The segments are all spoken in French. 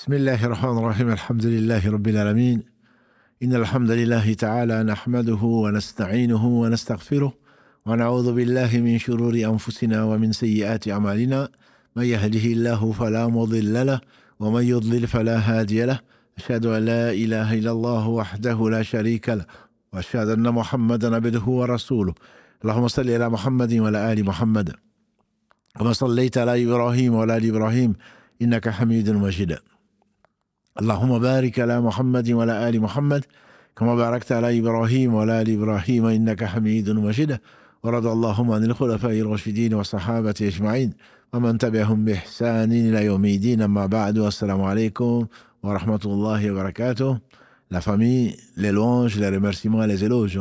بسم الله الرحمن الرحيم الحمد لله رب العالمين إن الحمد لله تعالى نحمده ونستعينه ونستغفره ونعوذ بالله من شرور أنفسنا ومن سيئات أعمالنا من يهده الله فلا مضل له ومن يضلل فلا هادي له أشهد أن لا إله إلا الله وحده لا شريك له وأشهد أن محمدا عبده ورسوله اللهم صل على محمد وعلى آل محمد كما صليت على إبراهيم وعلى آل إبراهيم إنك حميد مجيد اللهم بارك على محمد وعلى آل محمد كما باركت على إبراهيم وعلى آل إبراهيم إنك حميد مجيد ورضى اللهم عن الخلفاء الراشدين والصحابة أجمعين ومن تبعهم بإحسان إلى يوم الدين أما بعد والسلام عليكم ورحمة الله وبركاته La famille, les louanges, les remerciements et les éloges,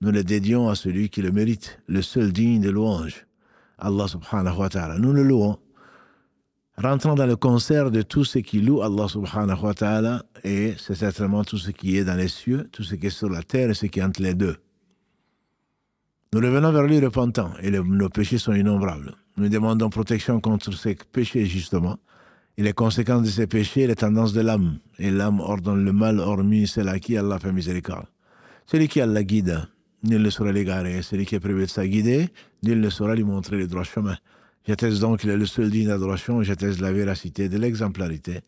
nous les dédions à celui qui le mérite, le seul digne de louange, Allah subhanahu wa ta'ala. Nous le louons rentrant dans le concert de tout ce qui loue Allah subhanahu wa ta'ala, et c'est certainement tout ce qui est dans les cieux, tout ce qui est sur la terre et ce qui est entre les deux. Nous revenons vers lui repentant, et nos péchés sont innombrables. Nous demandons protection contre ces péchés, justement, et les conséquences de ces péchés, les tendances de l'âme. Et l'âme ordonne le mal, hormis celle à qui Allah fait miséricorde. Celui qui a la guide, nul ne saura l'égarer. Celui qui est privé de sa guidée, nul ne saura lui montrer le droit chemin. J'atteste donc le seul digne d'adoration, j'atteste la véracité de l'exemplarité,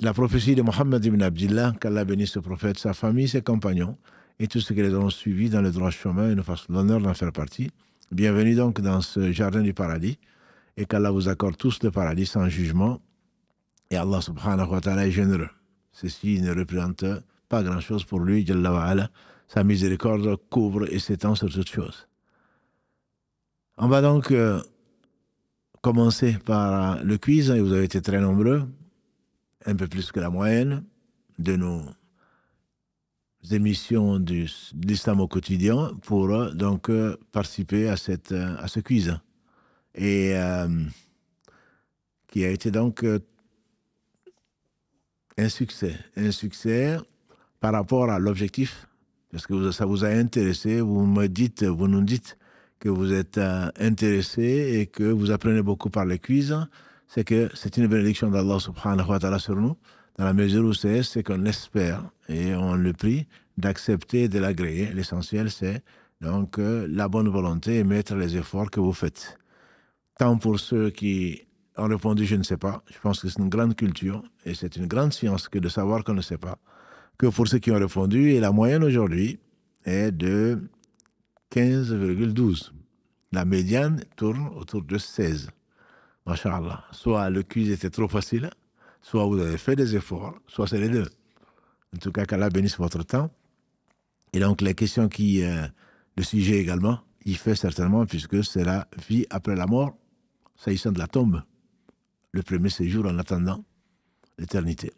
la prophétie de Mohammed ibn Abdillah, qu'Allah bénisse ce prophète, sa famille, ses compagnons, et tous ceux qui les ont suivis dans le droit chemin et nous fassent l'honneur d'en faire partie. Bienvenue donc dans ce jardin du paradis, et qu'Allah vous accorde tous le paradis sans jugement, et Allah subhanahu wa ta'ala est généreux. Ceci ne représente pas grand-chose pour lui, Jalla Sa miséricorde couvre et s'étend sur toutes choses. On va donc... Euh, commencé par euh, le quiz hein, et vous avez été très nombreux, un peu plus que la moyenne de nos émissions d'Islam au quotidien pour euh, donc euh, participer à, cette, à ce quiz. Et qui a été donc un succès. Un succès par rapport à l'objectif, parce que ça vous a intéressé, vous me dites, vous nous dites que vous êtes euh, intéressé et que vous apprenez beaucoup par les cuisses, c'est que c'est une bénédiction d'Allah subhanahu wa ta'ala sur nous, dans la mesure où c'est qu'on espère et on le prie d'accepter et de l'agréer. L'essentiel, c'est donc euh, la bonne volonté et mettre les efforts que vous faites. Tant pour ceux qui ont répondu je ne sais pas, je pense que c'est une grande culture et c'est une grande science que de savoir qu'on ne sait pas, que pour ceux qui ont répondu, et la moyenne aujourd'hui est de 15,12. La médiane tourne autour de 16. Masha'Allah. Soit le quiz était trop facile, soit vous avez fait des efforts, soit c'est les deux. En tout cas, qu'Allah bénisse votre temps. Et donc, les questions qui. Euh, le sujet également, il fait certainement, puisque c'est la vie après la mort, s'agissant de la tombe. Le premier séjour en attendant l'éternité.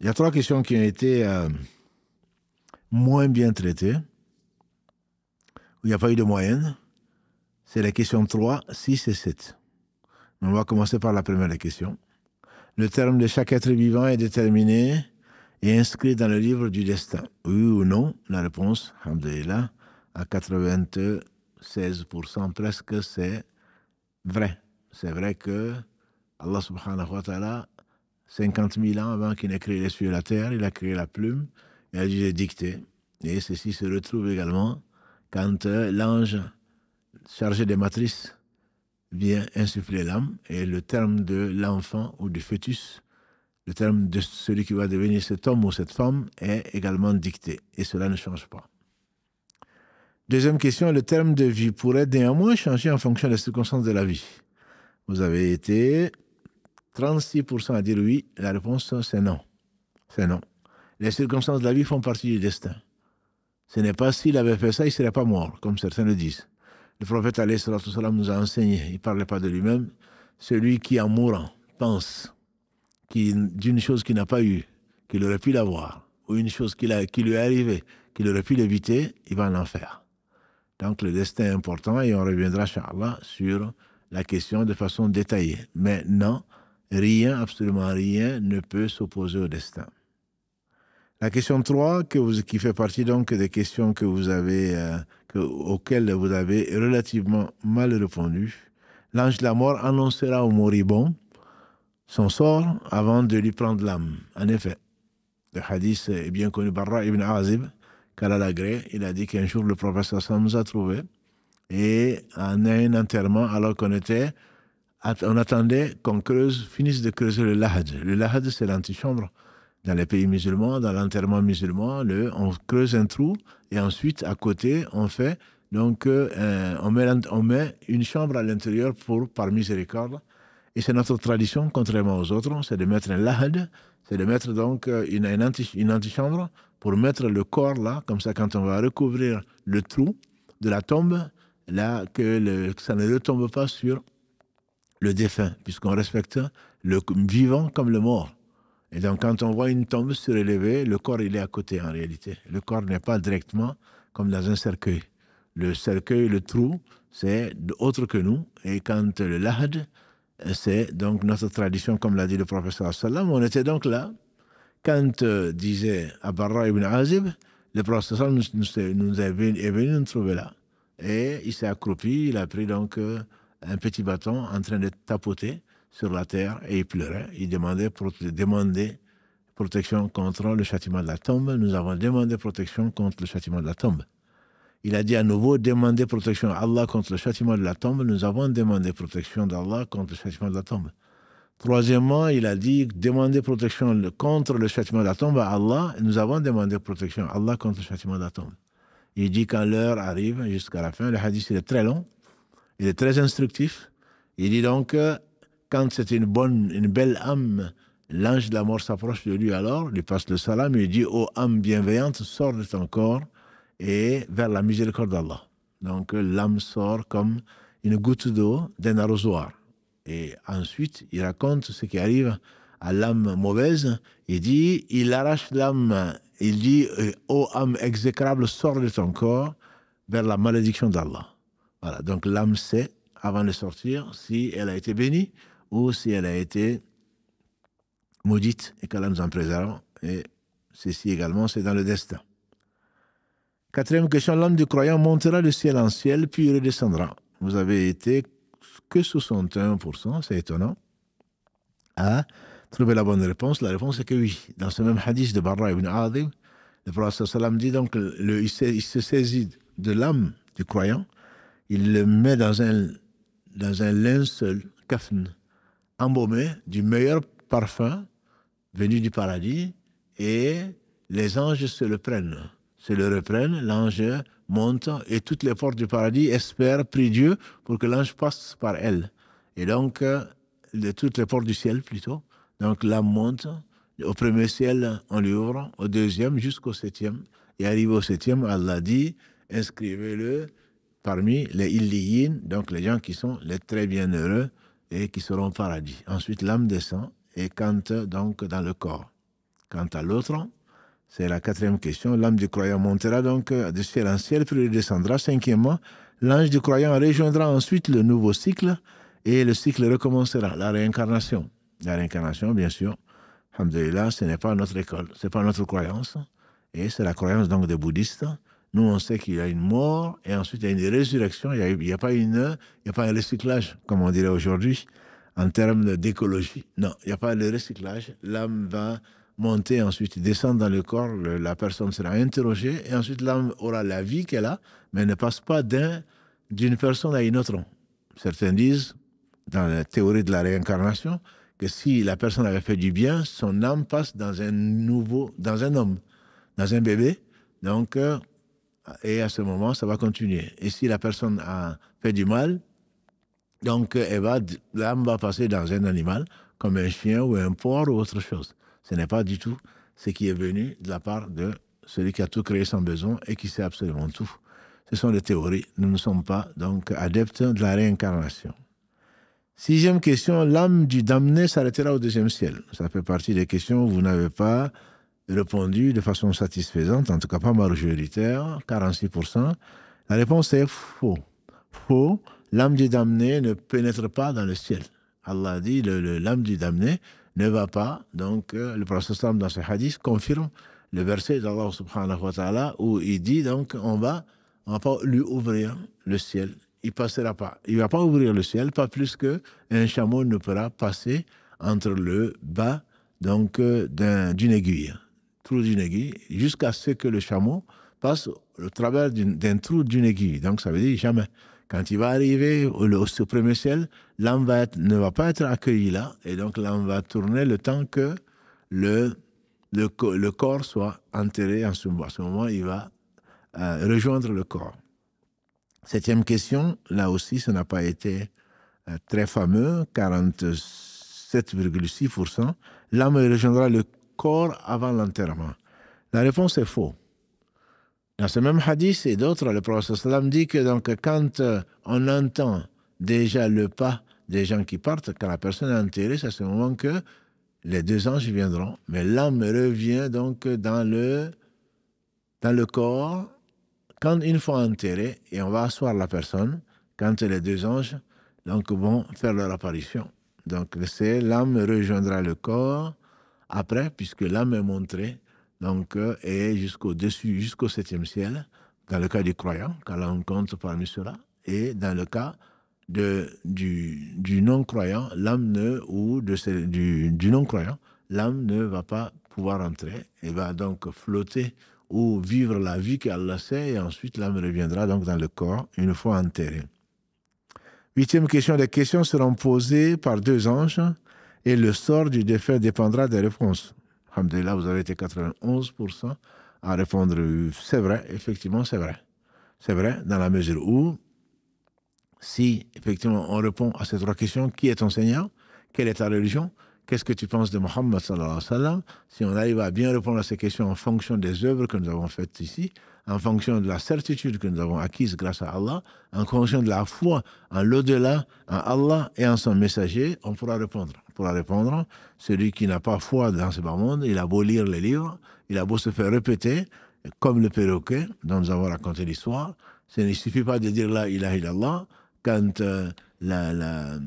Il y a trois questions qui ont été. Euh, moins bien traité, où il n'y a pas eu de moyenne, c'est la question 3, 6 et 7. On va commencer par la première question. Le terme de chaque être vivant est déterminé et inscrit dans le livre du destin. Oui ou non La réponse, Alhamdulillah, à 96% presque, c'est vrai. C'est vrai que Allah subhanahu wa ta'ala, 50 000 ans avant qu'il n'ait créé les cieux et la terre, il a créé la plume, elle est dictée. Et ceci se retrouve également quand euh, l'ange chargé des matrices vient insuffler l'âme, et le terme de l'enfant ou du fœtus, le terme de celui qui va devenir cet homme ou cette femme est également dicté, et cela ne change pas. Deuxième question, le terme de vie pourrait néanmoins changer en fonction des circonstances de la vie. Vous avez été 36% à dire oui, la réponse c'est non. C'est non. Les circonstances de la vie font partie du destin. Ce n'est pas s'il avait fait ça, il ne serait pas mort, comme certains le disent. Le prophète salam nous a enseigné, il ne parlait pas de lui-même, celui qui en mourant pense d'une chose qu'il n'a pas eue, qu'il aurait pu l'avoir, ou une chose qui, lui est arrivée, qu'il aurait pu l'éviter, il va en enfer. Donc le destin est important et on reviendra, Allah sur la question de façon détaillée. Mais non, rien, absolument rien ne peut s'opposer au destin. La question 3, qui fait partie donc des questions que vous avez, euh, auxquelles vous avez relativement mal répondu, l'ange de la mort annoncera au moribond son sort avant de lui prendre l'âme. En effet, le hadith est bien connu par Ra ibn Azib, Kalalagré, il a dit qu'un jour le professeur Sam nous a trouvé et en un enterrement alors qu'on était, on attendait qu'on creuse, finisse de creuser le lahad. Le lahad, c'est l'antichambre dans les pays musulmans, dans l'enterrement musulman, le, on creuse un trou et ensuite, à côté, on fait donc euh, euh, on, met, on, met, une chambre à l'intérieur pour par miséricorde. Et c'est notre tradition, contrairement aux autres, c'est de mettre un lahad, c'est de mettre donc euh, une, une, anti, antichambre pour mettre le corps là, comme ça quand on va recouvrir le trou de la tombe, là, que, que ça ne retombe pas sur le défunt, puisqu'on respecte le vivant comme le mort. Et donc, quand on voit une tombe surélevée, le corps, il est à côté en réalité. Le corps n'est pas directement comme dans un cercueil. Le cercueil, le trou, c'est autre que nous. Et quand le lahd, c'est donc notre tradition, comme l'a dit le professeur sallam. On était donc là quand euh, disait Abarra ibn Azib, le professeur nous, nous, est, venu, nous trouver là. Et il s'est accroupi, il a pris donc euh, un petit bâton en train de tapoter sur la terre et il pleurait. Il demandait, demander protection contre le châtiment de la tombe. Nous avons demandé protection contre le châtiment de la tombe. Il a dit à nouveau, demander protection à Allah contre le châtiment de la tombe. Nous avons demandé protection d'Allah contre le châtiment de la tombe. Troisièmement, il a dit, demandez protection contre le châtiment de la tombe à Allah. Nous avons demandé protection à Allah contre le châtiment de la tombe. Il dit quand l'heure arrive jusqu'à la fin, le hadith il est très long, il est très instructif. Il dit donc, quand c'est une bonne, une belle âme, l'ange de la mort s'approche de lui alors, lui passe le salam et dit Ô âme bienveillante, sors de ton corps et vers la miséricorde d'Allah. Donc l'âme sort comme une goutte d'eau d'un arrosoir. Et ensuite, il raconte ce qui arrive à l'âme mauvaise. Il dit Il arrache l'âme, il dit Ô âme exécrable, sors de ton corps vers la malédiction d'Allah. Voilà, donc l'âme sait avant de sortir si elle a été bénie ou si elle a été maudite et qu'Allah nous en préserve. Et ceci également, c'est dans le destin. Quatrième question, l'âme du croyant montera le ciel en ciel, puis il redescendra. Vous avez été que 61%, c'est étonnant, à trouver la bonne réponse. La réponse est que oui. Dans ce même hadith de Barra ibn Adim, le prophète sallam dit donc, le, il, se saisit de l'âme du croyant, il le met dans un, dans un linceul, kafn, embaumé du meilleur parfum venu du paradis et les anges se le prennent. Se le reprennent, l'ange monte et toutes les portes du paradis espèrent, prient Dieu pour que l'ange passe par elles. Et donc, euh, de toutes les portes du ciel plutôt. Donc l'âme monte. Au premier ciel, on lui ouvre, au deuxième jusqu'au septième. Et arrive au septième, Allah dit, inscrivez-le parmi les Illiyin, donc les gens qui sont les très bienheureux et qui seront au paradis. Ensuite, l'âme descend et cante donc dans le corps. Quant à l'autre, c'est la quatrième question. L'âme du croyant montera donc de ciel en ciel, puis descendra. Cinquièmement, l'ange du croyant rejoindra ensuite le nouveau cycle et le cycle recommencera, la réincarnation. La réincarnation, bien sûr, Alhamdulillah, ce n'est pas notre école, ce n'est pas notre croyance, et c'est la croyance donc des bouddhistes nous, on sait qu'il y a une mort et ensuite il y a une résurrection. Il n'y a, pas une, a pas un recyclage, comme on dirait aujourd'hui, en termes d'écologie. Non, il n'y a pas de recyclage. L'âme va monter, ensuite descendre dans le corps. la personne sera interrogée et ensuite l'âme aura la vie qu'elle a, mais ne passe pas d'une personne à une autre. Certains disent, dans la théorie de la réincarnation, que si la personne avait fait du bien, son âme passe dans un nouveau, dans un homme, dans un bébé. Donc, euh, et à ce moment, ça va continuer. Et si la personne a fait du mal, donc euh, l'âme va passer dans un animal, comme un chien ou un porc ou autre chose. Ce n'est pas du tout ce qui est venu de la part de celui qui a tout créé sans besoin et qui sait absolument tout. Ce sont des théories. Nous ne sommes pas donc adeptes de la réincarnation. Sixième question, l'âme du damné s'arrêtera au deuxième ciel. Ça fait partie des questions où vous n'avez pas répondu de façon satisfaisante, en tout cas pas majoritaire, 46%. La réponse est faux. Faux, l'âme du damné ne pénètre pas dans le ciel. Allah dit, l'âme du damné ne va pas. Donc, euh, le prophète dans ce hadith confirme le verset d'Allah subhanahu wa ta'ala où il dit, donc, on va, on va pas lui ouvrir le ciel. Il passera pas. Il va pas ouvrir le ciel, pas plus que un chameau ne pourra passer entre le bas, donc, euh, d'une aiguille trou d'une aiguille, jusqu'à ce que le chameau passe au travers d'un trou d'une aiguille. Donc ça veut dire jamais. Quand il va arriver au, suprême ciel, l'âme ne va pas être accueillie là, et donc l'âme va tourner le temps que le, le, corps soit enterré. En ce, à ce moment, il va euh, rejoindre le corps. Septième question, là aussi, ça n'a pas été euh, très fameux, 47,6%. L'âme rejoindra le corps avant l'enterrement La réponse est faux. Dans ce même hadith et d'autres, le prophète sallam dit que donc, quand euh, on entend déjà le pas des gens qui partent, quand la personne est enterrée, c'est à ce moment que les deux anges viendront, mais l'âme revient donc dans le, dans le corps quand une fois enterrée, et on va asseoir la personne, quand les deux anges donc, vont faire leur apparition. Donc c'est l'âme rejoindra le corps, après, puisque l'âme est montrée, donc, euh, et jusqu'au-dessus, jusqu'au septième ciel, dans le cas du croyant, qu'elle rencontre compte parmi ceux-là, et dans le cas du, non-croyant, l'âme ne, ou de, du, non-croyant, l'âme ne va pas pouvoir entrer, et va donc flotter ou vivre la vie qu'elle la sait, et ensuite l'âme reviendra donc dans le corps une fois enterrée. Huitième question, les questions seront posées par deux anges et le sort du défunt dépendra des réponses. Alhamdulillah, vous avez été 91% à répondre. C'est vrai, effectivement, c'est vrai. C'est vrai, dans la mesure où, si effectivement on répond à ces trois questions, qui est ton Seigneur Quelle est ta religion Qu'est-ce que tu penses de Mohammed Si on arrive à bien répondre à ces questions en fonction des œuvres que nous avons faites ici, en fonction de la certitude que nous avons acquise grâce à Allah, en fonction de la foi en l'au-delà, en Allah et en son messager, on pourra répondre pour répondre. Celui qui n'a pas foi dans ce bas monde, il a beau lire les livres, il a beau se faire répéter, comme le perroquet dont nous avons raconté l'histoire, ce ne suffit pas de dire là il a quand Allah euh, quand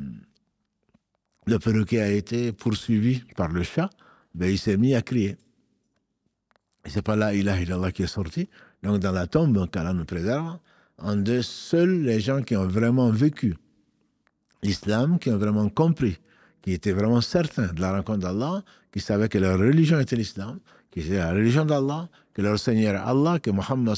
le perroquet a été poursuivi par le chat, ben, il s'est mis à crier. Et c'est pas a ilaha Allah qui est sorti. Donc dans la tombe, qu'Allah nous préserve, en deux, seuls les gens qui ont vraiment vécu l'islam, qui ont vraiment compris qui étaient vraiment certains de la rencontre d'Allah, qui savaient que leur religion était l'islam, qui c'était la religion d'Allah, que leur Seigneur Allah, que Mohammed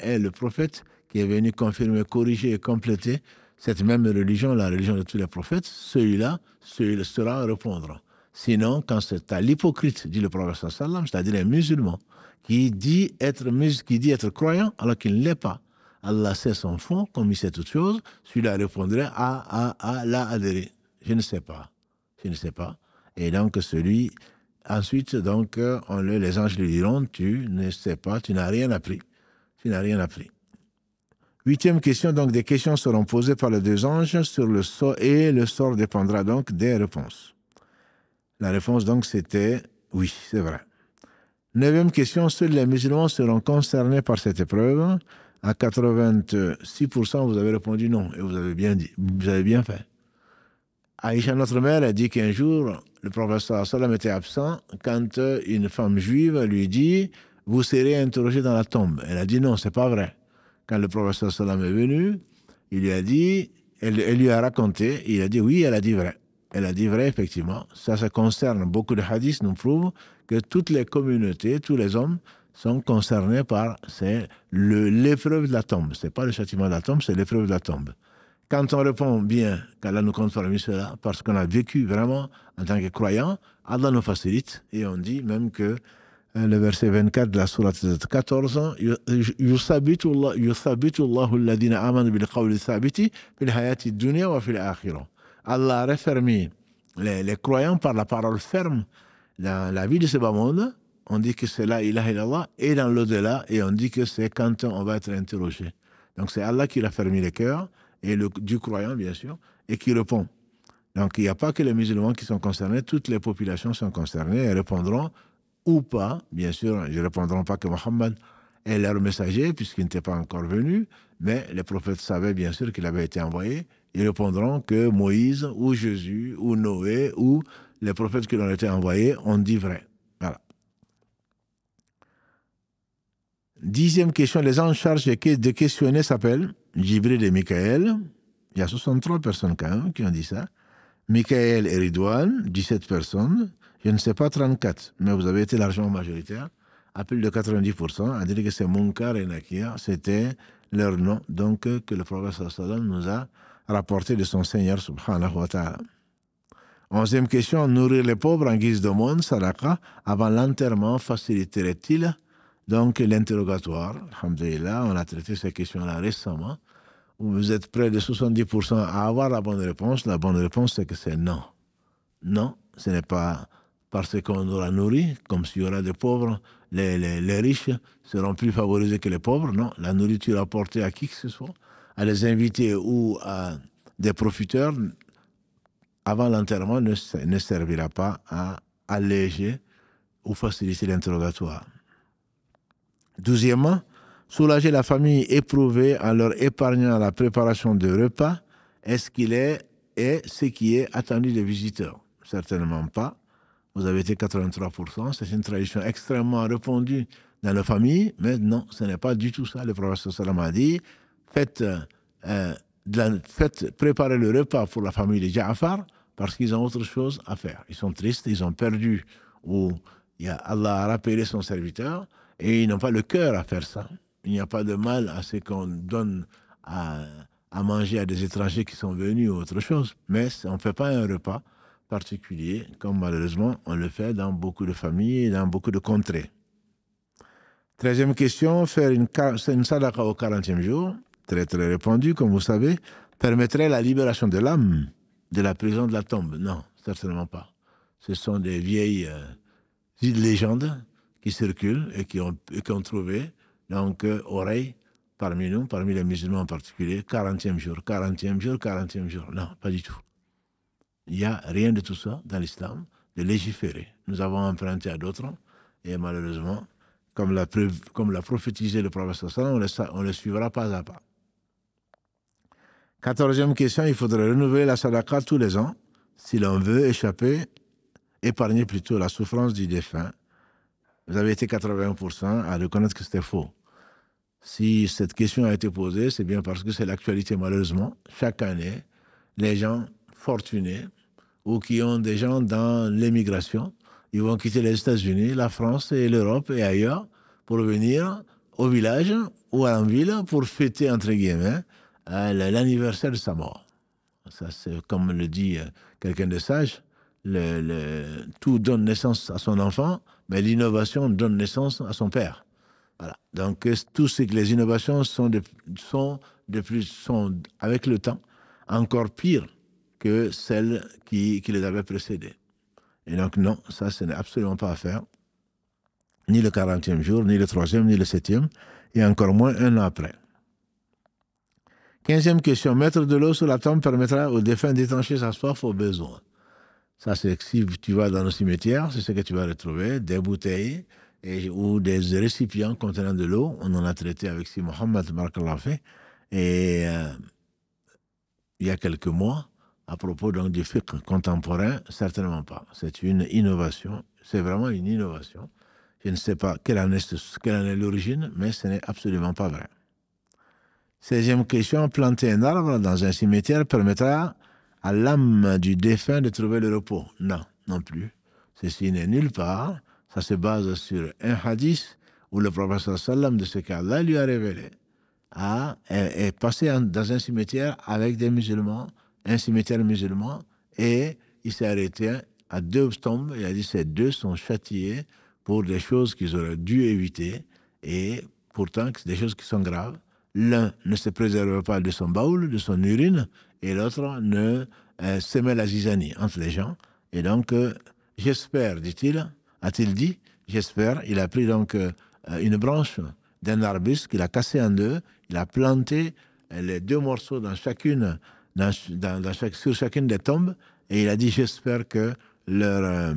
est le prophète qui est venu confirmer, corriger et compléter cette même religion, la religion de tous les prophètes, celui-là, celui-là sera répondre Sinon, quand c'est à l'hypocrite, dit le prophète c'est-à-dire un musulman, qui dit être, qui dit être croyant alors qu'il ne l'est pas, Allah sait son fond, comme il sait toutes choses, celui-là répondrait à, ah, à, ah, à, ah, la adhérer. Je ne sais pas. Tu ne sais pas. Et donc, celui. Ensuite, donc, euh, on les anges lui diront Tu ne sais pas, tu n'as rien appris. Tu n'as rien appris. Huitième question, donc des questions seront posées par les deux anges sur le sort et le sort dépendra donc des réponses. La réponse donc c'était oui, c'est vrai. Neuvième question, seuls les musulmans seront concernés par cette épreuve. À 86%, vous avez répondu non et vous avez bien dit, vous avez bien fait. Aïcha, notre mère, a dit qu'un jour, le professeur Salam était absent quand euh, une femme juive lui dit Vous serez interrogé dans la tombe. Elle a dit Non, c'est pas vrai. Quand le professeur Salam est venu, il lui a dit elle, lui a raconté, il a dit Oui, elle a dit vrai. Elle a dit vrai, effectivement. Ça, ça concerne beaucoup de hadiths, nous prouvent que toutes les communautés, tous les hommes sont concernés par l'épreuve de la tombe. Ce n'est pas le châtiment de la tombe, c'est l'épreuve de la tombe. Quand on répond bien qu'Allah nous compte cela, parce qu'on a vécu vraiment en tant que croyant, Allah nous facilite et on dit même que euh, le verset 24 de la sourate 14, Allah a les, les, croyants par la parole ferme dans la vie de ce bas monde. On dit que c'est là, ilaha illallah, et dans l'au-delà, et on dit que c'est quand on va être interrogé. Donc c'est Allah qui a fermé les cœurs, et le, du croyant, bien sûr, et qui répond. Donc il n'y a pas que les musulmans qui sont concernés, toutes les populations sont concernées, et répondront ou pas, bien sûr, ils hein, ne répondront pas que Mohammed est leur messager puisqu'il n'était pas encore venu, mais les prophètes savaient bien sûr qu'il avait été envoyé, ils répondront que Moïse ou Jésus ou Noé ou les prophètes qui leur ont été envoyés ont dit vrai. Dixième question, les gens en charge de questionner s'appellent Jibril et Michael. Il y a 63 personnes quand même qui ont dit ça. Michael et Ridouane, 17 personnes. Je ne sais pas 34, mais vous avez été largement majoritaire. À plus de 90%, a dire que c'est Munkar et Nakia, c'était leur nom, donc euh, que le prophète nous a rapporté de son Seigneur subhanahu wa ta'ala. Onzième question, nourrir les pauvres en guise de monde, avant l'enterrement faciliterait-il donc, l'interrogatoire, alhamdoulilah, on a traité ces questions-là récemment. Vous êtes près de 70% à avoir la bonne réponse. La bonne réponse, c'est que c'est non. Non, ce n'est pas parce qu'on aura nourri, comme s'il y aura des pauvres, les, riches seront plus favorisés que les pauvres. Non, la nourriture apportée à qui que ce soit, à les invités ou à des profiteurs, avant l'enterrement, ne, ne servira pas à alléger ou faciliter l'interrogatoire. Douzièmement, soulager la famille éprouvée en leur épargnant la préparation de repas est ce qu'il est et ce qui est attendu des visiteurs. Certainement pas. Vous avez été 83%. C'est une tradition extrêmement répandue dans la famille, mais non, ce n'est pas du tout ça. Le professeur Salam a dit faites, euh, la, faites préparer le repas pour la famille de Jaafar parce qu'ils ont autre chose à faire. Ils sont tristes, ils ont perdu ou a Allah a rappelé son serviteur et ils n'ont pas le cœur à faire ça. Il n'y a pas de mal à ce qu'on donne à, manger à des étrangers qui sont venus ou autre chose. Mais on ne fait pas un repas particulier, comme malheureusement on le fait dans beaucoup de familles et dans beaucoup de contrées. Treizième question, faire une, une au 40e jour, très très répandue, comme vous savez, permettrait la libération de l'âme de la prison de la tombe. Non, certainement pas. Ce sont des vieilles euh, légendes qui circulent et qui ont, trouvé donc euh, oreille parmi nous, parmi les musulmans en particulier, 40e jour, 40e jour, 40e jour. Non, pas du tout. Il n'y a rien de tout ça dans l'islam de légiférer. Nous avons emprunté à d'autres et malheureusement, comme l'a, comme l'a prophétisé le prophète, on le, on le suivra pas à pas. Quatorzième question, il faudrait renouveler la sadaqa tous les ans si l'on veut échapper, épargner plutôt la souffrance du défunt vous avez été 80% à reconnaître que c'était faux. Si cette question a été posée, c'est bien parce que c'est l'actualité, malheureusement. Chaque année, les gens fortunés ou qui ont des gens dans l'émigration, ils vont quitter les États-Unis, la France et l'Europe et ailleurs pour venir au village ou en ville pour fêter, entre guillemets, euh, l'anniversaire de sa mort. Ça, c'est comme le dit euh, quelqu'un de sage, le, tout donne naissance à son enfant, mais l'innovation donne naissance à son père. Voilà. Donc, euh, tout ce que les innovations sont, sont, de plus, sont avec le temps encore pires que celles qui, les avaient précédées. Et donc, non, ça, ce n'est absolument pas à faire. Ni le 40e jour, ni le 3e, ni le 7e, et encore moins un an après. Quinzième question. Mettre de l'eau sur la tombe permettra au défunt d'étancher sa soif aux besoin. Ça, c'est que si tu vas dans le cimetière, c'est ce que tu vas retrouver, des bouteilles et, ou des récipients contenant de l'eau. On en a traité avec Si Mohamed fait Et euh, il y a quelques mois, à propos donc du fiqh contemporain, certainement pas. C'est une innovation. C'est vraiment une innovation. Je ne sais pas quelle en est, quelle en est l'origine, mais ce n'est absolument pas vrai. sixième question, planter un arbre dans un cimetière permettra à l'âme du défunt de trouver le repos. Non, non plus. Ceci n'est nulle part. Ça se base sur un hadith où le prophète sallam de ce cas-là lui a révélé. Ah, est, passé dans un cimetière avec des musulmans, un cimetière musulman, et il s'est arrêté à deux tombes. Il a dit ces deux sont châtiés pour des choses qu'ils auraient dû éviter et pourtant des choses qui sont graves. L'un ne se préserve pas de son baoul, de son urine, et l'autre ne euh, la zizanie entre les gens. Et donc, euh, j'espère, dit-il, a-t-il dit, j'espère, il a pris donc euh, une branche d'un arbuste qu'il a cassé en deux, il a planté les deux morceaux dans chacune, sur chacune des tombes, et il a dit, j'espère que leur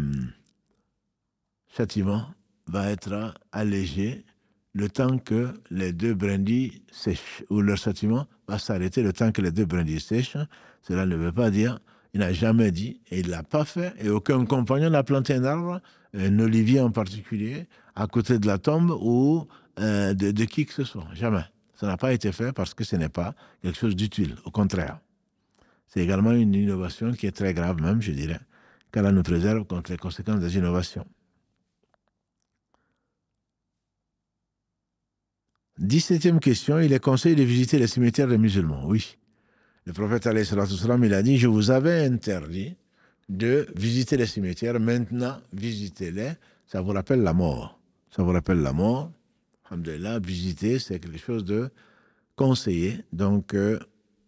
châtiment va être allégé le temps que les deux brindilles sèchent, ou leur châtiment s'arrêter le temps que les deux brindilles sèchent. Cela ne veut pas dire, il n'a jamais dit, et il ne l'a pas fait, et aucun compagnon n'a planté un arbre, un olivier en particulier, à côté de la tombe ou euh, de, de qui que ce soit. Jamais. Ça n'a pas été fait parce que ce n'est pas quelque chose d'utile, au contraire. C'est également une innovation qui est très grave même, je dirais, car elle nous préserve contre les conséquences des innovations. 17e question, il est conseillé de visiter les cimetières des musulmans. Oui. Le prophète, il a dit, je vous avais interdit de visiter les cimetières, maintenant visitez-les, ça vous rappelle la mort. Ça vous rappelle la mort. Alhamdulillah, visiter, c'est quelque chose de conseillé. Donc, euh,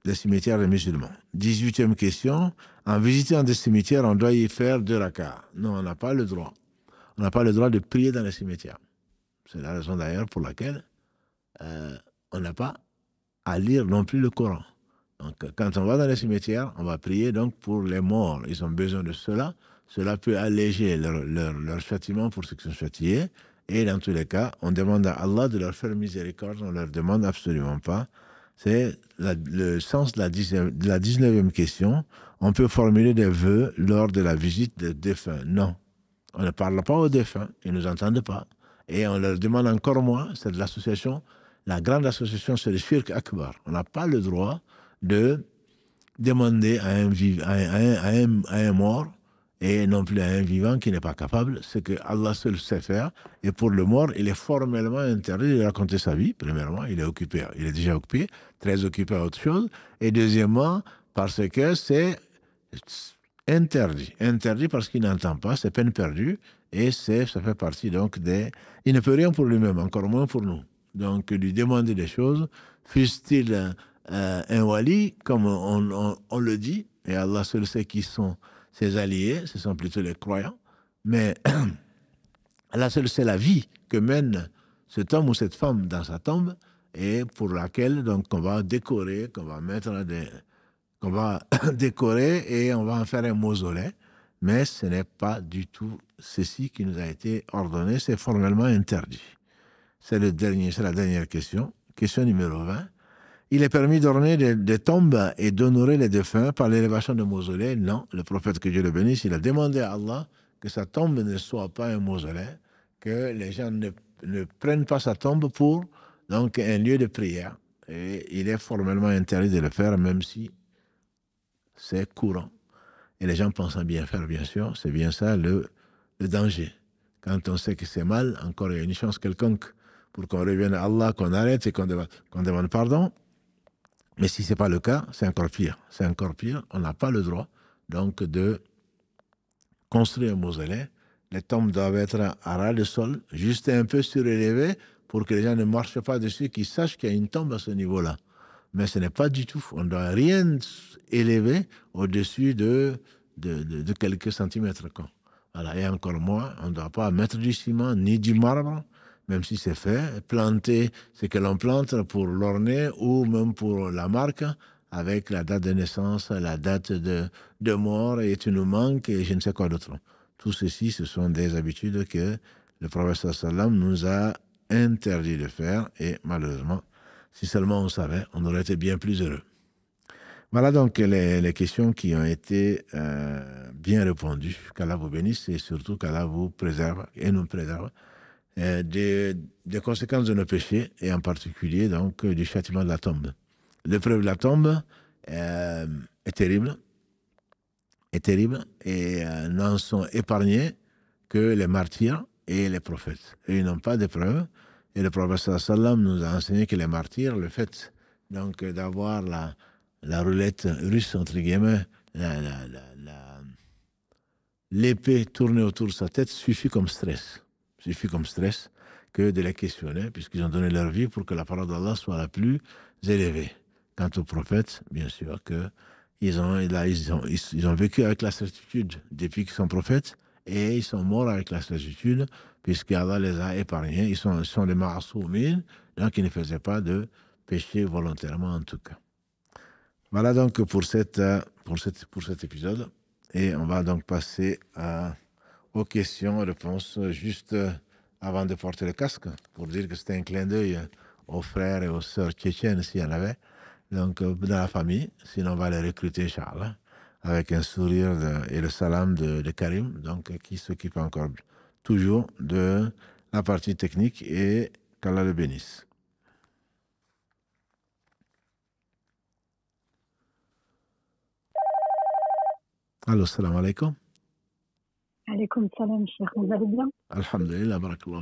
les cimetières des musulmans. 18e question. En visitant des cimetières, on doit y faire deux rakats. Non, on n'a pas le droit. On n'a pas le droit de prier dans les cimetières. C'est la raison d'ailleurs pour laquelle euh, on n'a pas à lire non plus le Coran. Donc, euh, quand on va dans les cimetières, on va prier donc pour les morts. Ils ont besoin de cela. Cela peut alléger leur, leur, châtiment pour ceux qui sont châtiés. Et dans tous les cas, on demande à Allah de leur faire miséricorde. On ne leur demande absolument pas. C'est le sens de la, 19, e question. On peut formuler des vœux lors de la visite des défunts. Non. On ne parle pas aux défunts. Ils ne nous entendent pas. Et on leur demande encore moins. C'est de l'association la grande association, c'est le Shirk Akbar. On n'a pas le droit de demander à un, mort et non plus à un vivant qui n'est pas capable, ce que Allah seul sait faire. Et pour le mort, il est formellement interdit de raconter sa vie. Premièrement, il est occupé, il est déjà occupé, très occupé à autre chose. Et deuxièmement, parce que c'est interdit. Interdit parce qu'il n'entend pas, c'est peine perdue. Et ça fait partie donc des... Il ne peut rien pour lui-même, encore moins pour nous donc lui demander des choses, fût-il euh, un wali, comme on, le dit, et Allah seul sait qui sont ses alliés, ce sont plutôt les croyants, mais Allah seul sait la vie que mène cet homme ou cette femme dans sa tombe, et pour laquelle donc on va décorer, qu'on va mettre des, qu'on va décorer et on va en faire un mausolée. Mais ce n'est pas du tout ceci qui nous a été ordonné, c'est formellement interdit c'est le dernier, c'est la dernière question. Question numéro 20. Il est permis d'orner des, tombes et d'honorer les défunts par l'élévation de mausolées Non, le prophète que Dieu le bénisse, il a demandé à Allah que sa tombe ne soit pas un mausolée, que les gens ne, prennent pas sa tombe pour donc un lieu de prière. Et il est formellement interdit de le faire, même si c'est courant. Et les gens pensent bien faire, bien sûr. C'est bien ça le, le danger. Quand on sait que c'est mal, encore il y a une chance quelconque pour qu'on revienne à Allah, qu'on arrête et qu'on demande, pardon. Mais si ce n'est pas le cas, c'est encore pire. C'est encore pire. On n'a pas le droit donc de construire un mausolée. Les tombes doivent être à ras de sol, juste un peu surélevées pour que les gens ne marchent pas dessus, qu'ils sachent qu'il y a une tombe à ce niveau-là. Mais ce n'est pas du tout. On ne doit rien élever au-dessus de, de, quelques centimètres. Voilà. Et encore moins, on ne doit pas mettre du ciment ni du marbre même si c'est fait. Planter ce que l'on plante pour l'orner ou même pour la marque avec la date de naissance, la date de, de mort et tu nous manques et je ne sais quoi d'autre. Tout ceci, ce sont des habitudes que le professeur Salam nous a interdit de faire et malheureusement, si seulement on savait, on aurait été bien plus heureux. Voilà donc les, questions qui ont été euh, bien répondues. Qu'Allah vous bénisse et surtout qu'Allah vous préserve et nous préserve euh, des, conséquences de nos péchés, et en particulier donc euh, du châtiment de la tombe. L'épreuve de la tombe euh, est terrible, est terrible, et n'en sont épargnés que les martyrs et les prophètes. ils n'ont pas d'épreuve. Et le prophète sallam nous a enseigné que les martyrs, le fait donc d'avoir la, la roulette russe, entre guillemets, l'épée tournée autour de sa tête, suffit comme stress suffit comme stress que de les questionner, puisqu'ils ont donné leur vie pour que la parole d'Allah soit la plus élevée. Quant aux prophètes, bien sûr que ils ont, ils ont, ils, ont vécu avec la certitude depuis qu'ils sont prophètes, et ils sont morts avec la certitude, puisqu'Allah les a épargnés. Ils sont, sont des ma'asoumin, donc ils ne faisaient pas de péché volontairement en tout cas. Voilà donc pour, cette, euh, pour, pour cet épisode. Et on va donc passer à aux questions-réponses juste euh, avant de porter le casque pour dire que c'était un clin d'œil euh, aux frères et aux sœurs tchétchènes s'il y en avait, donc euh, dans la famille, sinon on va les recruter, Charles, avec un sourire et le salam de, Karim, donc qui s'occupe encore toujours de la partie technique et qu'Allah le bénisse. Allô, salam alaikum ça salam, cher. Vous allez bien Alhamdulillah, barakallah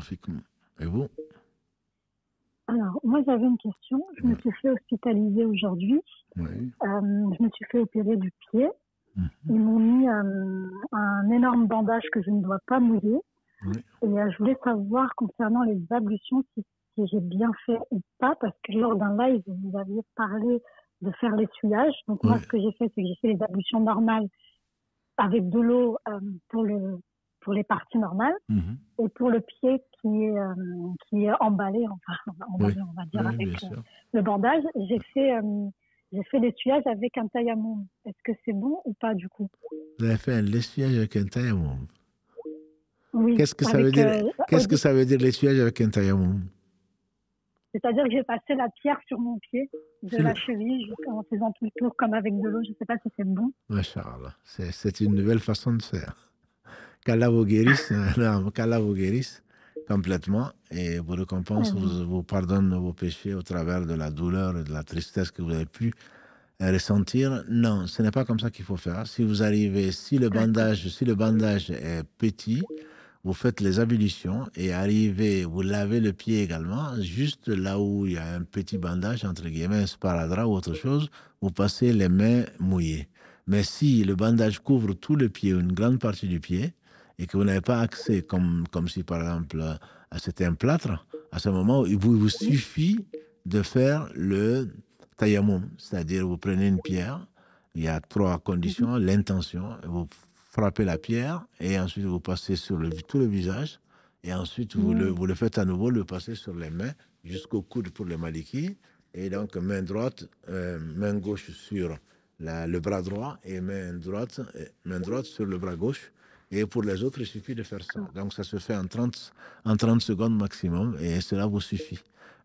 Et vous Alors, moi j'avais une question. Je me suis fait hospitaliser aujourd'hui. Euh, je me suis fait opérer du pied. Mhm. Ils m'ont mis euh, un énorme bandage que je ne dois pas mouiller. Et euh, je voulais savoir concernant les ablutions si, j'ai bien fait ou pas, parce que lors d'un live, vous aviez parlé de faire tuyages Donc moi, ce que j'ai fait, c'est que j'ai fait les ablutions normales avec de l'eau euh, pour le pour les parties normales mhm. et pour le pied qui est euh, qui est emballé enfin on va dire avec euh, le, bandage j'ai fait j'ai fait l'essuyage avec un taille Est-ce que c'est bon ou pas du coup Vous avez fait l'essuyage avec un taille Oui. Qu'est-ce que ça veut dire Qu'est-ce que ça veut dire l'essuyage avec un taille c'est-à-dire que j'ai passé la pierre sur mon pied, de la cheville, en faisant tout le tour comme avec de l'eau. Je ne sais pas si c'est bon. Oui, Charles, c'est une nouvelle façon de faire. Qu'Allah vous guérisse, euh, vous guérisse complètement et vous récompense, vous, vous, pardonne vos péchés au travers de la douleur et de la tristesse que vous avez pu euh, ressentir. Non, ce n'est pas comme ça qu'il faut faire. Si vous arrivez, si le bandage, si le bandage est petit, vous faites les ablutions et arrivez, vous lavez le pied également, juste là où il y a un petit bandage, entre guillemets, un sparadrap ou autre chose, vous passez les mains mouillées. Mais si le bandage couvre tout le pied, une grande partie du pied, et que vous n'avez pas accès, comme, comme si par exemple c'était un plâtre, à ce moment, il vous, suffit de faire le tayamum, c'est-à-dire vous prenez une pierre, il y a trois conditions, mhm. l'intention, vous frappez la pierre et ensuite vous passez sur le, tout le visage et ensuite vous, le, mm. vous le faites à nouveau, le passez sur les mains jusqu'au coude pour le maliki et donc main droite, euh, main gauche sur le bras droit et main droite, euh, main droite sur le bras gauche. Et pour les autres, il suffit de faire ça. Mm. Donc ça se fait en 30, en 30 secondes maximum et cela vous suffit.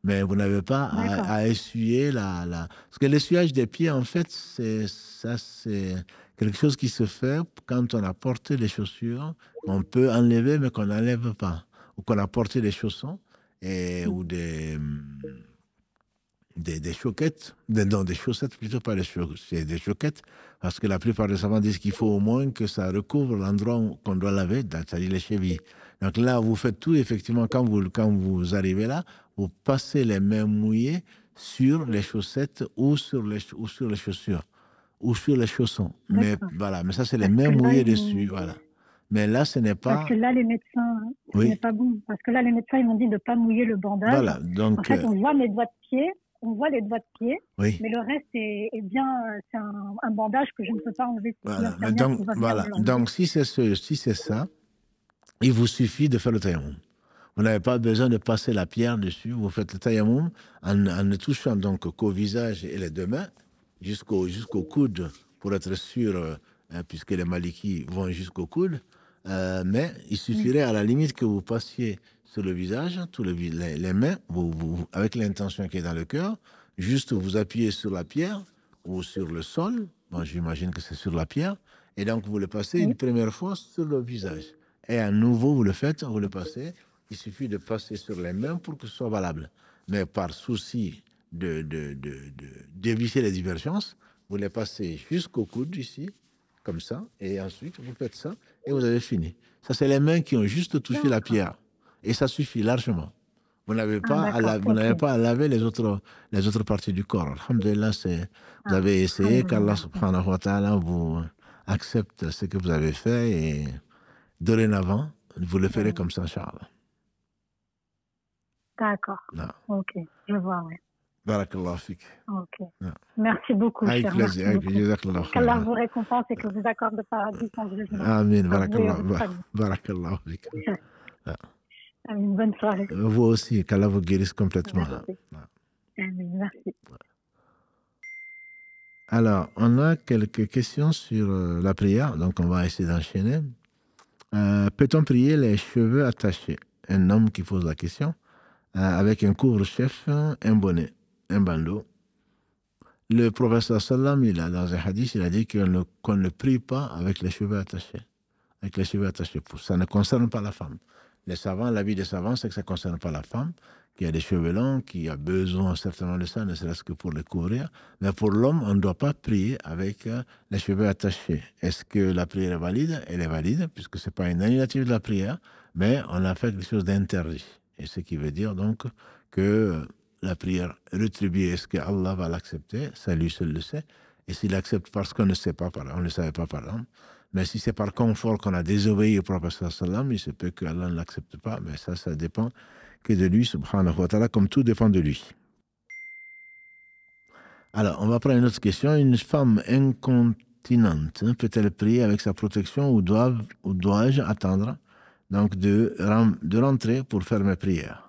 Mais vous n'avez pas à, essuyer la, la... Parce que l'essuyage des pieds, en fait, c'est ça, c'est quelque chose qui se fait quand on a porté les chaussures on peut enlever mais qu'on n'enlève pas, ou qu'on a porté des chaussons et, mm. ou des, mm, des, des choquettes, des, ben des chaussettes plutôt, pas des chaussettes, des choquettes, parce que la plupart des savants disent qu'il faut au moins que ça recouvre l'endroit qu'on doit laver, c'est-à-dire les chevilles. Donc là, vous faites tout, effectivement, quand vous, quand vous arrivez là, vous passez les mains mouillées sur les chaussettes ou sur les, ou sur les chaussures ou sur les chaussons. Mais voilà, mais ça, c'est les mains mouillées dessus. Voilà. Mais là, ce n'est pas. Parce que là, les médecins, hein, ce n'est pas bon. Parce que là, les médecins, ils m'ont dit de ne pas mouiller le bandage. Voilà. Donc, en fait, euh, on voit mes doigts de pied, on voit les doigts de pied, mais le reste est, bien, euh, c'est un, bandage que je ne peux pas enlever. Voilà. donc, voilà. donc, si c'est ce, si c'est ça, il vous suffit de faire le tayammum. Vous n'avez pas besoin de passer la pierre dessus. Vous faites le tayammum en, en ne touchant donc qu'au visage et les deux mains jusqu'au jusqu'au coude pour être sûr, euh, hein, puisque les malikis vont jusqu'au coude. Euh, mais il suffirait à la limite que vous passiez sur le visage, tous les, les mains, avec l'intention qui est dans le cœur, juste vous appuyez sur la pierre ou sur le sol. Bon, j'imagine que c'est sur la pierre. Et donc, vous le passez une première fois sur le visage. Et à nouveau, vous le faites, vous le passez. Il suffit de passer sur les mains pour que ce soit valable. Mais par souci de, de, de, les divergences. Vous les passez jusqu'au coude ici, comme ça, et ensuite vous faites ça, et vous avez fini. Ça, c'est les mains qui ont juste touché la pierre. Et ça suffit largement. Vous n'avez ah, pas, à pas à laver les autres, les autres parties du corps. vous avez ah, essayé qu'Allah subhanahu wa ta'ala vous accepte ce que vous avez fait et dorénavant, vous le ferez comme ça, Charles. D'accord. Ok, je vois, oui. Barakallah Ok. Merci beaucoup. Avec plaisir. Que Allah vous récompense et que vous accorde le paradis sans vous Barakallah. Amen. fik. Bonne soirée. Euh, vous aussi. que Allah vous guérisse complètement. Merci. Merci. Alors, on a quelques questions sur euh, la prière, donc on va essayer d'enchaîner. Euh, peut-on prier les cheveux attachés Un homme qui pose la question, avec un couvre-chef, un bonnet un bandeau. Le professeur Sallam, il a, dans un hadith, il a dit qu'on ne, prie pas avec les cheveux attachés. Avec les cheveux attachés. Ça ne concerne pas la femme. Les savants, l'avis des savants, c'est que ça ne concerne pas la femme, qui a des cheveux longs, qui a besoin certainement de ça, ne serait-ce que pour les couvrir. Mais pour l'homme, on ne doit pas prier avec euh, les cheveux attachés. Est-ce que la prière est valide Elle est valide, puisque ce n'est pas une annulative de la prière, mais on a fait quelque chose d'interdit. Et ce qui veut dire donc que euh, la prière retribuée, est-ce que Allah va l'accepter Ça, lui seul le sait. Et s'il accepte parce qu'on ne sait pas, on ne savait pas par mais si c'est par confort qu'on a désobéi au prophète sallam, il se peut qu'Allah ne l'accepte pas, mais ça, ça dépend que de lui, subhanahu wa ta'ala, comme tout dépend de lui. Alors, on va prendre une autre question. Une femme incontinente hein, peut-elle prier avec sa protection ou dois-je attendre donc de, de rentrer pour faire mes prières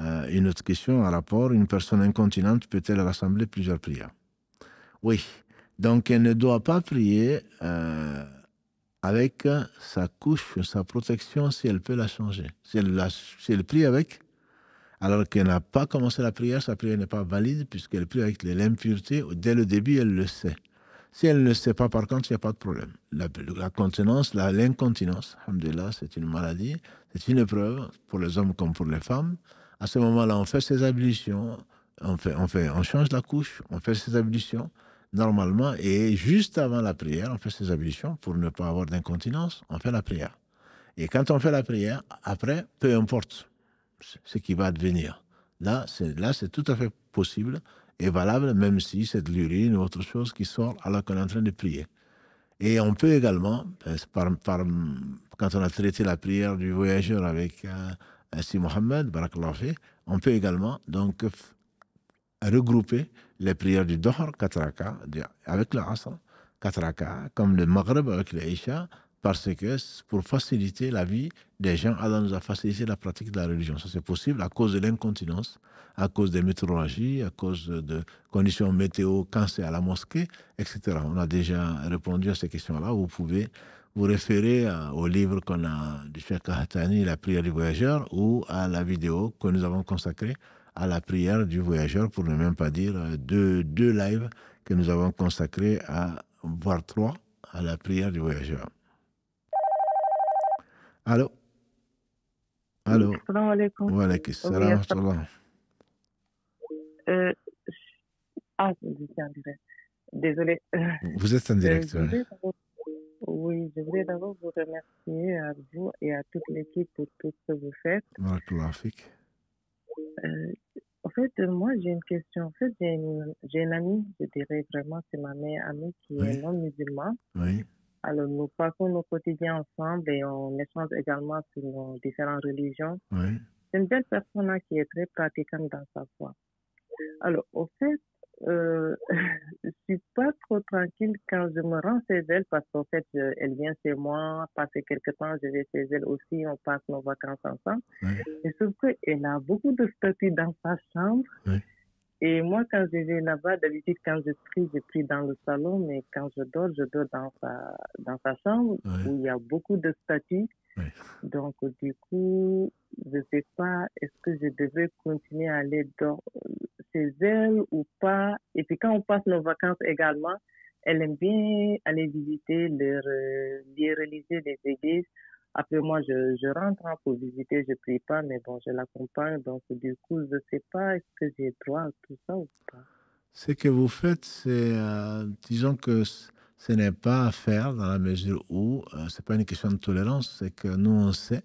euh, une autre question à rapport, une personne incontinente peut-elle rassembler plusieurs prières Oui, donc elle ne doit pas prier euh, avec sa couche, sa protection, si elle peut la changer. Si elle, la, prie avec, alors qu'elle n'a pas commencé la prière, sa prière n'est pas valide puisqu'elle prie avec l'impureté. Dès le début, elle le sait. Si elle ne le sait pas, par contre, il n'y a pas de problème. La, la continence, l'incontinence, c'est une maladie, c'est une épreuve pour les hommes comme pour les femmes à ce moment-là, on fait ses ablutions, on, fait, on, fait, on change la couche, on fait ses ablutions normalement, et juste avant la prière, on fait ses ablutions pour ne pas avoir d'incontinence, on fait la prière. Et quand on fait la prière, après, peu importe ce qui va advenir. Là, c'est tout à fait possible et valable, même si c'est de l'urine ou autre chose qui sort alors qu'on est en train de prier. Et on peut également, euh, quand on a traité la prière du voyageur avec euh, ainsi Mohamed, Barakallahu on peut également donc regrouper les prières du Dohr, 4 avec le Asr, 4 comme le Maghreb avec le Isha, parce que pour faciliter la vie des gens, Allah nous a facilité la pratique de la religion. Ça, c'est possible à cause de l'incontinence, à cause des météorologies, à cause de conditions météo, quand c'est à la mosquée, etc. On a déjà répondu à ces questions-là. Vous pouvez vous référez euh, au livre qu'on a du Cheikh Kahatani, La prière du voyageur, ou à la vidéo que nous avons consacrée à la prière du voyageur, pour ne même pas dire euh, deux, deux lives que nous avons consacrés à, voir trois, à la prière du voyageur. Allô Allô Assalamu alaikum. Wa alaikum salam. Euh, ah, je en direct. Désolée. Vous êtes en direct. Oui, je voudrais d'abord vous remercier à vous et à toute l'équipe pour tout ce que vous faites. Euh, en fait, moi, j'ai une question. En fait, j'ai une, une, amie, je dirais vraiment, c'est ma meilleure amie qui est non musulmane. Oui. Alors, nous passons nos quotidiens ensemble et on échange également sur nos différentes religions. Oui. C'est une belle personne qui est très pratiquante dans sa foi. Alors, au fait, euh, je suis pas trop tranquille quand je me rends chez elle parce qu'en fait, elle vient chez moi, passer quelques temps, je vais chez elle aussi, on passe nos vacances ensemble. Et sauf qu'elle a beaucoup de statues dans sa chambre. Et moi, quand je vais là-bas, d'habitude, quand je prie, je prie dans le salon, mais quand je dors, je dors dans sa, dans sa chambre où il y a beaucoup de statues. Donc, du coup, je ne sais pas, est-ce que je devais continuer à aller dans, chez ailes ou pas. Et puis, quand on passe nos vacances également, elle aime bien aller visiter les, les des églises. Après, moi, je, rentre hein, pour visiter, je prie pas, mais bon, je l'accompagne. Donc, du coup, je ne sais pas, est-ce que j'ai droit à tout ça ou pas. Ce que vous faites, c'est, euh, disons que ce n'est pas à faire dans la mesure où euh, ce n'est pas une question de tolérance, c'est que nous, on sait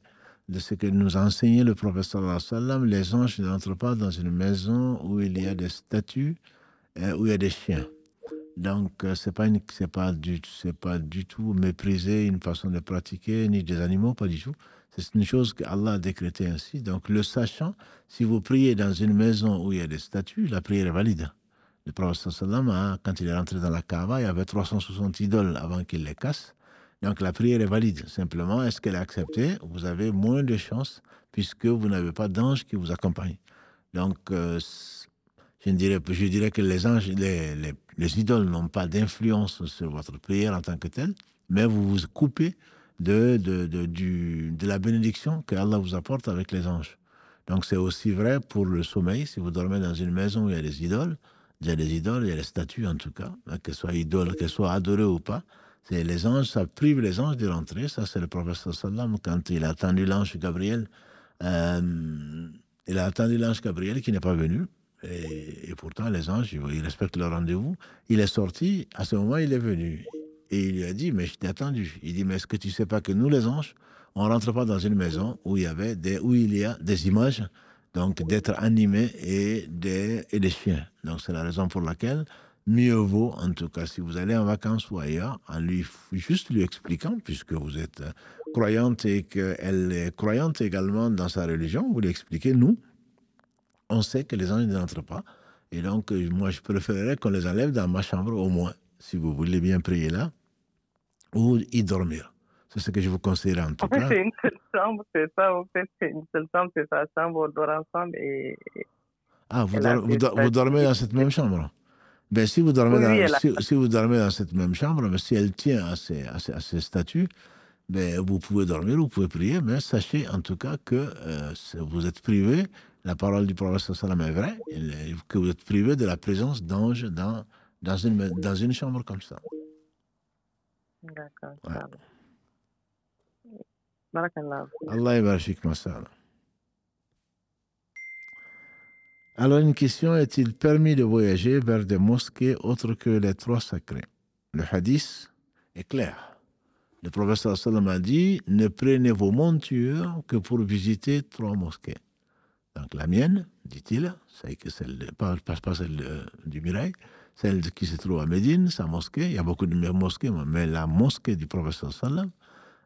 de ce que nous a enseigné le professeur sallam, les anges n'entrent pas dans une maison où il y a des statues, euh, où il y a des chiens. Donc, euh, ce n'est pas, pas, du, pas du tout mépriser une façon de pratiquer, ni des animaux, pas du tout. C'est une chose qu'Allah a décrétée ainsi. Donc, le sachant, si vous priez dans une maison où il y a des statues, la prière est valide. Le prophète sallam, hein, quand il est rentré dans la Kaaba, il y avait 360 idoles avant qu'il les casse. Donc la prière est valide. Simplement, est-ce qu'elle est acceptée Vous avez moins de chances puisque vous n'avez pas d'ange qui vous accompagne. Donc, euh, je, dirais, je dirais que les anges, les, idoles n'ont pas d'influence sur votre prière en tant que telle, mais vous vous coupez de, du, de la bénédiction que Allah vous apporte avec les anges. Donc c'est aussi vrai pour le sommeil. Si vous dormez dans une maison où il y a des idoles, il y a les idoles, il y a les statues en tout cas, que hein, qu'elles soient idoles, qu'elles soient adorées ou pas. C'est les anges, ça prive les anges de rentrer. Ça, c'est le professeur Sallam, quand il a attendu l'ange Gabriel. Euh, il a attendu l'ange Gabriel qui n'est pas venu. Et, pourtant, les anges, ils respectent leur rendez-vous. Il est sorti, à ce moment, il est venu. Et il lui a dit, mais je t'ai attendu. Il dit, mais est-ce que tu sais pas que nous, les anges, on rentre pas dans une maison où il y avait des, où il y a des images donc d'être animé et des, chiens. Donc c'est la raison pour laquelle mieux vaut, en tout cas si vous allez en vacances ou ailleurs, en lui juste lui expliquant, puisque vous êtes euh, croyante et qu'elle est croyante également dans sa religion, vous lui expliquez, nous, on sait que les anges n'entrent pas. Et donc, moi, je préférerais qu'on les enlève dans ma chambre, au moins, si vous voulez bien prier là, ou y dormir. C'est ce que je vous conseille en tout en cas. C'est une seule chambre, c'est ça. En fait, c'est une seule chambre, c'est ça. on dort ensemble. Et, ah, vous, dormez, dans cette même chambre ben, si, vous dormez dans, si, vous dormez dans cette même chambre, mais si elle tient à ses, à statuts, ben, vous pouvez dormir, vous pouvez prier, mais sachez en tout cas que euh, vous êtes privé, la parole du prophète sallam est vraie, que vous êtes privé de la présence d'anges dans, dans, une, dans une chambre comme ça. D'accord. Alors une question, est-il permis de voyager vers des mosquées autres que les trois sacrés Le hadith est clair. Le professeur Salam a dit, ne prenez vos montures que pour visiter trois mosquées. Donc la mienne, dit-il, celle, pas, pas celle euh, du Mirail, celle qui se trouve à Médine, sa mosquée, il y a beaucoup de mosquées, mais la mosquée du professeur Salam,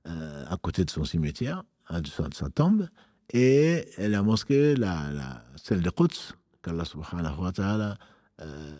euh, à côté de son cimetière, à hein, de sa tombe, et la mosquée, la, la celle de Quds, qu'Allah subhanahu wa ta'ala euh,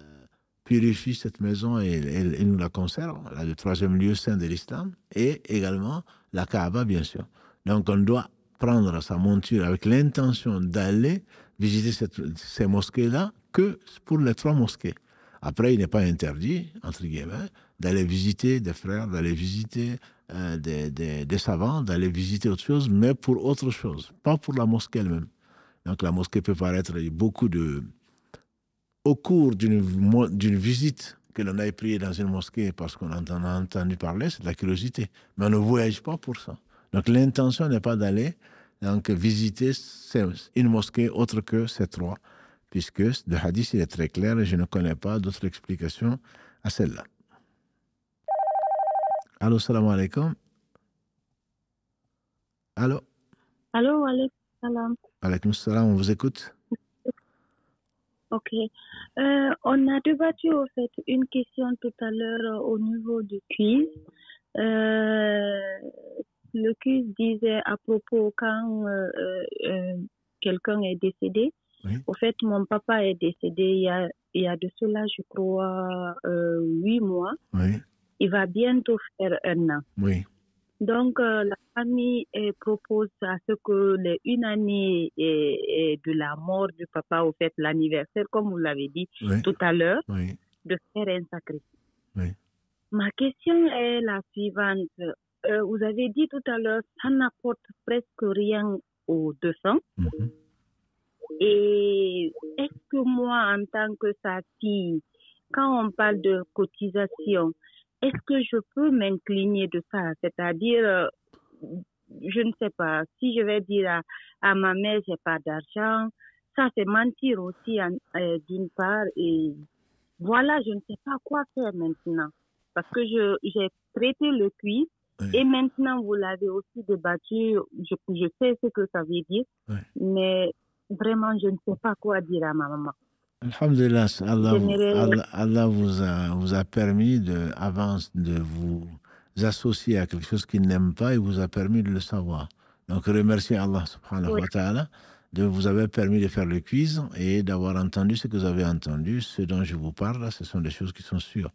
purifie cette maison et, nous la conserve, la le troisième lieu saint de l'islam, et également la Kaaba, bien sûr. Donc on doit prendre sa monture avec l'intention d'aller visiter ces mosquées-là que pour les trois mosquées. Après, il n'est pas interdit, entre guillemets, d'aller visiter des frères, d'aller visiter euh, des, savants d'aller visiter autre chose, mais pour autre chose, pas pour la mosquée elle-même. Donc la mosquée peut paraître beaucoup de... Au cours d'une visite que l'on aille prier dans une mosquée parce qu'on en a entendu parler, c'est de la curiosité. Mais on ne voyage pas pour ça. Donc l'intention n'est pas d'aller donc visiter une mosquée autre que ces trois, puisque le hadith il est très clair et je ne connais pas d'autres explications à celle-là. Allô, salam alaikum. Allô Allô, alaikum salam. Alaikum salam, on vous écoute. Ok. Euh, on a débattu, en fait, une question tout à l'heure euh, au niveau du quiz. Euh, le quiz disait à propos quand quelqu'un est décédé. Au fait, mon papa est décédé il y a, il y a de cela, je crois, huit mois. Oui il va bientôt faire un an. Oui. Donc, euh, la famille propose à ce que les une année et, de la mort du papa, au fait, l'anniversaire, comme vous l'avez dit tout à l'heure, de faire un sacrifice. Oui. Ma question est la suivante. Euh, vous avez dit tout à l'heure, ça n'apporte presque rien aux deux cents. Mm-hmm. Et est-ce que moi, en tant que sa fille, quand on parle de cotisation, est-ce que je peux m'incliner de ça C'est-à-dire, euh, je ne sais pas, si je vais dire à, ma mère, j'ai pas d'argent, ça c'est mentir aussi euh, d'une part. Et voilà, je ne sais pas quoi faire maintenant. Parce que je, j'ai traité le cuir et maintenant vous l'avez aussi débattu. Je, je sais ce que ça veut dire, mais vraiment, je ne sais pas quoi dire à ma maman. Alhamdulillah, Allah, vous, vous, a, permis de, avance de vous associer à quelque chose qu'il n'aime pas, et vous a permis de le savoir. Donc remerciez Allah subhanahu wa ta'ala de vous avoir permis de faire le quiz et d'avoir entendu ce que vous avez entendu. Ce dont je vous parle, ce sont des choses qui sont sûres.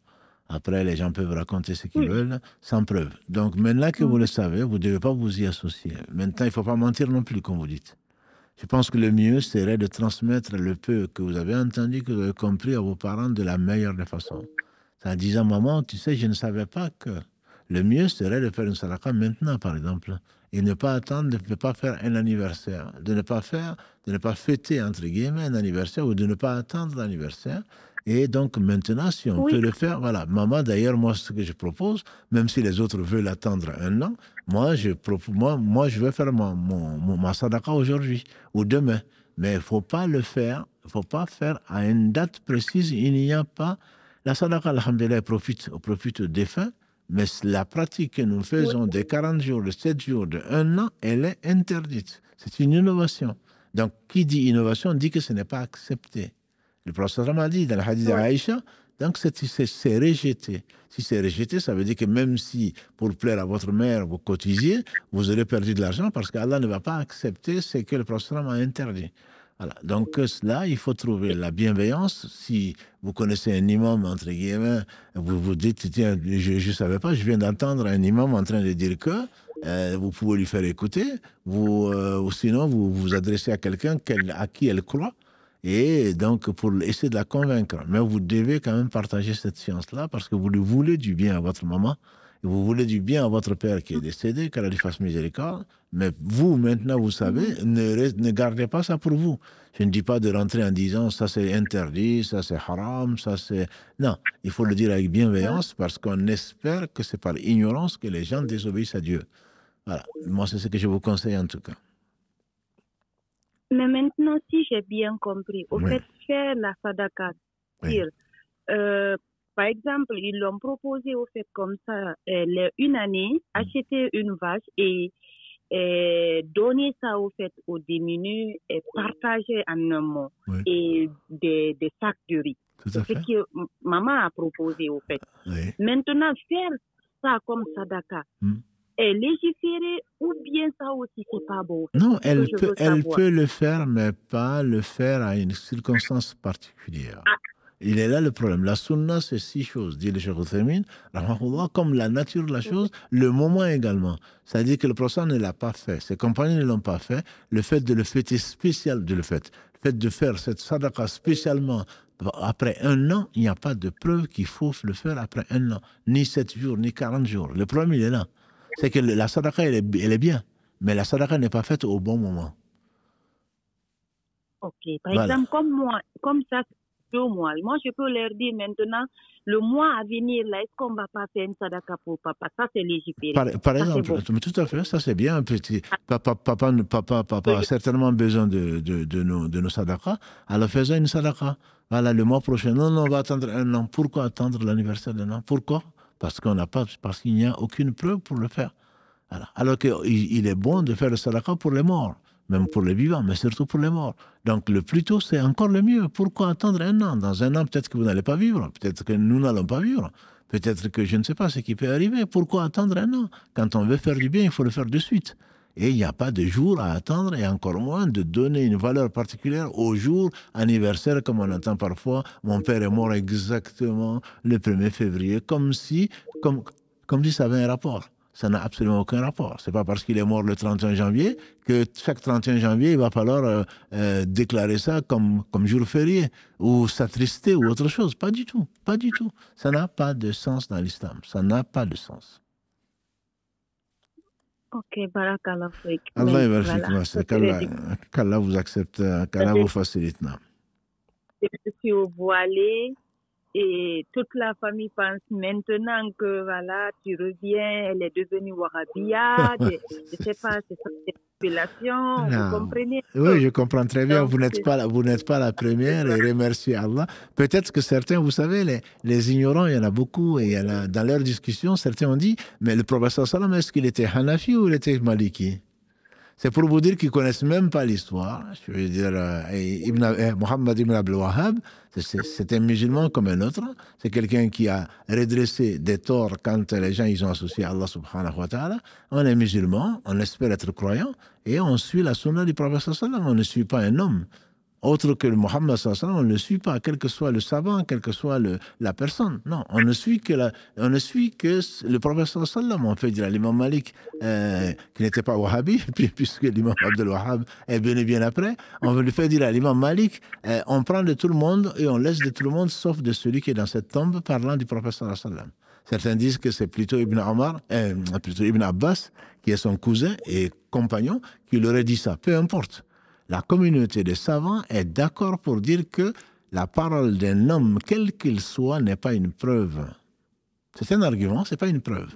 Après, les gens peuvent raconter ce qu'ils veulent sans preuve. Donc maintenant que vous le savez, vous ne devez pas vous y associer. Maintenant, il ne faut pas mentir non plus, comme vous dites. Je pense que le mieux serait de transmettre le peu que vous avez entendu, que vous avez compris à vos parents de la meilleure des façons. En disant, maman, tu sais, je ne savais pas que. Le mieux serait de faire une saraka maintenant, par exemple, et ne pas attendre de ne pas faire un anniversaire, de ne pas faire, de ne pas fêter, entre guillemets, un anniversaire ou de ne pas attendre l'anniversaire et donc maintenant, si on peut le faire, voilà. Maman, d'ailleurs, moi, ce que je propose, même si les autres veulent attendre un an, moi, je, moi, moi, je vais faire mon, mon, ma sadaka aujourd'hui ou demain. Mais il ne faut pas le faire, il ne faut pas faire à une date précise, il n'y a pas... La sadaqa alhamdulillah, profite, profite aux défunts, mais la pratique que nous faisons des 40 jours, de 7 jours, de un an, elle est interdite. C'est une innovation. Donc, qui dit innovation dit que ce n'est pas accepté. Le prophète a dit dans le hadith d'Aïcha, donc c'est rejeté. Si c'est rejeté, ça veut dire que même si, pour plaire à votre mère, vous cotisiez, vous aurez perdu de l'argent parce qu'Allah ne va pas accepter ce que le prophète a interdit. Voilà. Donc là, il faut trouver la bienveillance. Si vous connaissez un imam, entre guillemets, vous vous dites, tiens, je ne savais pas, je viens d'entendre un imam en train de dire que, euh, vous pouvez lui faire écouter, vous, euh, ou sinon vous vous adressez à quelqu'un à qui elle croit, et donc pour essayer de la convaincre. Mais vous devez quand même partager cette science-là parce que vous voulez du bien à votre maman et vous voulez du bien à votre père qui est décédé, qu'elle lui fasse miséricorde. Mais vous, maintenant, vous savez, mhm. ne, ne gardez pas ça pour vous. Je ne dis pas de rentrer en disant ça c'est interdit, ça c'est haram, ça c'est. Non, il faut le dire avec bienveillance parce qu'on espère que c'est par ignorance que les gens désobéissent à Dieu. Voilà, moi c'est ce que je vous conseille en tout cas. Mais maintenant, si j'ai bien compris, au fait, faire la sadaka, euh, par exemple, ils l'ont proposé au fait comme ça, une année, mm. acheter une vache et, donner ça au fait aux démunis et partager en un mot et des, sacs de riz. C'est ce que maman a proposé au fait. Maintenant, faire ça comme sadaka, mm est légiféré ou bien ça aussi, c'est pas bon. Non, elle, peut, elle peut le faire, mais pas le faire à une circonstance particulière. Ah. Il est là le problème. La sunna, c'est six choses, dit le Cheikh comme la nature de la chose, le moment également. C'est-à-dire que le professeur ne l'a pas fait, ses compagnons ne l'ont pas fait. Le fait de le fêter spécial, de le fait, le fait de faire cette sadaqa spécialement après un an, il n'y a pas de preuve qu'il faut le faire après un an, ni sept jours, ni 40 jours. Le problème, il est là c'est que la sadaqa, elle est, bien, mais la sadaqa n'est pas faite au bon moment. Ok. Par exemple, comme moi, comme ça, deux mois, moi, je peux leur dire maintenant, le mois à venir, là, est-ce qu'on va pas faire une sadaka pour papa Ça, c'est légitime. Par, exemple, tout à fait, ça, c'est bien. papa, papa, papa, a certainement besoin de, de, nos, de nos sadakas. Alors, faisons une sadaka. Voilà, le mois prochain. Non, non, on va attendre un an. Pourquoi attendre l'anniversaire d'un an Pourquoi parce qu'on n'a pas, parce qu'il n'y a aucune preuve pour le faire. Alors qu'il est bon de faire le salaka pour les morts, même pour les vivants, mais surtout pour les morts. Donc le plus tôt, c'est encore le mieux. Pourquoi attendre un an Dans un an, peut-être que vous n'allez pas vivre, peut-être que nous n'allons pas vivre, peut-être que je ne sais pas ce qui peut arriver. Pourquoi attendre un an Quand on veut faire du bien, il faut le faire de suite. Et il n'y a pas de jour à attendre et encore moins de donner une valeur particulière au jour anniversaire, comme on entend parfois. Mon père est mort exactement le 1er février, comme si, comme, comme si ça avait un rapport. Ça n'a absolument aucun rapport. Ce n'est pas parce qu'il est mort le 31 janvier que chaque 31 janvier, il va falloir euh, euh, déclarer ça comme, comme jour férié ou s'attrister ou autre chose. Pas du tout. Pas du tout. Ça n'a pas de sens dans l'islam. Ça n'a pas de sens. Ok, barakallah fik. Allah voilà. qu'Allah qu vous accepte, qu'Allah euh, vous facilite. Je suis au voilé. Et toute la famille pense maintenant que voilà, tu reviens, elle est devenue warabia, je ne sais pas, c'est ça vous comprenez Oui, je comprends très bien. vous n'êtes pas, vous n'êtes pas la première et remercie Allah. Peut-être que certains, vous savez, les, les, ignorants, il y en a beaucoup et il y a, dans leur discussion, certains ont dit, mais le prophète sallam, est-ce qu'il était Hanafi ou il était Maliki c'est pour vous dire qu'ils ne connaissent même pas l'histoire. Hein. Je veux dire, euh, Ibn, eh, Mohammed ibn Abdel c'est un musulman comme un autre. C'est quelqu'un qui a redressé des torts quand les gens ils ont associé Allah subhanahu wa ta'ala. On est musulman, on espère être croyant et on suit la sunna du prophète sallallahu On ne suit pas un homme autre que le Mohammed, on ne le suit pas, quel que soit le savant, quelle que soit le, la personne. Non, on ne suit que, la, on ne suit que le prophète. On fait dire à l'imam Malik, euh, qui n'était pas wahhabi, puisque l'imam Abdel Wahhab est venu bien après, on veut lui faire dire à l'imam Malik, euh, on prend de tout le monde et on laisse de tout le monde, sauf de celui qui est dans cette tombe parlant du prophète. Certains disent que c'est plutôt Ibn euh, plutôt Ibn Abbas, qui est son cousin et compagnon, qui leur a dit ça. Peu importe la communauté des savants est d'accord pour dire que la parole d'un homme, quel qu'il soit, n'est pas une preuve. C'est un argument, ce n'est pas une preuve.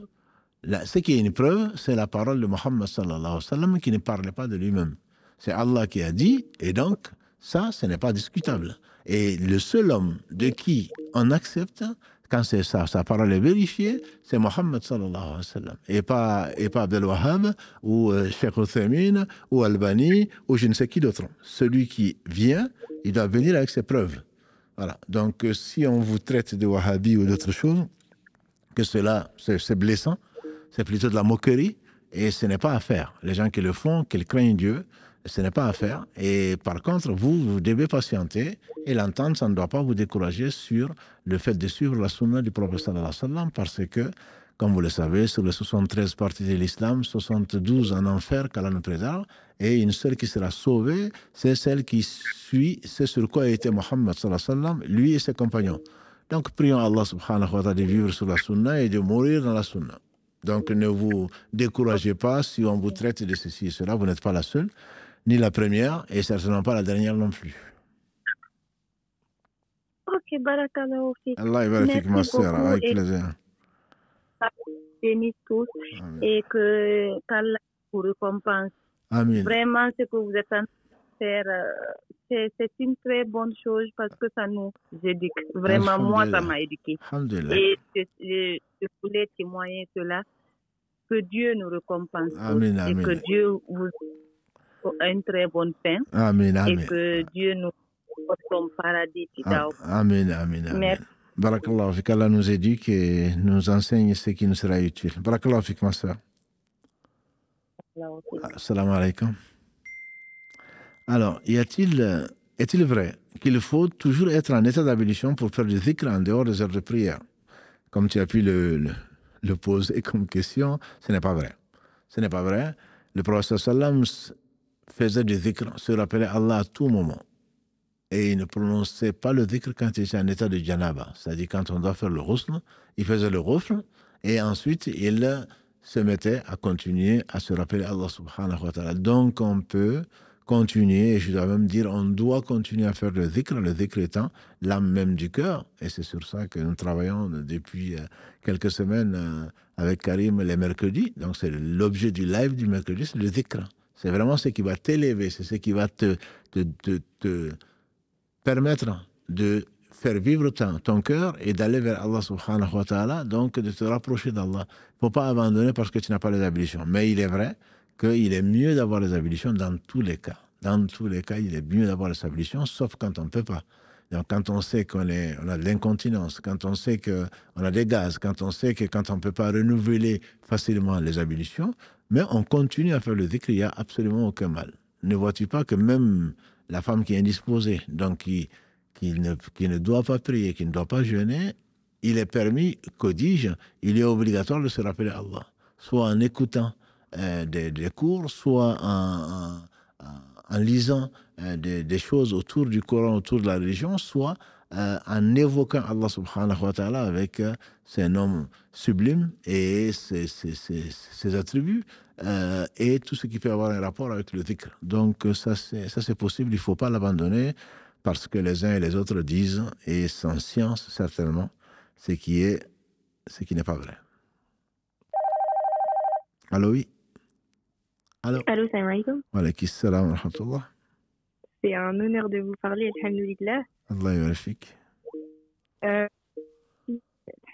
ce qui est une preuve, c'est la parole de Mohammed sallallahu alayhi wa sallam qui ne parlait pas de lui-même. C'est Allah qui a dit, et donc, ça, ce n'est pas discutable. Et le seul homme de qui on accepte, quand c'est ça, sa parole est vérifiée, c'est Mohammed sallallahu alayhi wa sallam. Et pas, et pas Abdel Wahab, ou Sheikh euh, Othman ou Albani, ou je ne sais qui d'autre. Celui qui vient, il doit venir avec ses preuves. Voilà. Donc, euh, si on vous traite de Wahhabi ou d'autre chose, que cela, c'est blessant, c'est plutôt de la moquerie, et ce n'est pas à faire. Les gens qui le font, qu'ils craignent Dieu, ce n'est pas à faire. Et par contre, vous, vous devez patienter et l'entente ça ne doit pas vous décourager sur le fait de suivre la sunna du prophète sallallahu parce que, comme vous le savez, sur les 73 parties de l'islam, 72 en enfer qu'Allah nous préserve et une seule qui sera sauvée, c'est celle qui suit c'est sur quoi a été Mohammed sallallahu alayhi wa sallam, lui et ses compagnons. Donc prions Allah subhanahu wa ta'ala de vivre sur la sunna et de mourir dans la sunna. Donc ne vous découragez pas si on vous traite de ceci et cela, vous n'êtes pas la seule ni la première et certainement pas la dernière non plus. Ok, barakallahu aussi. Allah est ma sœur, avec plaisir. bénisse tous et que Allah vous récompense. Amen. Vraiment, ce que vous êtes en train de faire, euh, c'est une très bonne chose parce que ça nous éduque. Vraiment, moi, ça m'a éduqué. Et je, je voulais témoigner cela. Que Dieu nous récompense. Amen, Et que Dieu vous une très bonne fin. Amen, amen. Et que Dieu nous porte son paradis. Ah, amen, amen, amen. Merci. Barakallah, qu'Allah nous éduque et nous enseigne ce qui nous sera utile. Barakallah, ma soeur. Ah, assalamu alaikum. Alors, y a-t-il, euh, est-il vrai qu'il faut toujours être en état d'abolition pour faire du zikr en dehors des heures de prière Comme tu as pu le, le, poser comme question, ce n'est pas vrai. Ce n'est pas vrai. Le prophète sallam faisait du zikr, se rappelait Allah à tout moment. Et il ne prononçait pas le zikr quand il était en état de janaba. C'est-à-dire quand on doit faire le ghusl, il faisait le ghusl et ensuite il se mettait à continuer à se rappeler Allah subhanahu wa ta'ala. Donc on peut continuer, et je dois même dire, on doit continuer à faire le zikr, le zikr étant l'âme même du cœur. Et c'est sur ça que nous travaillons depuis euh, quelques semaines euh, avec Karim les mercredis. Donc c'est l'objet du live du mercredi, c'est le zikr. C'est vraiment ce qui va t'élever, c'est ce qui va te, permettre de faire vivre ton, ton cœur et d'aller vers Allah subhanahu wa ta'ala, donc de te rapprocher d'Allah. Il ne faut pas abandonner parce que tu n'as pas les ablutions. Mais il est vrai qu'il est mieux d'avoir les ablutions dans tous les cas. Dans tous les cas, il est mieux d'avoir les ablutions, sauf quand on ne peut pas. Donc, quand on sait qu'on on a de l'incontinence, quand on sait qu'on a des gaz, quand on sait que quand on ne peut pas renouveler facilement les ablutions, mais on continue à faire le zikr, il n'y a absolument aucun mal. Ne vois-tu pas que même la femme qui est indisposée, donc qui, qui, ne, doit pas prier, qui ne doit pas jeûner, il est permis, que il est obligatoire de se rappeler à Allah. Soit en écoutant euh, des, cours, soit en, lisant euh, des, choses autour du Coran, autour de la religion, soit euh, en évoquant Allah subhanahu wa ta'ala avec euh, ses noms sublimes et ses, attributs euh, et tout ce qui peut avoir un rapport avec le dhikr. Donc ça c'est possible, il ne faut pas l'abandonner parce que les uns et les autres disent, et sans science certainement, ce qui est ce qui n'est pas vrai. Allô, oui Allô salam alaikum. Wa salam wa rahmatullah. C'est un honneur de vous parler, alhamdulillah. Allah yarfik. Euh,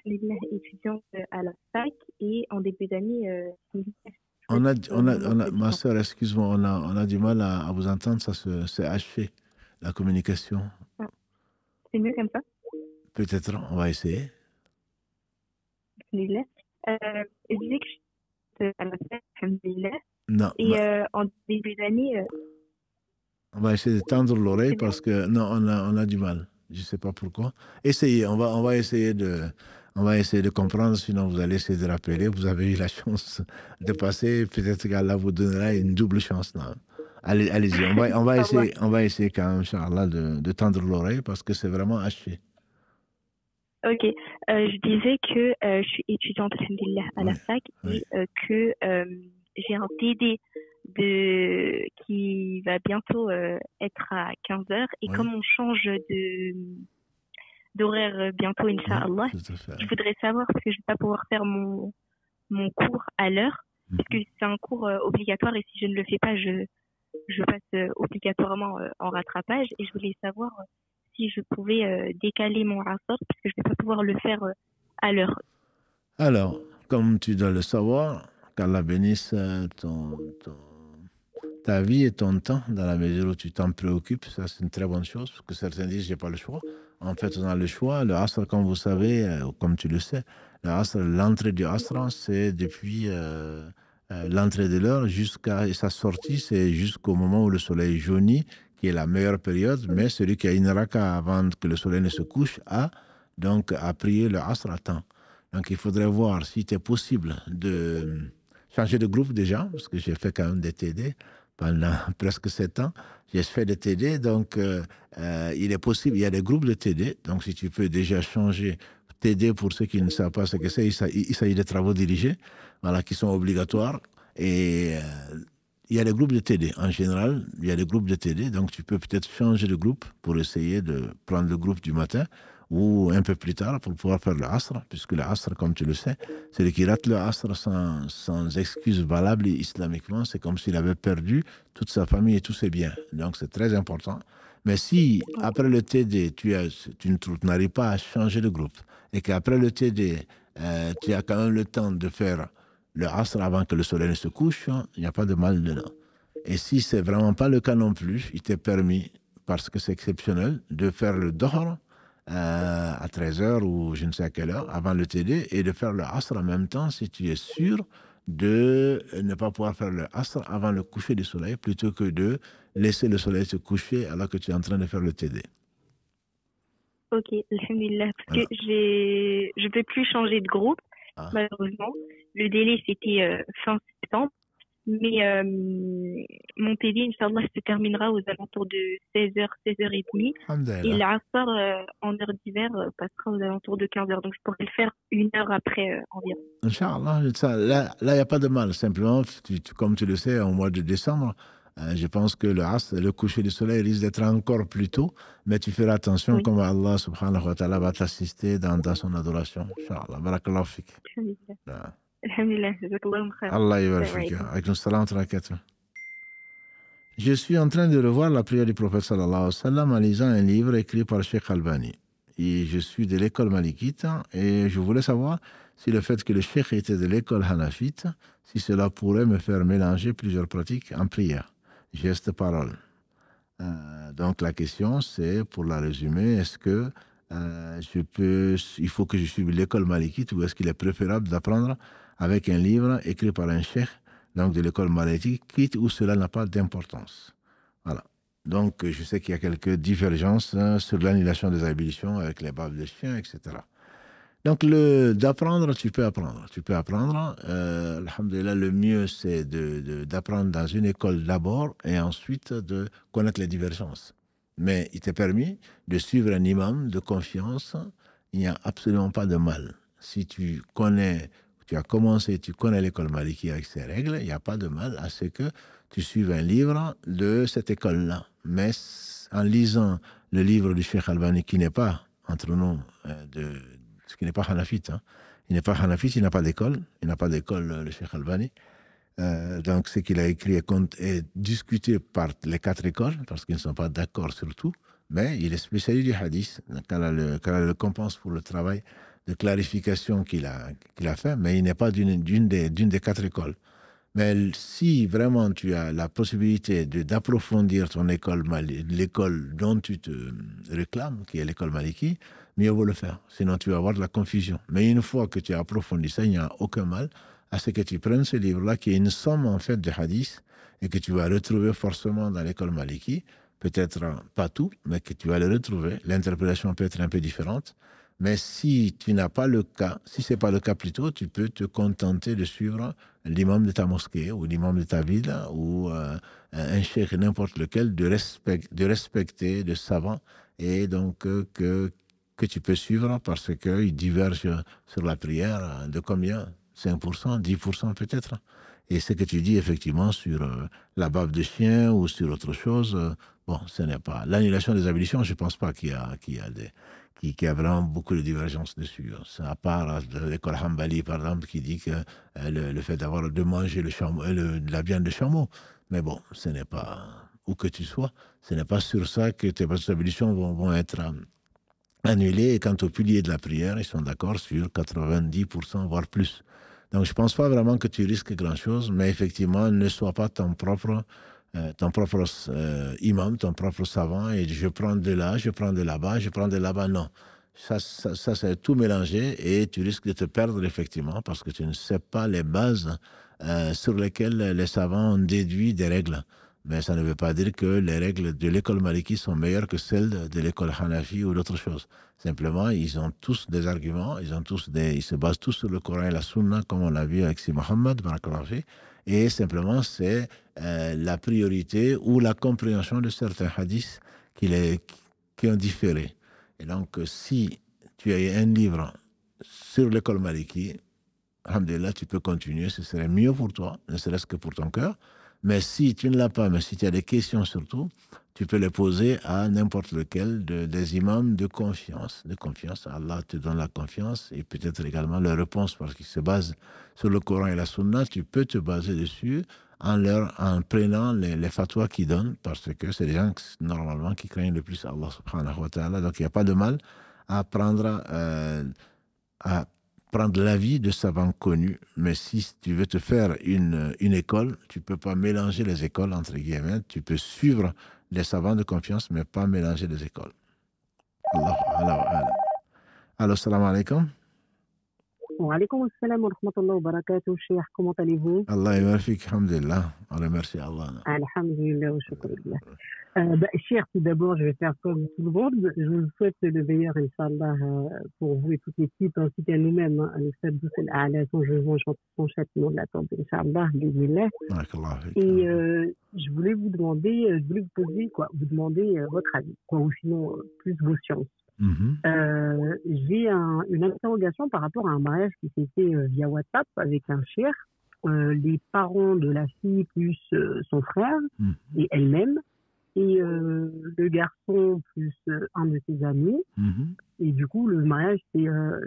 étudiante euh, à la fac et en début d'année euh, on a, on a, on a, ma soeur, excuse-moi, on a, on a du mal à, à vous entendre, ça s'est achevé, la communication. Ah. c'est mieux comme ça Peut-être, on va essayer. Euh, je dis que je suis à la fac, Non. Et euh, en début d'année, euh, on va essayer de tendre l'oreille parce que non, on a, on a du mal. Je ne sais pas pourquoi. Essayez, on va, on va essayer de... On va essayer de comprendre, sinon vous allez essayer de rappeler. Vous avez eu la chance de passer. Peut-être qu'Allah vous donnera une double chance. Non allez, allez-y. On va, on va essayer, on va essayer quand même, Charles, de, de, tendre l'oreille parce que c'est vraiment achevé. Ok. Euh, je disais que euh, je suis étudiante, à la fac, et euh, que j'ai un TD de, qui va bientôt euh, être à 15h. Et comme on change de, d'horaire euh, bientôt, Inch'Allah, je voudrais savoir, parce que je ne vais pas pouvoir faire mon, mon cours à l'heure, mhm. parce que c'est un cours euh, obligatoire et si je ne le fais pas, je, je passe obligatoirement en rattrapage. Et je voulais savoir si je pouvais décaler mon rapport, parce que je ne vais pas pouvoir le faire à l'heure. Alors, comme tu dois le savoir, la bénisse ton ta vie et ton temps, dans la mesure où tu t'en préoccupes, ça c'est une très bonne chose, parce que certains disent j'ai pas le choix. En fait, on a le choix. Le Asr, comme vous savez, euh, comme tu le sais, l'entrée du Asr, c'est depuis euh, euh, l'entrée de l'heure jusqu'à sa sortie, c'est jusqu'au moment où le soleil jaunit, qui est la meilleure période, mais celui qui a une raka avant que le soleil ne se couche a donc à prier le Asr à temps. Donc il faudrait voir si c'est possible de changer de groupe déjà, parce que j'ai fait quand même des TD, presque sept ans. J'ai fait des TD, donc euh, euh, il est possible, il y a des groupes de TD, donc si tu peux déjà changer TD pour ceux qui ne savent pas ce que c'est, il s'agit des travaux dirigés, voilà, qui sont obligatoires. Et euh, il y a des groupes de TD. En général, il y a des groupes de TD, donc tu peux peut-être changer de groupe pour essayer de prendre le groupe du matin ou un peu plus tard pour pouvoir faire le asr, puisque le asr, comme tu le sais, c'est celui qui rate le asr sans, sans excuse valable islamiquement, c'est comme s'il avait perdu toute sa famille et tous ses biens. Donc c'est très important. Mais si après le TD, tu, as, tu n'arrives pas à changer de groupe, et qu'après le TD, euh, tu as quand même le temps de faire le asr avant que le soleil ne se couche, hein, il n'y a pas de mal dedans. Et si c'est vraiment pas le cas non plus, il t'est permis, parce que c'est exceptionnel, de faire le dhor euh, à 13h ou je ne sais à quelle heure avant le TD et de faire le asr en même temps si tu es sûr de ne pas pouvoir faire le asr avant le coucher du soleil plutôt que de laisser le soleil se coucher alors que tu es en train de faire le TD. Ok, alhamdulillah, parce que je ne peux plus changer de groupe, ah. malheureusement. Le délai, c'était euh, fin septembre. Mais euh, mon télé, Inch'Allah, se terminera aux alentours de 16h, 16h30. Et l'Assar, euh, en heure d'hiver, euh, passera aux alentours de 15h. Donc, je pourrais le faire une heure après environ. Inch'Allah, là, il n'y a pas de mal. Simplement, comme tu le sais, au mois de décembre, je pense que le, le coucher du soleil risque d'être encore plus tôt. Mais tu feras attention comme Allah subhanahu wa ta'ala va t'assister dans, dans, son adoration. Inch'Allah. Barakallahu fik. Je suis en train de revoir la prière du prophète sallallahu alayhi wa sallam en lisant un livre écrit par Cheikh Albani. Et je suis de l'école malikite et je voulais savoir si le fait que le Cheikh était de l'école hanafite, si cela pourrait me faire mélanger plusieurs pratiques en prière, gestes, paroles. Euh, donc la question c'est, pour la résumer, est-ce que euh, je peux, il faut que je suive l'école malikite ou est-ce qu'il est préférable d'apprendre avec un livre écrit par un chef donc de l'école malétique, quitte où cela n'a pas d'importance. Voilà. Donc, je sais qu'il y a quelques divergences hein, sur l'annulation des ablutions avec les baves de chiens, etc. Donc, d'apprendre, tu peux apprendre. Tu peux apprendre. Euh, le mieux, c'est d'apprendre dans une école d'abord et ensuite de connaître les divergences. Mais il t'est permis de suivre un imam de confiance. Il n'y a absolument pas de mal. Si tu connais tu as commencé, tu connais l'école Maliki avec ses règles, il n'y a pas de mal à ce que tu suives un livre de cette école-là. Mais en lisant le livre du Cheikh Albani, qui n'est pas, entre nous, euh, de, ce qui n'est pas Hanafite, hein, il n'est pas Hanafite, il n'a pas d'école, il n'a pas d'école, euh, le Cheikh Albani. Euh, donc ce qu'il a écrit est, discuté par les quatre écoles, parce qu'ils ne sont pas d'accord sur tout, mais il est spécialiste du hadith, qu'elle le, le compense pour le travail de clarification qu'il a, fait, mais il n'est pas d'une des, des quatre écoles. Mais si vraiment tu as la possibilité d'approfondir ton école, l'école dont tu te euh, réclames, qui est l'école Maliki, mieux vaut le faire. Sinon, tu vas avoir de la confusion. Mais une fois que tu as approfondi ça, il n'y a aucun mal à ce que tu prennes ce livre-là, qui est une somme en fait de hadiths, et que tu vas retrouver forcément dans l'école Maliki. Peut-être hein, pas tout, mais que tu vas le retrouver. L'interprétation peut être un peu différente. Mais si tu n'as pas le cas, si ce n'est pas le cas plutôt, tu peux te contenter de suivre l'imam de ta mosquée ou l'imam de ta ville ou euh, un cheikh, n'importe lequel, de, respect, de respecter, de savant, et donc euh, que, que tu peux suivre parce qu'il divergent sur la prière de combien 5%, 10% peut-être. Et ce que tu dis effectivement sur euh, la bave de chien ou sur autre chose, Bon, ce n'est pas. L'annulation des abolitions, je ne pense pas qu'il y a, a des, vraiment beaucoup de divergences dessus. Hein. À part euh, l'école Hambali, par exemple, qui dit que euh, le, fait d'avoir de manger le euh, la viande de chameau. Mais bon, ce n'est pas, où que tu sois, ce n'est pas sur ça que tes ablutions vont, être annulées. Et quant au pilier de la prière, ils sont d'accord sur 90%, voire plus. Donc je ne pense pas vraiment que tu risques grand-chose, mais effectivement, ne sois pas ton propre euh, ton propre euh, imam, ton propre savant, et je prends de là, je prends de là-bas, je prends de là-bas. Non. Ça, ça, c'est tout mélangé et tu risques de te perdre effectivement parce que tu ne sais pas les bases euh, sur lesquelles les savants ont déduit des règles. Mais ça ne veut pas dire que les règles de l'école Maliki sont meilleures que celles de, l'école Hanafi ou d'autres choses. Simplement, ils ont tous des arguments, ils, ont tous des, ils se basent tous sur le Coran et la Sunna, comme on l'a vu avec Si Mohammed, et simplement, c'est euh, la priorité ou la compréhension de certains hadiths qui, les, qui ont différé. Et donc, si tu as un livre sur l'école Maliki, Alhamdulillah, tu peux continuer, ce serait mieux pour toi, ne serait-ce que pour ton cœur. Mais si tu ne l'as pas, mais si tu as des questions surtout, tu peux les poser à n'importe lequel des imams de confiance. De confiance, Allah te donne la confiance et peut-être également la réponse parce qu'il se base sur le Coran et la Sunna, tu peux te baser dessus en, prenant les, fatwas qu'ils donnent, parce que c'est les gens normalement qui craignent le plus Allah subhanahu wa Donc il n'y a pas de mal à prendre, euh, à prendre l'avis de savants connus, mais si tu veux te faire une, école, tu ne peux pas mélanger les écoles, entre guillemets, tu peux suivre les savants de confiance, mais pas mélanger les écoles. Alors, salam وعليكم wa ورحمة wa وبركاته comment allez-vous Allah يبارك فيك Alhamdulillah. لله remercie Allah الحمد لله euh, bah, cher tout d'abord je vais faire comme tout le monde je vous souhaite le meilleur Inch'Allah euh, pour vous et toutes toute l'équipe ainsi qu'à nous-mêmes à hein, le Sabdous al-A'la je vous son châtiment l'attente la tombe Inch'Allah et euh, je voulais vous demander euh, je voulais vous poser quoi vous demander votre avis quoi ou sinon plus vos sciences Mhm. Euh, j'ai une interrogation par rapport à un mariage qui s'est fait euh, via WhatsApp avec un cher, euh, les parents de la fille plus son frère mhm. et elle-même, et le garçon plus un de ses amis. Mhm. Et du coup, le mariage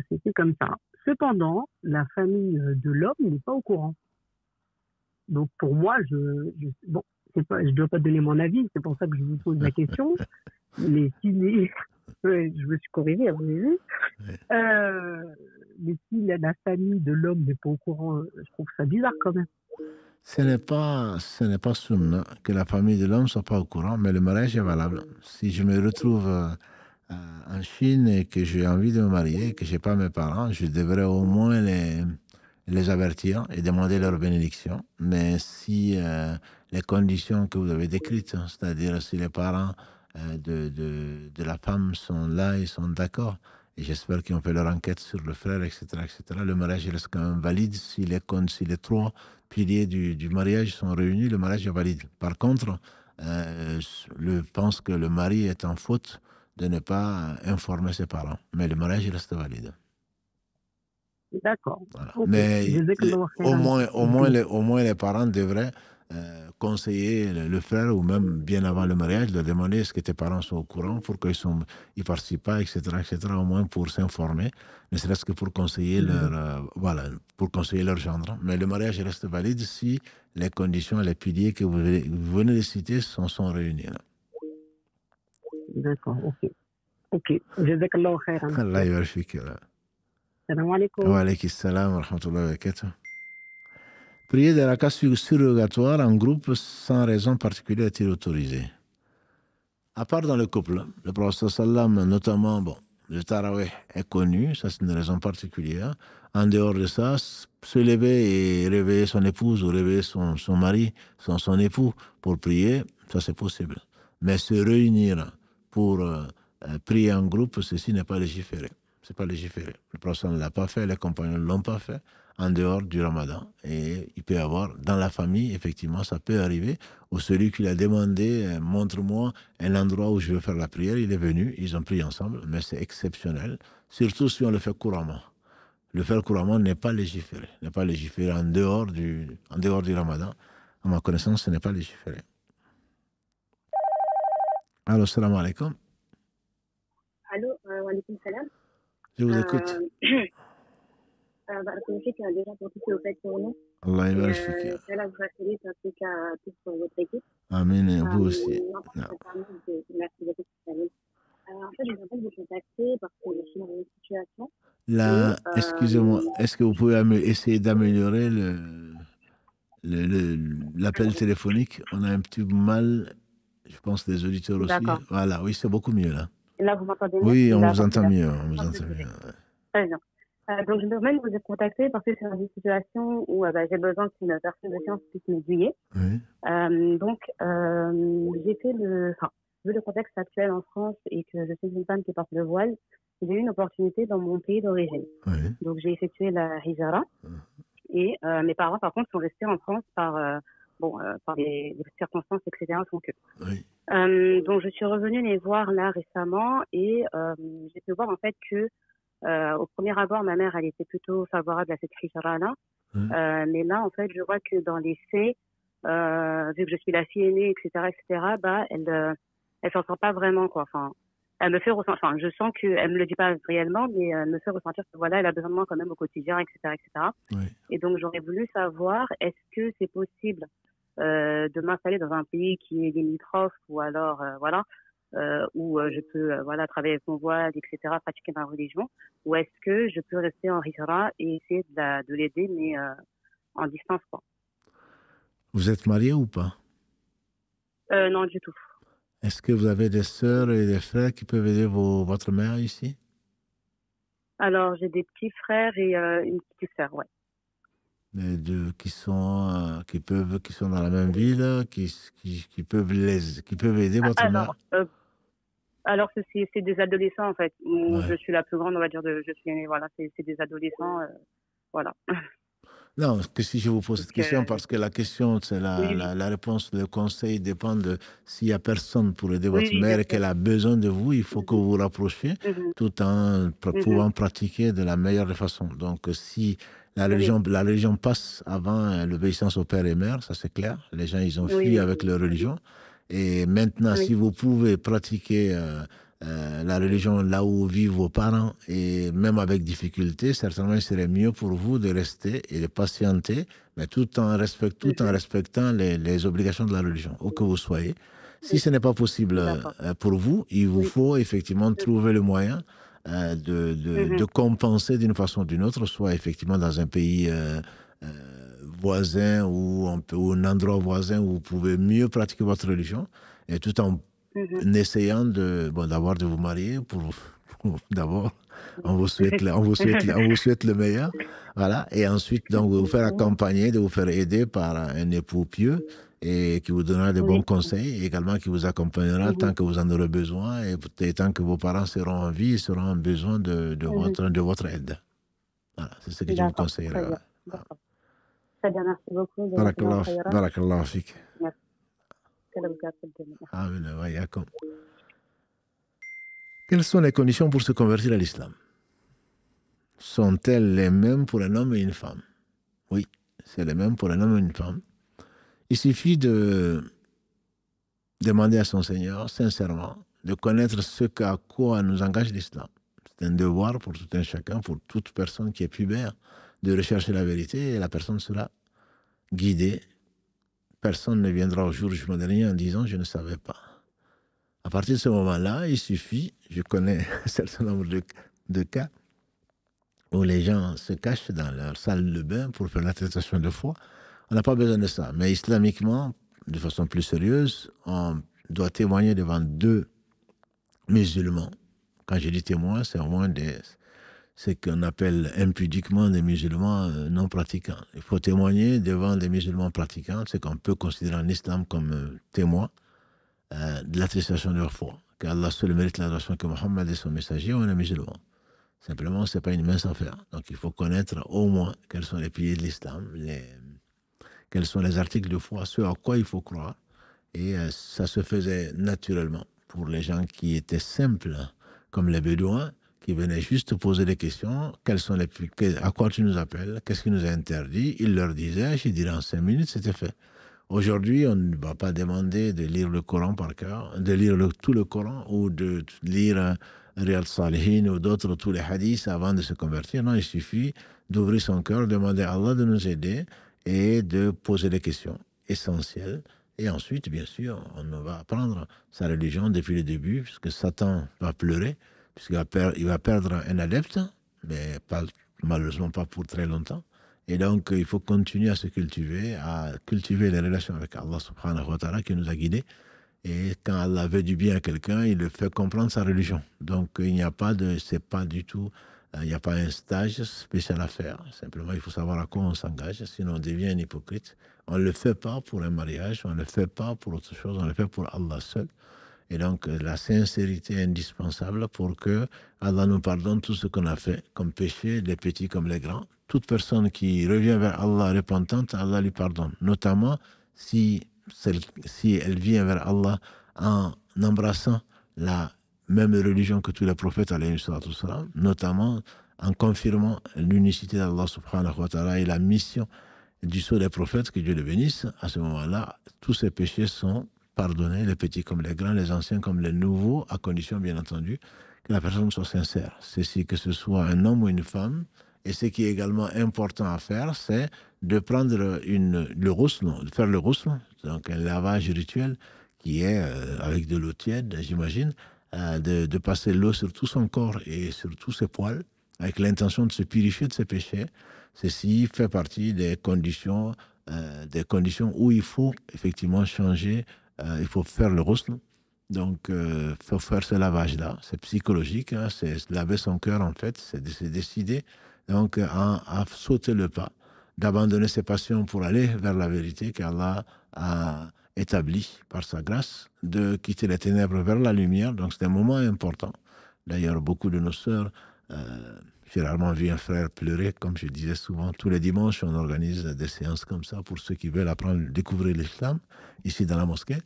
c'était comme ça. Cependant, la famille de l'homme n'est pas au courant. Donc pour moi, je, je bon, dois pas donner mon avis, c'est pour ça que je vous pose la question. mais si je me suis corrigée, vous avez vu. Euh, mais si la, famille de l'homme n'est pas au courant, euh, je trouve ça bizarre quand même. Ce n'est pas, ce n'est pas que la famille de l'homme ne soit pas au courant, mais le mariage est valable. Si je me retrouve euh, en Chine et que j'ai envie de me marier, que je n'ai pas mes parents, je devrais au moins les, les avertir et demander leur bénédiction. Mais si les conditions que vous avez décrites, hein, c'est-à-dire si les parents euh, de, de, la femme sont là et sont d'accord. Et j'espère qu'ils ont fait leur enquête sur le frère, etc. etc. Le mariage reste quand même valide si les, si les trois piliers du, mariage sont réunis, le mariage est valide. Par contre, je euh, pense que le mari est en faute de ne pas informer ses parents. Mais le mariage reste valide. D'accord. Mais au, moins, au, moins les, au moins, les parents devraient euh, conseiller le, frère ou même bien avant le mariage, de demander est-ce que tes parents sont au courant pour qu'ils ne participent pas, etc., etc., au moins pour s'informer, ne serait-ce que pour conseiller, mm-hmm. leur, euh, voilà, pour conseiller leur gendre. Mais le mariage reste valide si les conditions, les piliers que vous, venez de citer sont, sont réunis. D'accord, ok. Ok, je Wa alaikum wa wa Prier des rakas surrogatoires en groupe sans raison particulière est-il autorisé À part dans le couple, le prophète sallam, notamment, bon, le taraweh est connu, ça c'est une raison particulière. En dehors de ça, se lever et réveiller son épouse ou réveiller son, mari, son, son époux pour prier, ça c'est possible. Mais se réunir pour euh, euh, prier en groupe, ceci n'est pas légiféré c'est pas légiféré. Le professeur ne l'a pas fait, les compagnons ne l'ont pas fait en dehors du ramadan. Et il peut y avoir, dans la famille, effectivement, ça peut arriver, ou celui qui l'a demandé, euh, montre-moi un endroit où je veux faire la prière, il est venu, ils ont prié ensemble, mais c'est exceptionnel, surtout si on le fait couramment. Le faire couramment n'est pas légiféré, n'est pas légiféré en dehors du, en dehors du ramadan. À ma connaissance, ce n'est pas légiféré. Allô, salam alaikum. Allô, euh, wa alaikum salam. Je vous euh, écoute. Baraka tout ce que vous faites pour nous. Allah est euh, Alors vous facilite ainsi qu'à tous votre équipe. Amen, et vous euh, aussi. Merci euh, En fait, je vous rappelle vous contacter parce que je suis dans une situation. Là, excusez-moi, est-ce que vous pouvez essayer d'améliorer le l'appel téléphonique, on a un petit mal, je pense, les auditeurs aussi. Voilà, oui, c'est beaucoup mieux là. Là, vous m'entendez mieux Oui, on vous entend mieux. On vous Très bien. Euh, donc, je me permets de vous contacter parce que c'est une situation où euh, bah, j'ai besoin qu'une personne de science puisse m'aiguiller. Euh, donc, j'ai fait le. vu le contexte actuel en France et que je suis une femme qui porte le voile, j'ai eu une opportunité dans mon pays d'origine. Donc, j'ai effectué la Rizara. Ah. Et mes parents, par contre, sont restés en France par, bon, par des, circonstances, etc., sont que. Oui. Euh, donc je suis revenue les voir là récemment et euh, j'ai pu voir en fait que euh, au premier abord ma mère elle était plutôt favorable à cette hijra là, mmh. euh, mais là en fait je vois que dans les faits, euh, vu que je suis la fille aînée etc etc bah elle elle s'en sent pas vraiment quoi. Enfin elle me fait ressentir, enfin je sens que elle me le dit pas réellement mais elle me fait ressentir que voilà elle a besoin de moi quand même au quotidien etc etc. Et donc j'aurais voulu savoir est-ce que c'est possible euh, de m'installer dans un pays qui est limitrophe ou alors euh, voilà euh, où je peux voilà travailler avec mon voile, etc., pratiquer ma religion, ou est-ce que je peux rester en Hijra et essayer de l'aider, mais en distance quoi. Vous êtes marié ou pas euh, Non, du tout. Est-ce que vous avez des sœurs et des frères qui peuvent aider votre mère ici Alors, j'ai des petits frères et une petite sœur, ouais mais qui sont euh, qui peuvent qui sont dans la même ville, qui, qui, peuvent les qui peuvent aider ah, votre ah, mère. Euh, alors c'est des adolescents en fait. Je suis la plus grande, on va dire. De, je suis voilà, c'est des adolescents, euh, voilà. Non, que si je vous pose cette question, parce que la question, c'est la, la, réponse, le conseil dépend de s'il n'y a personne pour aider votre mère et qu'elle a besoin de vous, il faut que vous vous rapprochiez mm-hmm. tout en mm-hmm. pouvant pratiquer de la meilleure façon. Donc, si la religion, la religion passe avant euh, l'obéissance au père et mère, ça c'est clair. Les gens, ils ont fui avec leur religion. Et maintenant, si vous pouvez pratiquer euh, euh, la religion là où vivent vos parents, et même avec difficulté, certainement, il serait mieux pour vous de rester et de patienter, mais tout en, tout en respectant les, les, obligations de la religion, où que vous soyez. Si ce n'est pas possible pour vous, il vous faut effectivement trouver le moyen euh, de, mm-hmm. de, compenser d'une façon ou d'une autre, soit effectivement dans un pays euh, euh, voisin ou un, endroit voisin où vous pouvez mieux pratiquer votre religion, et tout en mm-hmm. essayant de, bon, de vous marier pour d'abord on vous souhaite, on vous souhaite, on vous souhaite le meilleur. Voilà. Et ensuite, donc, vous, faire accompagner, de vous faire aider par un époux pieux et qui vous donnera des bons conseils également qui vous accompagnera tant que vous en aurez besoin et, tant que vos parents seront en vie, seront en besoin de, de, votre, aide. Voilà, c'est ce que je vous conseillerais. Très bien, merci beaucoup. Barakallah, barakallah Ah, quelles sont les conditions pour se convertir à l'islam Sont-elles les mêmes pour un homme et une femme Oui, c'est les mêmes pour un homme et une femme. Il suffit de demander à son Seigneur, sincèrement, de connaître ce qu'à quoi nous engage l'islam. C'est un devoir pour tout un chacun, pour toute personne qui est pubère, de rechercher la vérité et la personne sera guidée. Personne ne viendra au jour du jugement dernier en disant je ne savais pas. À partir de ce moment-là, il suffit, je connais un certain nombre de, cas où les gens se cachent dans leur salle de bain pour faire l'attestation de foi. On n'a pas besoin de ça. Mais islamiquement, de façon plus sérieuse, on doit témoigner devant deux musulmans. Quand je dis témoin, c'est au moins des, ce qu'on appelle impudiquement des musulmans euh, non pratiquants. Il faut témoigner devant des musulmans pratiquants, ce qu'on peut considérer en islam comme euh, témoin. Euh, de l'attestation de leur foi. Qu'Allah seul mérite l'adoration que Mohammed est son messager, on est musulman. Simplement, ce n'est pas une mince affaire. Donc, il faut connaître au moins quels sont les piliers de l'islam, quels sont les articles de foi, ce à quoi il faut croire. Et euh, ça se faisait naturellement pour les gens qui étaient simples, comme les Bédouins, qui venaient juste poser des questions. Quels sont les, à quoi tu nous appelles Qu'est-ce qui nous est interdit ils leur disaient, je dirais en cinq minutes, c'était fait. Aujourd'hui, on ne va pas demander de lire le Coran par cœur, de lire tout le Coran ou de lire euh, Riyad Salihin ou d'autres, tous les hadiths avant de se convertir. Non, il suffit d'ouvrir son cœur, demander à Allah de nous aider et de poser les questions essentielles. Et ensuite, bien sûr, on va apprendre sa religion depuis le début, puisque Satan va pleurer, puisqu'il va, va perdre un adepte, mais pas, malheureusement pas pour très longtemps. Et donc, euh, il faut continuer à se cultiver, à cultiver les relations avec Allah subhanahu wa ta'ala qui nous a guidés. Et quand Allah veut du bien à quelqu'un, il le fait comprendre sa religion. Donc, il n'y a pas de. C'est pas du tout. Euh, il n'y a pas un stage spécial à faire. Simplement, il faut savoir à quoi on s'engage, sinon on devient un hypocrite. On ne le fait pas pour un mariage, on ne le fait pas pour autre chose, on le fait pour Allah seul. Et donc, la sincérité est indispensable pour que Allah nous pardonne tout ce qu'on a fait, comme péché, les petits comme les grands. Toute personne qui revient vers Allah repentante, Allah lui pardonne. Notamment si, si elle vient vers Allah en embrassant la même religion que tous les prophètes, notamment en confirmant l'unicité d'Allah et la mission du sceau des prophètes, que Dieu le bénisse. À ce moment-là, tous ces péchés sont pardonner les petits comme les grands, les anciens comme les nouveaux, à condition, bien entendu, que la personne soit sincère. Ceci, que ce soit un homme ou une femme. Et ce qui est également important à faire, c'est de prendre une, le rousle, de faire le rousle, donc un lavage rituel qui est euh, avec de l'eau tiède, j'imagine, euh, de, passer l'eau sur tout son corps et sur tous ses poils, avec l'intention de se purifier de ses péchés. Ceci fait partie des conditions, euh, des conditions où il faut effectivement changer euh, il faut faire le roussel, Donc, il euh, faut faire ce lavage-là. C'est psychologique, hein. c'est laver son cœur, en fait, c'est décider donc à, sauter le pas, d'abandonner ses passions pour aller vers la vérité qu'Allah a établie par sa grâce, de quitter les ténèbres vers la lumière. Donc c'est un moment important. D'ailleurs, beaucoup de nos sœurs euh, j'ai rarement vu un frère pleurer, comme je disais souvent. Tous les dimanches, on organise des séances comme ça pour ceux qui veulent apprendre, découvrir l'islam, ici dans la mosquée.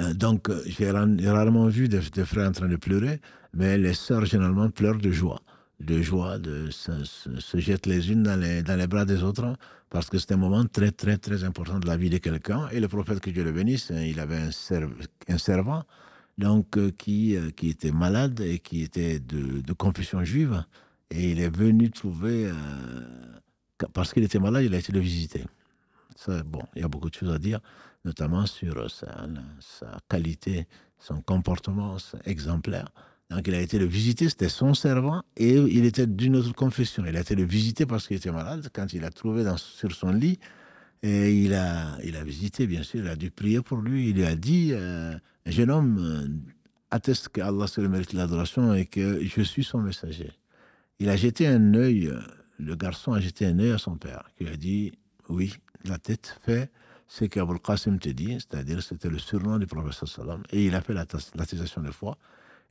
Euh, donc, euh, j'ai rarement vu des, frères en train de pleurer, mais les sœurs, généralement, pleurent de joie. De joie, de, se, se, jettent les unes dans les, dans les, bras des autres, hein, parce que c'est un moment très, très, très important de la vie de quelqu'un. Et le prophète, que Dieu le bénisse, hein, il avait un, un servant donc, euh, qui, qui était malade et qui était de, de confession juive. Et il est venu trouver, euh, parce qu'il était malade, il a été le visiter. Ça, bon, il y a beaucoup de choses à dire, notamment sur sa, qualité, son comportement exemplaire. Donc il a été le visiter, c'était son servant, et il était d'une autre confession. Il a été le visiter parce qu'il était malade. Quand il l'a trouvé dans, sur son lit, et il a, il a visité, bien sûr, il a dû prier pour lui. Il lui a dit, un euh, jeune homme, euh, atteste qu'Allah se le mérite l'adoration et que je suis son messager. Il a jeté un œil, euh, le garçon a jeté un œil à son père, qui lui a dit Oui, la tête fait ce qu'Abul Qasim te dit, c'est-à-dire c'était le surnom du prophète sallam, et il a fait l'attestation de foi.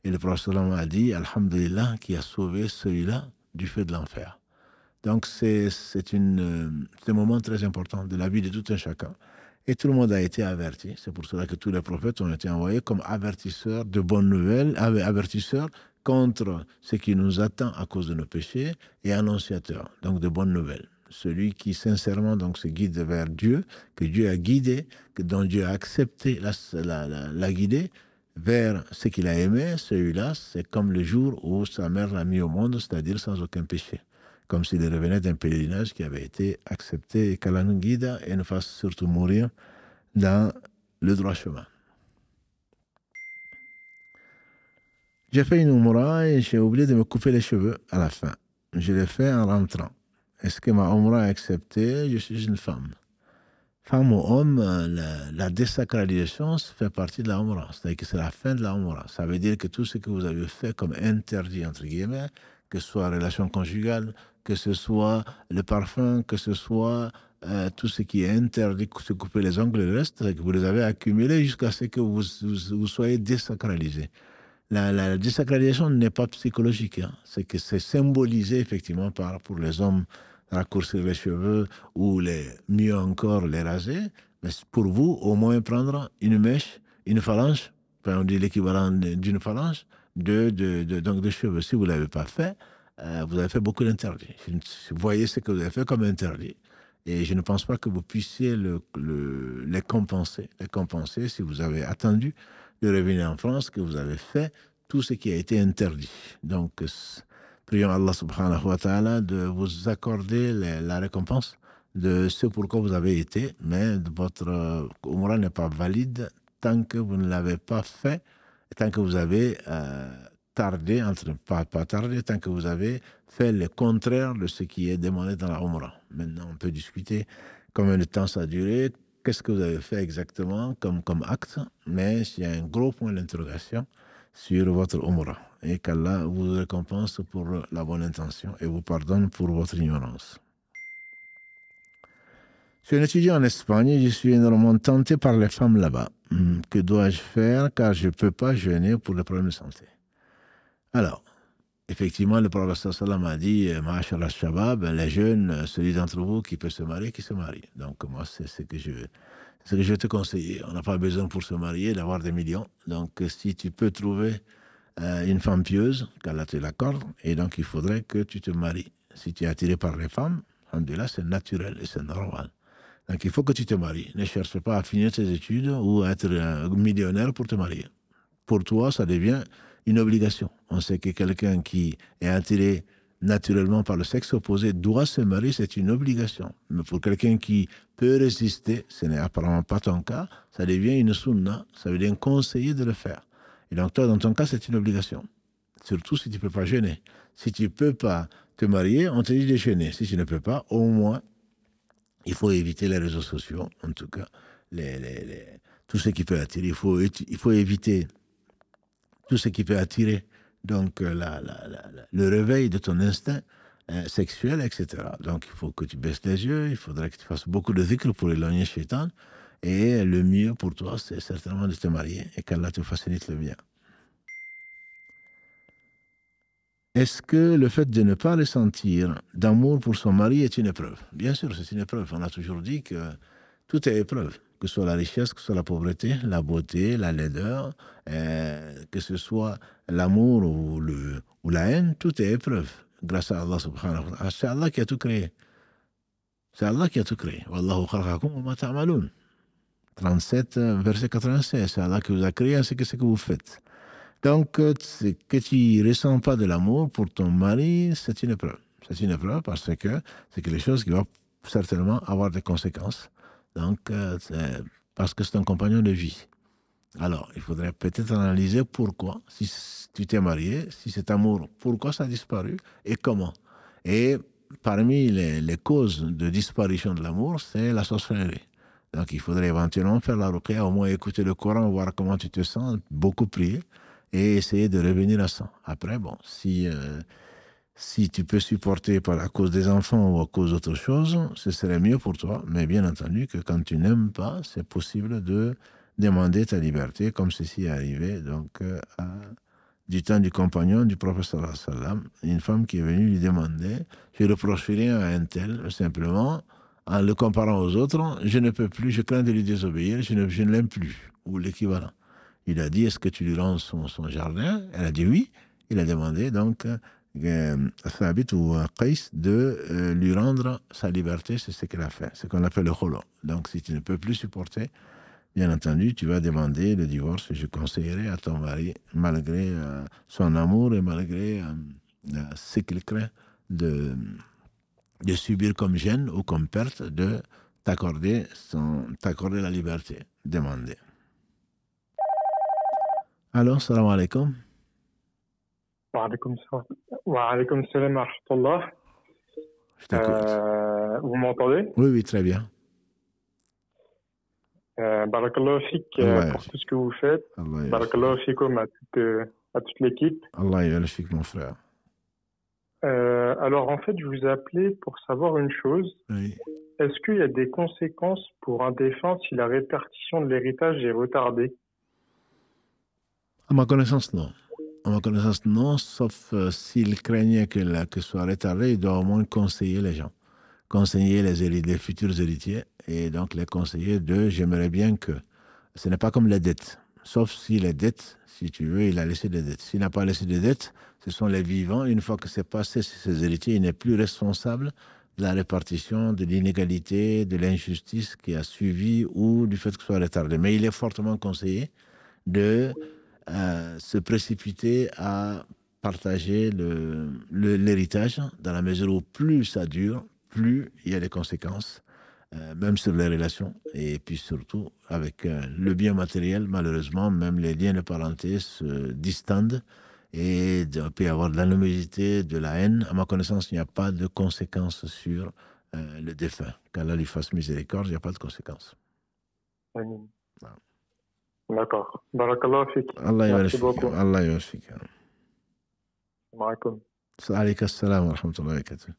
Et le prophète sallam a dit Alhamdulillah, qui a sauvé celui-là du feu de l'enfer. Donc euh, c'est un moment très important de la vie de tout un chacun. Et tout le monde a été averti. C'est pour cela que tous les prophètes ont été envoyés comme avertisseurs de bonnes nouvelles, avertisseurs contre ce qui nous attend à cause de nos péchés, et annonciateur, donc de bonnes nouvelles. Celui qui sincèrement donc se guide vers Dieu, que Dieu a guidé, que, dont Dieu a accepté la, la, la, guider vers ce qu'il a aimé, celui-là, c'est comme le jour où sa mère l'a mis au monde, c'est-à-dire sans aucun péché. Comme s'il revenait d'un pèlerinage qui avait été accepté et qu'Allah nous guide et nous fasse surtout mourir dans le droit chemin. J'ai fait une Umrah et j'ai oublié de me couper les cheveux à la fin. Je l'ai fait en rentrant. Est-ce que ma Omra est acceptée Je suis une femme. Femme ou homme, euh, la, désacralisation fait partie de la Omra, C'est-à-dire que c'est la fin de la Omra. Ça veut dire que tout ce que vous avez fait comme interdit, entre guillemets, que ce soit relation conjugale, que ce soit le parfum, que ce soit euh, tout ce qui est interdit, se couper les ongles, le reste, que vous les avez accumulés jusqu'à ce que vous, soyez désacralisé la, désacralisation n'est pas psychologique, hein. c'est que c'est symbolisé effectivement par, pour les hommes, raccourcir les cheveux ou les, mieux encore les raser, mais pour vous, au moins prendre une mèche, une phalange, on dit l'équivalent d'une phalange, de, donc de cheveux. Si vous ne l'avez pas fait, euh, vous avez fait beaucoup d'interdits. Vous voyez ce que vous avez fait comme interdit. Et je ne pense pas que vous puissiez le, les compenser. Les compenser si vous avez attendu de revenir en France que vous avez fait tout ce qui a été interdit. Donc, euh, prions Allah subhanahu wa ta'ala de vous accorder la récompense de ce pour quoi vous avez été, mais votre euh, umrah n'est pas valide tant que vous ne l'avez pas fait, tant que vous avez euh, tardé, entre, pas, pas tardé, tant que vous avez fait le contraire de ce qui est demandé dans la umrah. Maintenant, on peut discuter combien de temps ça a duré, qu'est-ce que vous avez fait exactement comme, comme acte, mais a un gros point d'interrogation sur votre omra et qu'Allah vous récompense pour la bonne intention et vous pardonne pour votre ignorance. Je suis un étudiant en Espagne, je suis énormément tenté par les femmes là-bas. Hmm, que dois-je faire car je ne peux pas jeûner pour les problèmes de santé Alors, effectivement, le prophète sallam a dit euh, Masha'Allah shabab les jeunes, euh, celui d'entre vous qui peut se marier, qui se marie. Donc, moi, c'est ce que je ce que je te conseiller. On n'a pas besoin pour se marier d'avoir des millions. Donc, euh, si tu peux trouver une femme pieuse, qu'elle te l'accorde, et donc il faudrait que tu te maries. Si tu es attiré par les femmes, là, c'est naturel et c'est normal. Donc, il faut que tu te maries. Ne cherche pas à finir tes études ou à être millionnaire pour te marier. Pour toi, ça devient une obligation. On sait que quelqu'un qui est attiré naturellement par le sexe opposé doit se marier, c'est une obligation. Mais pour quelqu'un qui peut résister, ce n'est apparemment pas ton cas, ça devient une sunna, ça veut dire conseiller de le faire. Et donc toi, dans ton cas, c'est une obligation. Surtout si tu ne peux pas jeûner. Si tu ne peux pas te marier, on te dit de jeûner. Si tu ne peux pas, au moins, il faut éviter les réseaux sociaux, en tout cas, tout ce qui peut attirer. Il il faut éviter tout ce qui peut attirer donc euh, le réveil de ton instinct euh, sexuel, etc. Donc il faut que tu baisses les yeux, il faudra que tu fasses beaucoup de zikr pour éloigner Shaitan. Et le mieux pour toi, c'est certainement de te marier et qu'Allah te facilite le bien. Est-ce que le fait de ne pas ressentir d'amour pour son mari est une épreuve Bien sûr, c'est une épreuve. On a toujours dit que tout est épreuve que ce soit la richesse, que ce soit la pauvreté, la beauté, la laideur, euh, que ce soit l'amour ou, le, ou la haine, tout est épreuve grâce à Allah subhanahu wa ta'ala. C'est Allah qui a tout créé. C'est Allah qui a tout créé. Wallahu khalaqakum wa ma 37, euh, verset 96. C'est Allah qui vous a créé ainsi que ce que vous faites. Donc, euh, que tu ne ressens pas de l'amour pour ton mari, c'est une épreuve. C'est une épreuve parce que c'est quelque chose qui va certainement avoir des conséquences. Donc, euh, c'est parce que c'est un compagnon de vie. Alors, il faudrait peut-être analyser pourquoi, si tu t'es marié, si cet amour, pourquoi ça a disparu et comment. Et parmi les, causes de disparition de l'amour, c'est la sorcellerie. Donc, il faudrait éventuellement faire la roquette, au moins écouter le Coran, voir comment tu te sens, beaucoup prier et essayer de revenir à ça. Après, bon, si. Euh, si tu peux supporter par la cause des enfants ou à cause d'autre chose, ce serait mieux pour toi. Mais bien entendu que quand tu n'aimes pas, c'est possible de demander ta liberté, comme ceci est arrivé donc, euh, du temps du compagnon du professeur Salam, une femme qui est venue lui demander, je le à un tel, simplement, en le comparant aux autres, je ne peux plus, je crains de lui désobéir, je ne, l'aime plus, ou l'équivalent. Il a dit, est-ce que tu lui rends son, son jardin Elle a dit oui. Il a demandé, donc, euh, Thabit ou euh, Qais de euh, lui rendre sa liberté, c'est ce qu'il a fait, ce qu'on appelle le holo. Donc si tu ne peux plus supporter, bien entendu, tu vas demander le divorce. Je conseillerais à ton mari, malgré son amour et malgré ce qu'il craint de, de subir comme gêne ou comme perte, de t'accorder la liberté demander Alors, salam alaikum. Wa alaykoum salam wa rahmatullah. Je vous m'entendez Oui, oui, très bien. Euh, pour tout ce que vous faites. Barakallahu comme à toute, euh، à l'équipe. Allah mon frère. alors, en fait, je vous appelais pour savoir une chose. Est-ce qu'il y a des conséquences pour un défunt si la répartition de l'héritage est retardée À ma connaissance, non. En ma connaissance, non, sauf euh, s'il craignait que, la, que soit retardé, il doit au moins conseiller les gens, conseiller les, les futurs héritiers, et donc les conseiller de j'aimerais bien que. Ce n'est pas comme les dettes, sauf si les dettes, si tu veux, il a laissé des dettes. S'il n'a pas laissé des dettes, ce sont les vivants. Une fois que c'est passé, ses héritiers, il n'est plus responsable de la répartition, de l'inégalité, de l'injustice qui a suivi ou du fait que ce soit retardé. Mais il est fortement conseillé de euh, se précipiter à partager l'héritage, le, l'héritage dans la mesure où plus ça dure, plus il y a des conséquences, euh, même sur les relations, et puis surtout avec euh, le bien matériel, malheureusement, même les liens de parenté se distendent et il peut y avoir de l'animosité, de la haine. À ma connaissance, il n'y a pas de conséquences sur le défunt. Qu'Allah lui fasse miséricorde, il n'y a pas de conséquences. D'accord. Barakallah fik. Allah Allah Allah salam wa rahmatullahi wa barakatuh.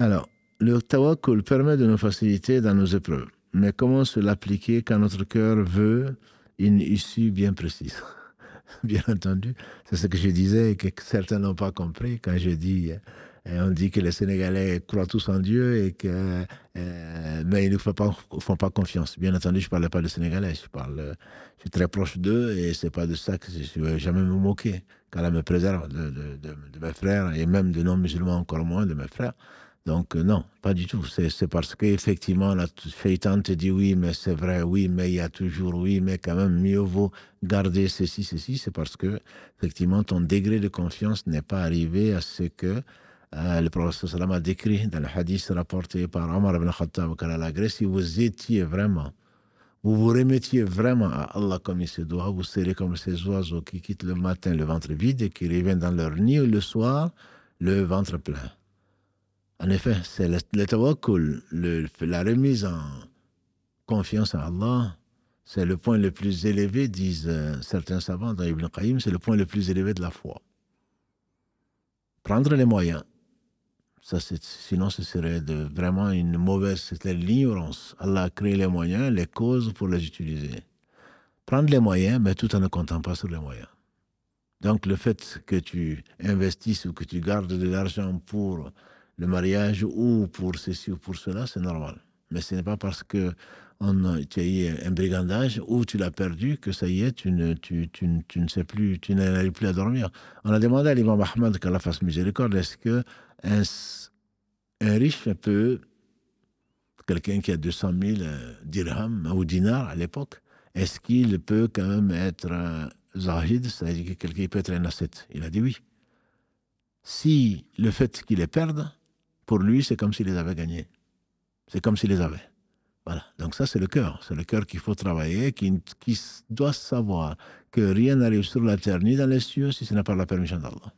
Alors, le tawakkul permet de nous faciliter dans nos épreuves, mais comment se l'appliquer quand notre cœur veut une issue bien précise Bien entendu, c'est ce que je disais et que certains n'ont pas compris quand je dis hein, on dit que les Sénégalais croient tous en Dieu et que, euh, mais ils ne font pas, font pas confiance. Bien entendu, je ne parle pas de Sénégalais, je parle, je suis très proche d'eux et c'est pas de ça que je ne vais jamais me moquer. elle me préserve de, de, mes frères et même de non-musulmans, encore moins de mes frères. Donc euh, non, pas du tout. C'est parce qu'effectivement, la Shaitan te dit oui, mais c'est vrai, oui, mais il y a toujours oui, mais quand même, mieux vaut garder ceci, ceci. C'est parce que, effectivement, ton degré de confiance n'est pas arrivé à ce que euh, le prophète sallam a décrit dans le hadith rapporté par Omar ibn Khattab à la Grèce, si vous étiez vraiment, vous vous remettiez vraiment à Allah comme il se doit, vous serez comme ces oiseaux qui quittent le matin le ventre vide et qui reviennent dans leur nid le soir le ventre plein. En effet, c'est le, le la remise en confiance à Allah, c'est le point le plus élevé, disent euh, certains savants dans Ibn Qayyim, c'est le point le plus élevé de la foi. Prendre les moyens sinon, ce serait de, vraiment une mauvaise, c'était l'ignorance. Allah a créé les moyens, les causes pour les utiliser. Prendre les moyens, mais tout en ne comptant pas sur les moyens. Donc, le fait que tu investisses ou que tu gardes de l'argent pour le mariage ou pour ceci ou pour cela, c'est normal. Mais ce n'est pas parce que on, tu as eu un brigandage ou tu l'as perdu que ça y est, tu ne, tu, tu, ne sais plus, tu n'arrives plus à dormir. On a demandé à l'imam Ahmad qu'Allah fasse miséricorde, est-ce que un, un riche peut, quelqu'un qui a 200 000 euh, dirhams ou dinars à l'époque, est-ce qu'il peut quand même être un zahid, c'est-à-dire que quelqu'un peut être un ascète Il a dit oui. Si le fait qu'il les perde, pour lui, c'est comme s'il les avait gagnés. C'est comme s'il les avait. Voilà. Donc ça, c'est le cœur. C'est le cœur qu'il faut travailler, qui, qui doit savoir que rien n'arrive sur la terre ni dans les cieux si ce n'est pas la permission d'Allah.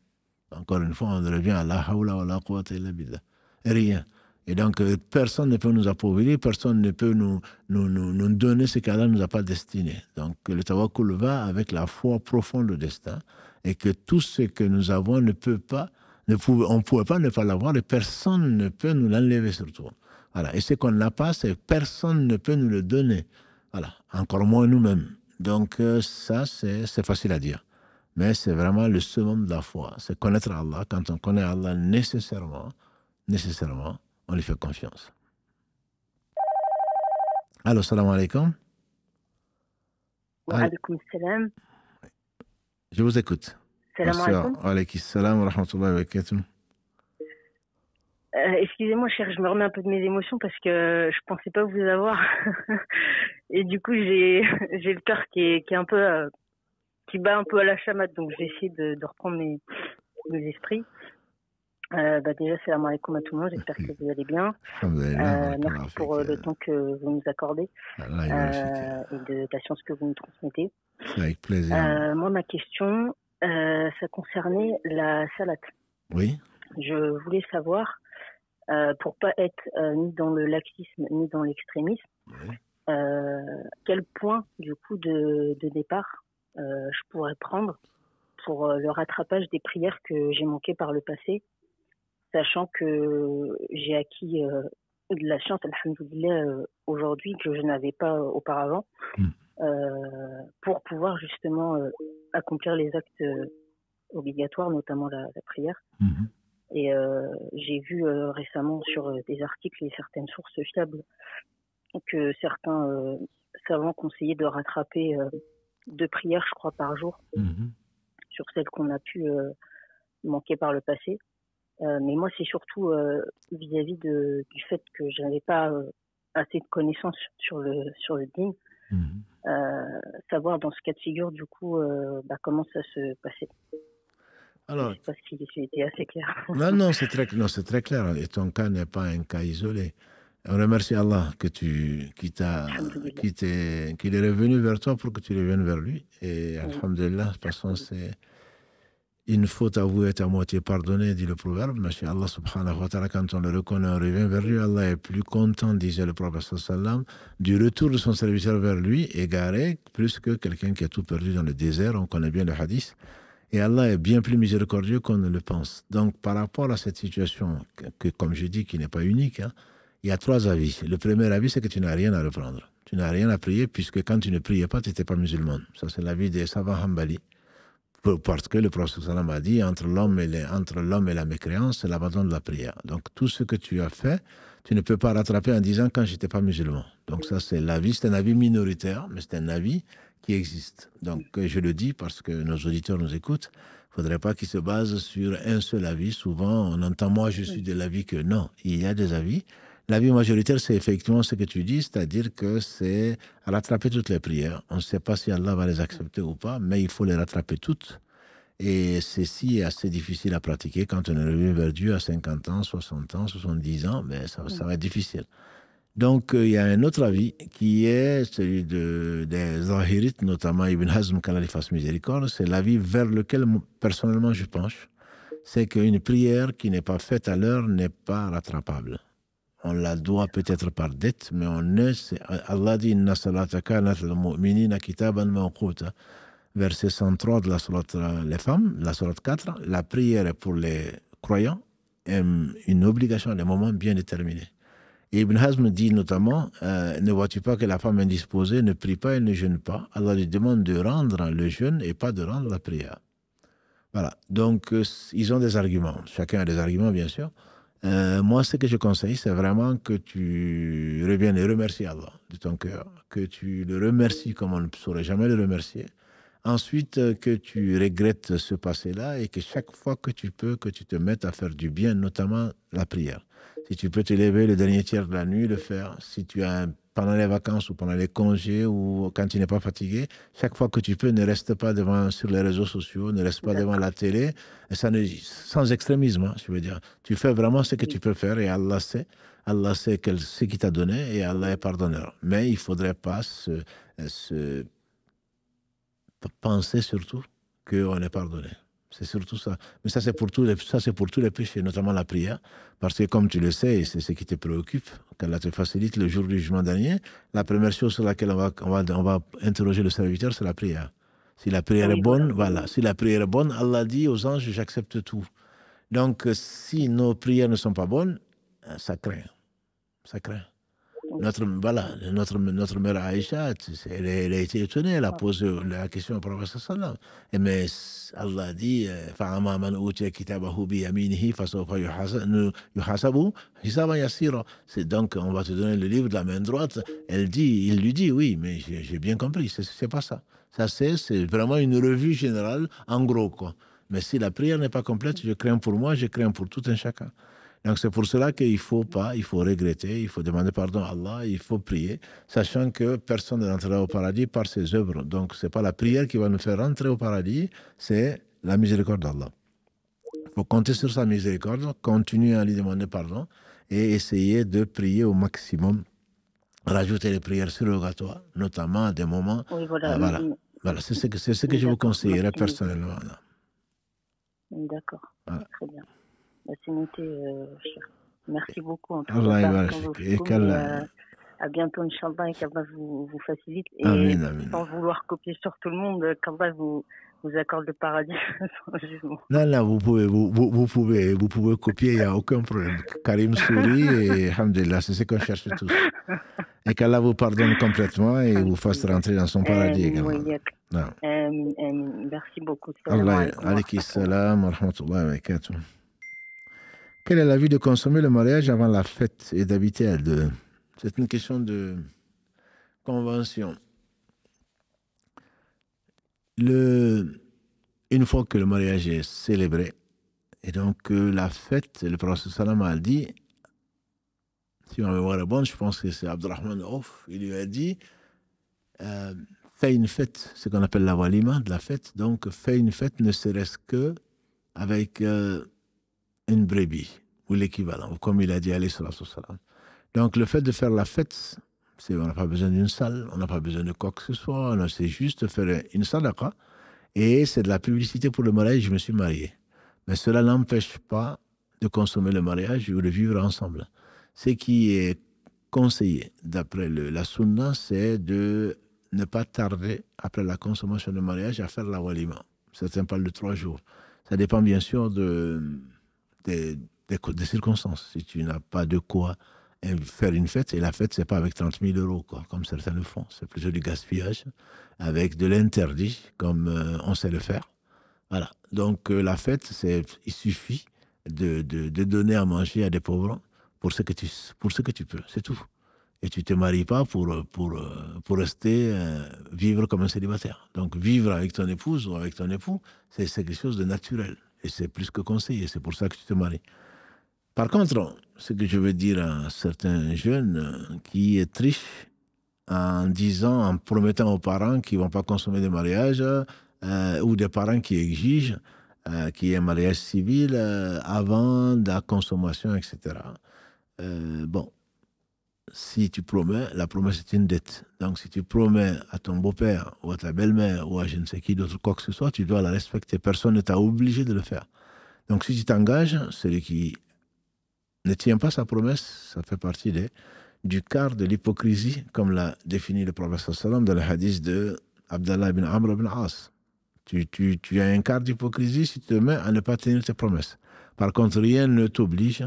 Encore une fois, on revient à la hawla wa la quwwata illa billah. Rien. Et donc, euh, personne ne peut nous appauvrir, personne ne peut nous, nous, nous, nous donner ce qu'Allah ne nous a pas destiné. Donc, le tawakkul va avec la foi profonde au destin et que tout ce que nous avons ne peut pas, ne on ne pouvait pas ne pas l'avoir et personne ne peut nous l'enlever surtout. Voilà. Et ce qu'on n'a pas, c'est personne ne peut nous le donner. Voilà. Encore moins nous-mêmes. Donc, euh, ça, c'est facile à dire. Mais c'est vraiment le summum de la foi. C'est connaître Allah. Quand on connaît Allah, nécessairement, nécessairement, on lui fait confiance. Allô, salam alaikum. Wa alaikum salam. Je vous écoute. Salam alaikum. Alaikum salam wa rahmatullahi wa barakatuh. Euh, excusez-moi, cher, je me remets un peu de mes émotions parce que je pensais pas vous avoir. Et du coup, j'ai le cœur qui est, qui est un peu euh, qui bat un peu à la chamade, donc j'essaie de, de reprendre mes, esprits. Euh, bah déjà, salam alaikum à tout le monde. J'espère que vous allez bien. Euh, merci pour euh, le temps que vous nous accordez ah, euh, et de la science que vous nous transmettez. Avec plaisir. moi, ma question, ça concernait la salade. Oui. Je voulais savoir, pour pas être ni dans le laxisme ni dans l'extrémisme, quel point du coup de, de départ euh, je pourrais prendre pour euh, le rattrapage des prières que j'ai manquées par le passé, sachant que j'ai acquis euh, de la chance, alhamdoulilah, aujourd'hui que je n'avais pas auparavant, hmm. euh, pour pouvoir justement accomplir les actes obligatoires, notamment la, prière. Hmm. Et j'ai vu récemment sur des articles et certaines sources fiables que certains savants conseillaient de rattraper deux prières, je crois, par jour, mhm. sur celles qu'on a pu euh, manquer par le passé. Euh, mais moi, c'est surtout euh, vis-à-vis du fait que je n'avais pas assez de connaissances sur le, sur le DIN, mhm. savoir dans ce cas de figure, du coup, bah, comment ça se passait. Alors, je ne sais pas si c'était assez clair. Non, non, c'est très, très clair. Et ton cas n'est pas un cas isolé. On remercie Allah que tu, qui, qu'il est revenu vers toi pour que tu reviennes vers lui. Et de toute façon, c'est une faute vous est à moitié pardonnée, dit le proverbe. Mais Allah subhanahu wa ta'ala, quand on le reconnaît, on revient vers lui. Allah est plus content, disait le prophète du retour de son serviteur vers lui, égaré, plus que quelqu'un qui a tout perdu dans le désert. On connaît bien le hadith. Et Allah est bien plus miséricordieux qu'on ne le pense. Donc, par rapport à cette situation, que, comme je dis, qui n'est pas unique, hein, il y a trois avis. Le premier avis, c'est que tu n'as rien à reprendre. Tu n'as rien à prier, puisque quand tu ne priais pas, tu n'étais pas musulman. Ça, c'est l'avis des savants Hanbali. Parce que le prophète sallam a dit, entre l'homme et, entre l'homme et la mécréance, c'est l'abandon de la prière. Donc, tout ce que tu as fait, tu ne peux pas rattraper en disant quand j'étais pas musulman. Donc, ça, c'est l'avis. C'est un avis minoritaire, mais c'est un avis qui existe. Donc, euh, je le dis parce que nos auditeurs nous écoutent Il faudrait pas qu'ils se base sur un seul avis. Souvent, on entend, moi, je suis de l'avis que non, il y a des avis. L'avis majoritaire, c'est effectivement ce que tu dis, c'est-à-dire que c'est à rattraper toutes les prières. On ne sait pas si Allah va les accepter ou pas, mais il faut les rattraper toutes. Et ceci est assez difficile à pratiquer quand on est revenu vers Dieu à 50 ans, 60 ans, 70 ans, mais ça, va être difficile. Donc, euh, il y a un autre avis qui est celui de, des Zahirites, notamment Ibn Hazm, qu'Allah fasse miséricorde. C'est l'avis vers lequel, personnellement, je penche. C'est qu'une prière qui n'est pas faite à l'heure n'est pas rattrapable on la doit peut-être par dette, mais on est. Allah dit mu'minina kitaban Verset 103 de la sourate euh, les femmes, la 4, la prière pour les croyants est une obligation à des moments bien déterminés. Ibn Hazm dit notamment euh, Ne vois-tu pas que la femme indisposée ne prie pas et ne jeûne pas Allah lui demande de rendre le jeûne et pas de rendre la prière. Voilà. Donc, euh, ils ont des arguments. Chacun a des arguments, bien sûr. Euh, moi, ce que je conseille, c'est vraiment que tu reviennes et remercies Allah de ton cœur, que tu le remercies comme on ne saurait jamais le remercier. Ensuite, euh, que tu regrettes ce passé-là et que chaque fois que tu peux, que tu te mettes à faire du bien, notamment la prière. Si tu peux te lever le dernier tiers de la nuit, le faire. Si tu as un pendant les vacances ou pendant les congés ou quand tu n'es pas fatigué, chaque fois que tu peux, ne reste pas devant sur les réseaux sociaux, ne reste pas devant la télé, et ça ne, sans extrémisme, hein, je veux dire. Tu fais vraiment ce que tu peux faire et Allah sait. Allah sait ce qu'il t'a donné et Allah est pardonneur. Mais il ne faudrait pas se, se penser surtout qu'on est pardonné. C'est surtout ça. Mais ça, c'est pour, tous les, ça, c'est pour tous les péchés, notamment la prière. Parce que, comme tu le sais, c'est ce qui te préoccupe, qu'Allah te facilite le jour du jugement dernier. La première chose sur laquelle on va, on va, interroger le serviteur, c'est la prière. Si la prière est bonne, voilà. Si la prière est bonne, Allah dit aux anges, j'accepte tout. Donc, si nos prières ne sont pas bonnes, euh, ça craint. Ça craint. Notre, voilà, notre, mère Aïcha, elle, a été étonnée, elle a posé la question au prophète sallam. Mais Allah dit euh, C'est donc, on va te donner le livre de la main droite. Elle dit, il lui dit, oui, mais j'ai bien compris, c'est pas ça. Ça, c'est vraiment une revue générale, en gros, quoi. Mais si la prière n'est pas complète, je crains pour moi, je crains pour tout un chacun. Donc c'est pour cela qu'il faut pas, il faut regretter, il faut demander pardon à Allah, il faut prier, sachant que personne n'entrera au paradis par ses œuvres. Donc c'est pas la prière qui va nous faire rentrer au paradis, c'est la miséricorde d'Allah. Il faut compter sur sa miséricorde, continuer à lui demander pardon et essayer de prier au maximum, rajouter les prières surrogatoires, notamment à des moments. voilà. Euh, c'est ce que, je vous conseillerais personnellement. D'accord. Très bien. Bah, euh, merci beaucoup. En à bientôt, Inch'Allah, et qu'Allah vous, vous facilite. Et sans vouloir copier sur tout le monde, euh, qu'Allah vous, vous accorde le paradis Non, non, vous pouvez, vous, vous, pouvez, vous pouvez copier, il n'y a aucun problème. Karim sourit et Alhamdulillah, c'est ce qu'on cherche tous. Et qu'Allah vous pardonne complètement et vous fasse rentrer dans son paradis également. Merci beaucoup. Allah, quel est l'avis de consommer le mariage avant la fête et d'habiter à deux C'est une question de convention. une fois que le mariage est célébré, et donc euh, la fête, le prophète Salam a dit, si ma mémoire est bonne, je pense que c'est Abdurrahman Ouf, il lui a dit, euh, fais une fête, ce qu'on appelle la walima de la fête, donc fais une fête ne serait-ce que avec euh, une brebis ou l'équivalent, comme il a dit la salam. Donc le fait de faire la fête, c'est on n'a pas besoin d'une salle, on n'a pas besoin de quoi que ce soit, c'est juste faire une sadaqa et c'est de la publicité pour le mariage, je me suis marié. Mais cela n'empêche pas de consommer le mariage ou de vivre ensemble. Ce qui est conseillé d'après la sunna, c'est de ne pas tarder après la consommation du mariage à faire la walima. Certains parlent de trois jours. Ça dépend bien sûr de, des, circonstances. Si tu n'as pas de quoi eh, faire une fête, et la fête, c'est pas avec 30 000 euros, quoi, comme certains le font. C'est plutôt du gaspillage, avec de l'interdit, comme euh, on sait le faire. Voilà. Donc euh, la fête, c'est il suffit de, donner à manger à des pauvres pour ce que tu, pour ce que tu peux, c'est tout. Et tu te maries pas pour, pour, euh, pour rester vivre comme un célibataire. Donc vivre avec ton épouse ou avec ton époux, c'est quelque chose de naturel. Et c'est plus que conseillé, c'est pour ça que tu te maries. Par contre, ce que je veux dire à certains jeunes euh, qui trichent en disant, en promettant aux parents qu'ils ne vont pas consommer de mariage euh, ou des parents qui exigent euh, qu'il y ait un mariage civil euh, avant la consommation, etc. bon, si tu promets, la promesse est une dette. Donc, si tu promets à ton beau-père ou à ta belle-mère ou à je ne sais qui d'autre, quoi que ce soit, tu dois la respecter. Personne ne t'a obligé de le faire. Donc, si tu t'engages, celui qui ne tient pas sa promesse, ça fait partie du quart de l'hypocrisie, comme l'a défini le prophète sallam dans le hadith de Abdallah ibn Amr ibn As. Tu, tu as un quart d'hypocrisie si tu te mets à ne pas tenir tes promesses. Par contre, rien ne t'oblige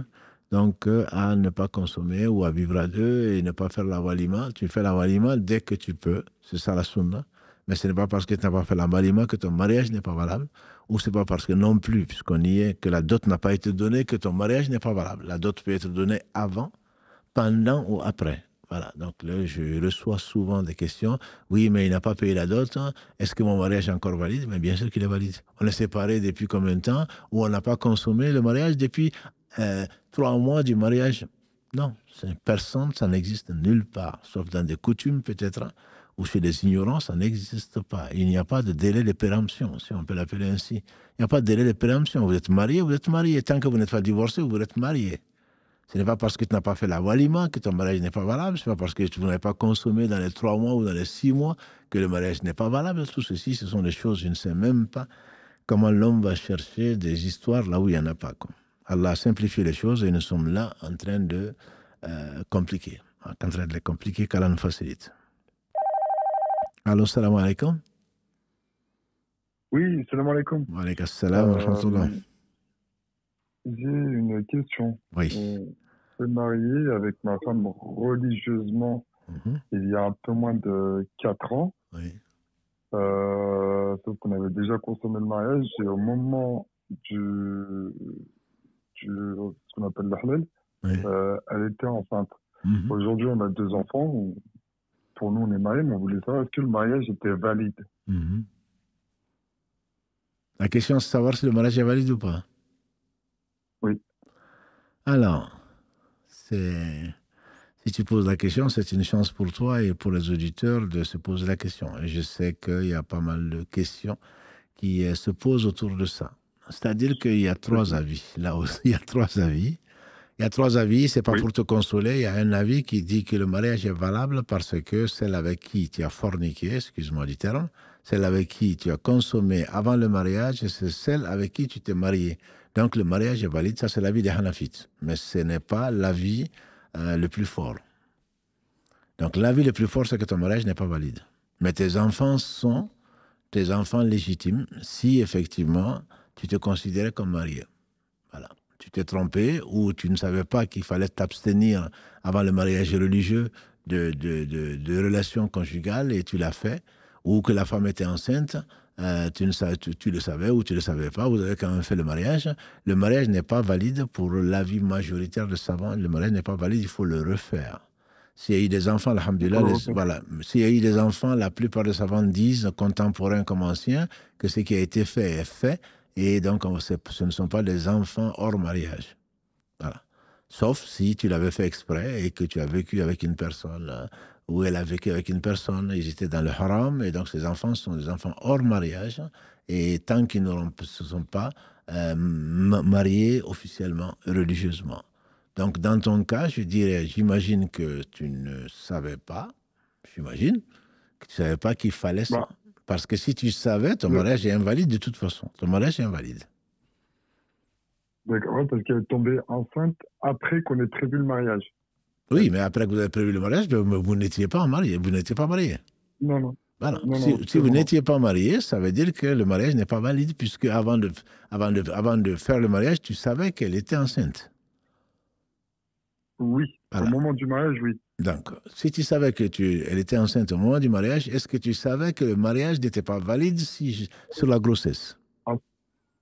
donc, euh, à ne pas consommer ou à vivre à deux et ne pas faire la Tu fais l'avaliment dès que tu peux. C'est ça la sunna. Mais ce n'est pas parce que tu n'as pas fait la que ton mariage n'est pas valable. Ou ce n'est pas parce que non plus, puisqu'on y est, que la dot n'a pas été donnée, que ton mariage n'est pas valable. La dot peut être donnée avant, pendant ou après. Voilà, donc là, je reçois souvent des questions. Oui, mais il n'a pas payé la dot. Hein. Est-ce que mon mariage est encore valide Mais bien sûr qu'il est valide. On est séparés depuis combien de temps Ou on n'a pas consommé le mariage depuis euh, trois mois du mariage. Non, personne, ça n'existe nulle part, sauf dans des coutumes peut-être, ou chez les ignorants, ça n'existe pas. Il n'y a pas de délai de péremption, si on peut l'appeler ainsi. Il n'y a pas de délai de péremption. Vous êtes marié, vous êtes marié. Tant que vous n'êtes pas divorcé, vous êtes marié. Ce n'est pas parce que tu n'as pas fait la walima que ton mariage n'est pas valable. Ce n'est pas parce que tu n'avez pas consommé dans les trois mois ou dans les six mois que le mariage n'est pas valable. Tout ceci, ce sont des choses, je ne sais même pas comment l'homme va chercher des histoires là où il n'y en a pas. Allah a simplifié les choses et nous sommes là en train de euh, compliquer. En train de les compliquer qu'Allah nous facilite. Allô, salam alaikum. Oui, salam alaikum. Wa salam wa euh, J'ai une question. Oui. On suis marié avec ma femme religieusement mhm. il y a un peu moins de 4 ans. Oui. Euh, sauf qu'on avait déjà consommé le mariage et au moment du, ce qu'on appelle la euh, elle était enceinte. Mhm. Aujourd'hui, on a deux enfants. pour nous, on est mariés, mais on voulait savoir si que le mariage était valide. Mhm. La question, c'est de savoir si le mariage est valide ou pas. Oui. Alors, c'est. Si tu poses la question, c'est une chance pour toi et pour les auditeurs de se poser la question. Et je sais qu'il y a pas mal de questions qui euh, se posent autour de ça. C'est-à-dire qu'il y a trois avis. Là aussi, il y a trois avis. Il y a trois avis, c'est pas pour te consoler. Il y a un avis qui dit que le mariage est valable parce que celle avec qui tu as forniqué, excuse-moi du terme, celle avec qui tu as consommé avant le mariage, c'est celle avec qui tu t'es marié. Donc le mariage est valide, ça c'est l'avis des Hanafites. Mais ce n'est pas l'avis euh, le plus fort. Donc l'avis le plus fort, c'est que ton mariage n'est pas valide. Mais tes enfants sont tes enfants légitimes si effectivement tu te considérais comme marié. Voilà. Tu t'es trompé ou tu ne savais pas qu'il fallait t'abstenir avant le mariage religieux de, de, de, relations conjugales et tu l'as fait, ou que la femme était enceinte. Euh, tu, ne tu, le savais ou tu ne le savais pas, vous avez quand même fait le mariage. Le mariage n'est pas valide pour l'avis majoritaire de savants. Le mariage n'est pas valide, il faut le refaire. S'il y a eu des enfants, voilà. S'il y a eu des enfants, la plupart des savants disent, contemporains comme anciens, que ce qui a été fait est fait. Et donc, ce ne sont pas des enfants hors mariage. Voilà. Sauf si tu l'avais fait exprès et que tu as vécu avec une personne euh, ou elle a vécu avec une personne, ils étaient dans le haram, et donc ces enfants sont des enfants hors mariage, et tant qu'ils ne se sont pas euh, mariés officiellement, religieusement. Donc dans ton cas, je dirais, j'imagine que tu ne savais pas, j'imagine, que tu ne savais pas qu'il fallait bah, ça. Parce que si tu savais, ton mariage est invalide de toute façon. Ton mariage est invalide. D'accord, parce qu'elle est tombée enceinte après qu'on ait prévu le mariage. Oui, mais après que vous avez prévu le mariage, vous n'étiez pas marié. Vous n'étiez pas marié. Non, non. si, vous n'étiez pas marié, ça veut dire que le mariage n'est pas valide, puisque avant de, avant, de, avant de faire le mariage, tu savais qu'elle était enceinte. Oui, au moment du mariage, oui. Donc, si tu savais que tu, elle était enceinte au moment du mariage, est-ce que tu savais que le mariage n'était pas valide si, sur la grossesse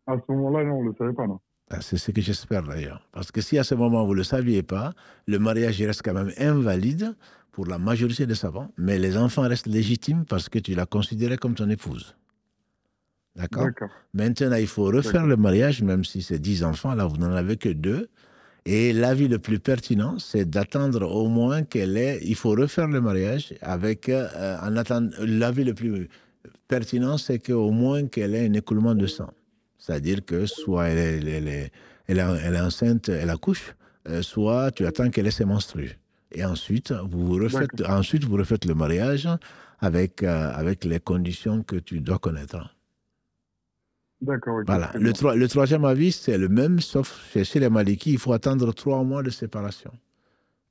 à, ce moment-là, non, on ne le savait pas, non. Ah, c'est ce que j'espère d'ailleurs. Parce que si à ce moment vous ne le saviez pas, le mariage reste quand même invalide pour la majorité des savants, mais les enfants restent légitimes parce que tu la considérais comme ton épouse. D'accord Maintenant, il faut refaire le mariage, même si c'est 10 enfants, là vous n'en avez que deux. Et l'avis le plus pertinent, c'est d'attendre au moins qu'elle ait. Il faut refaire le mariage avec. Euh, en attendant... L'avis le plus pertinent, c'est qu'au moins qu'elle ait un écoulement de sang. C'est-à-dire que soit elle est, elle est, enceinte, elle accouche, euh, soit tu attends qu'elle ait ses menstrues. Et ensuite, vous, vous refaites, ensuite, vous refaites le mariage avec, euh, avec les conditions que tu dois connaître voilà. Le, le, troisième avis, c'est le même, sauf chez les malikis, il faut attendre trois mois de séparation.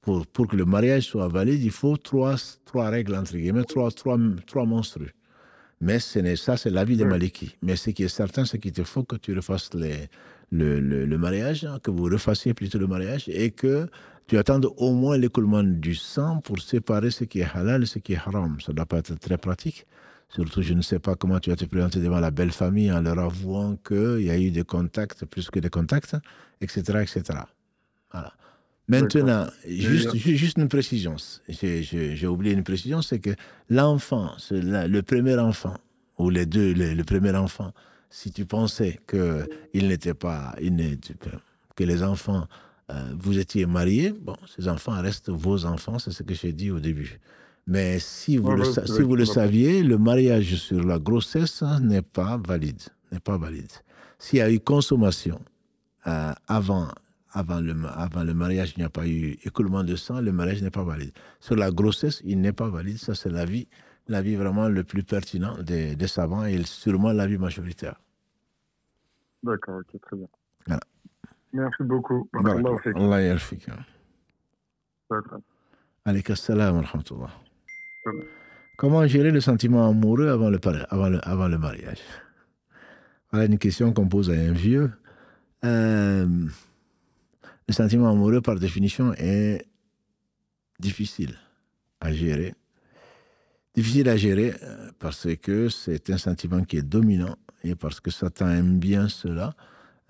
Pour, pour que le mariage soit valide, il faut trois, trois règles, entre guillemets, trois, trois, trois monstrueux. Mais ce ça, c'est l'avis des malikis. Mais ce qui est certain, c'est qu'il faut que tu refasses les, le, le, le, mariage, hein, que vous refassiez plutôt le mariage et que tu attendes au moins l'écoulement du sang pour séparer ce qui est halal et ce qui est haram. Ça ne doit pas être très pratique. Surtout, je ne sais pas comment tu vas te présenter devant la belle famille en leur avouant qu'il y a eu des contacts, plus que des contacts, etc. etc. Voilà. Maintenant, juste, une précision. J'ai oublié une précision, c'est que l'enfant, le premier enfant, ou les deux, le, premier enfant, si tu pensais que il n'était pas, que les enfants, euh, vous étiez mariés, bon, ces enfants restent vos enfants, c'est ce que j'ai dit au début. Mais si vous, le, si vous le saviez, le mariage sur la grossesse n'est pas valide. N'est pas valide. S'il y a eu consommation euh, avant, avant, le, avant le mariage, il n'y a pas eu écoulement de sang, le mariage n'est pas valide. Sur la grossesse, il n'est pas valide. Ça, c'est l'avis la vie vraiment le plus pertinent des, savants et sûrement l'avis majoritaire. D'accord, très bien. Merci beaucoup. Barakallahu fiqh. Allah fik D'accord. Alayka salam wa Comment gérer le sentiment amoureux avant le, mariage Voilà une question qu'on pose à un vieux. Euh, le sentiment amoureux, par définition, est difficile à gérer. Difficile à gérer euh, parce que c'est un sentiment qui est dominant et parce que Satan aime bien cela.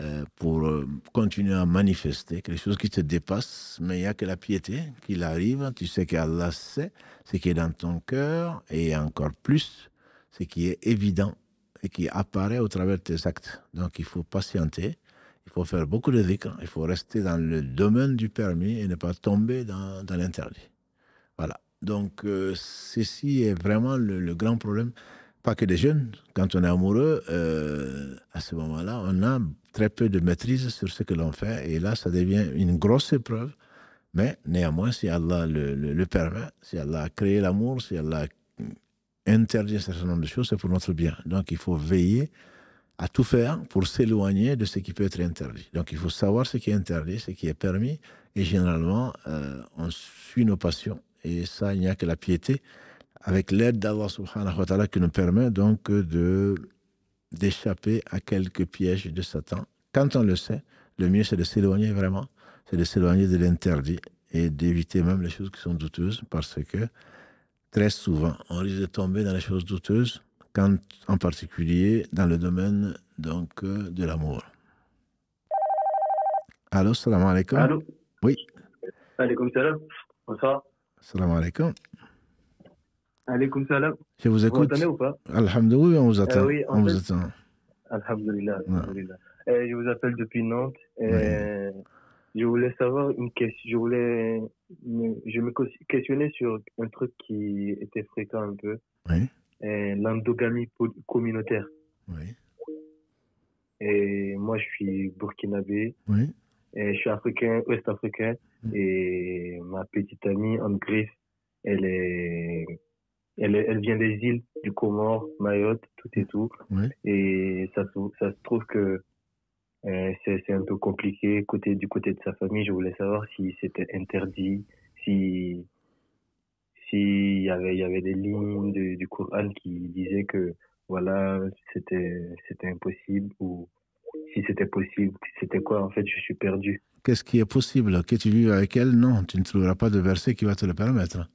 Euh, pour euh, continuer à manifester quelque chose qui te dépasse, mais il n'y a que la piété qui arrive. Tu sais qu'Allah sait ce qui est dans ton cœur et encore plus ce qui est évident et qui apparaît au travers de tes actes. Donc il faut patienter, il faut faire beaucoup de vécans, il faut rester dans le domaine du permis et ne pas tomber dans, l'interdit. Voilà. Donc euh, ceci est vraiment le, grand problème pas que des jeunes. Quand on est amoureux, à ce moment-là, on a très peu de maîtrise sur ce que l'on fait. Et là, ça devient une grosse épreuve. Mais néanmoins, si Allah le, le, permet, si Allah a créé l'amour, si Allah interdit un certain nombre de choses, c'est pour notre bien. Donc il faut veiller à tout faire pour s'éloigner de ce qui peut être interdit. Donc il faut savoir ce qui est interdit, ce qui est permis. Et généralement, euh, on suit nos passions. Et ça, il n'y a que la piété, avec l'aide d'Allah subhanahu wa ta'ala, qui nous permet donc de d'échapper à quelques pièges de Satan. Quand on le sait, le mieux c'est de s'éloigner vraiment, c'est de s'éloigner de l'interdit et d'éviter même les choses qui sont douteuses parce que très souvent on risque de tomber dans les choses douteuses, quand, en particulier dans le domaine donc euh, de l'amour. Allô, salam alaikum. Allô. Oui. Salam ça, Bonsoir. Salam alaikum. Alaykoum salam. Je vous écoute. Vous ou pas Alhamdoulilah, on vous euh, attend. oui, on vous attend. Alhamdoulilah. Euh, je vous appelle depuis Nantes. Je voulais savoir une question. Je voulais. je me questionnais sur un truc qui était fréquent un peu. Oui. Euh, l'endogamie communautaire. Oui. Et moi, je suis burkinabé. Oui. Et je suis africain, ouest-africain. Mm. Et ma petite amie en Grèce, elle est elle, vient des îles du Comore, Mayotte, tout et tout. Et ça, se trouve que euh, c'est un peu compliqué côté, du côté de sa famille. Je voulais savoir si c'était interdit, si s'il y avait, y avait des lignes du Coran qui disaient que voilà, c'était impossible ou si c'était possible, c'était quoi en fait, je suis perdu. Qu'est-ce qui est possible Que tu vives avec elle Non, tu ne trouveras pas de verset qui va te le permettre.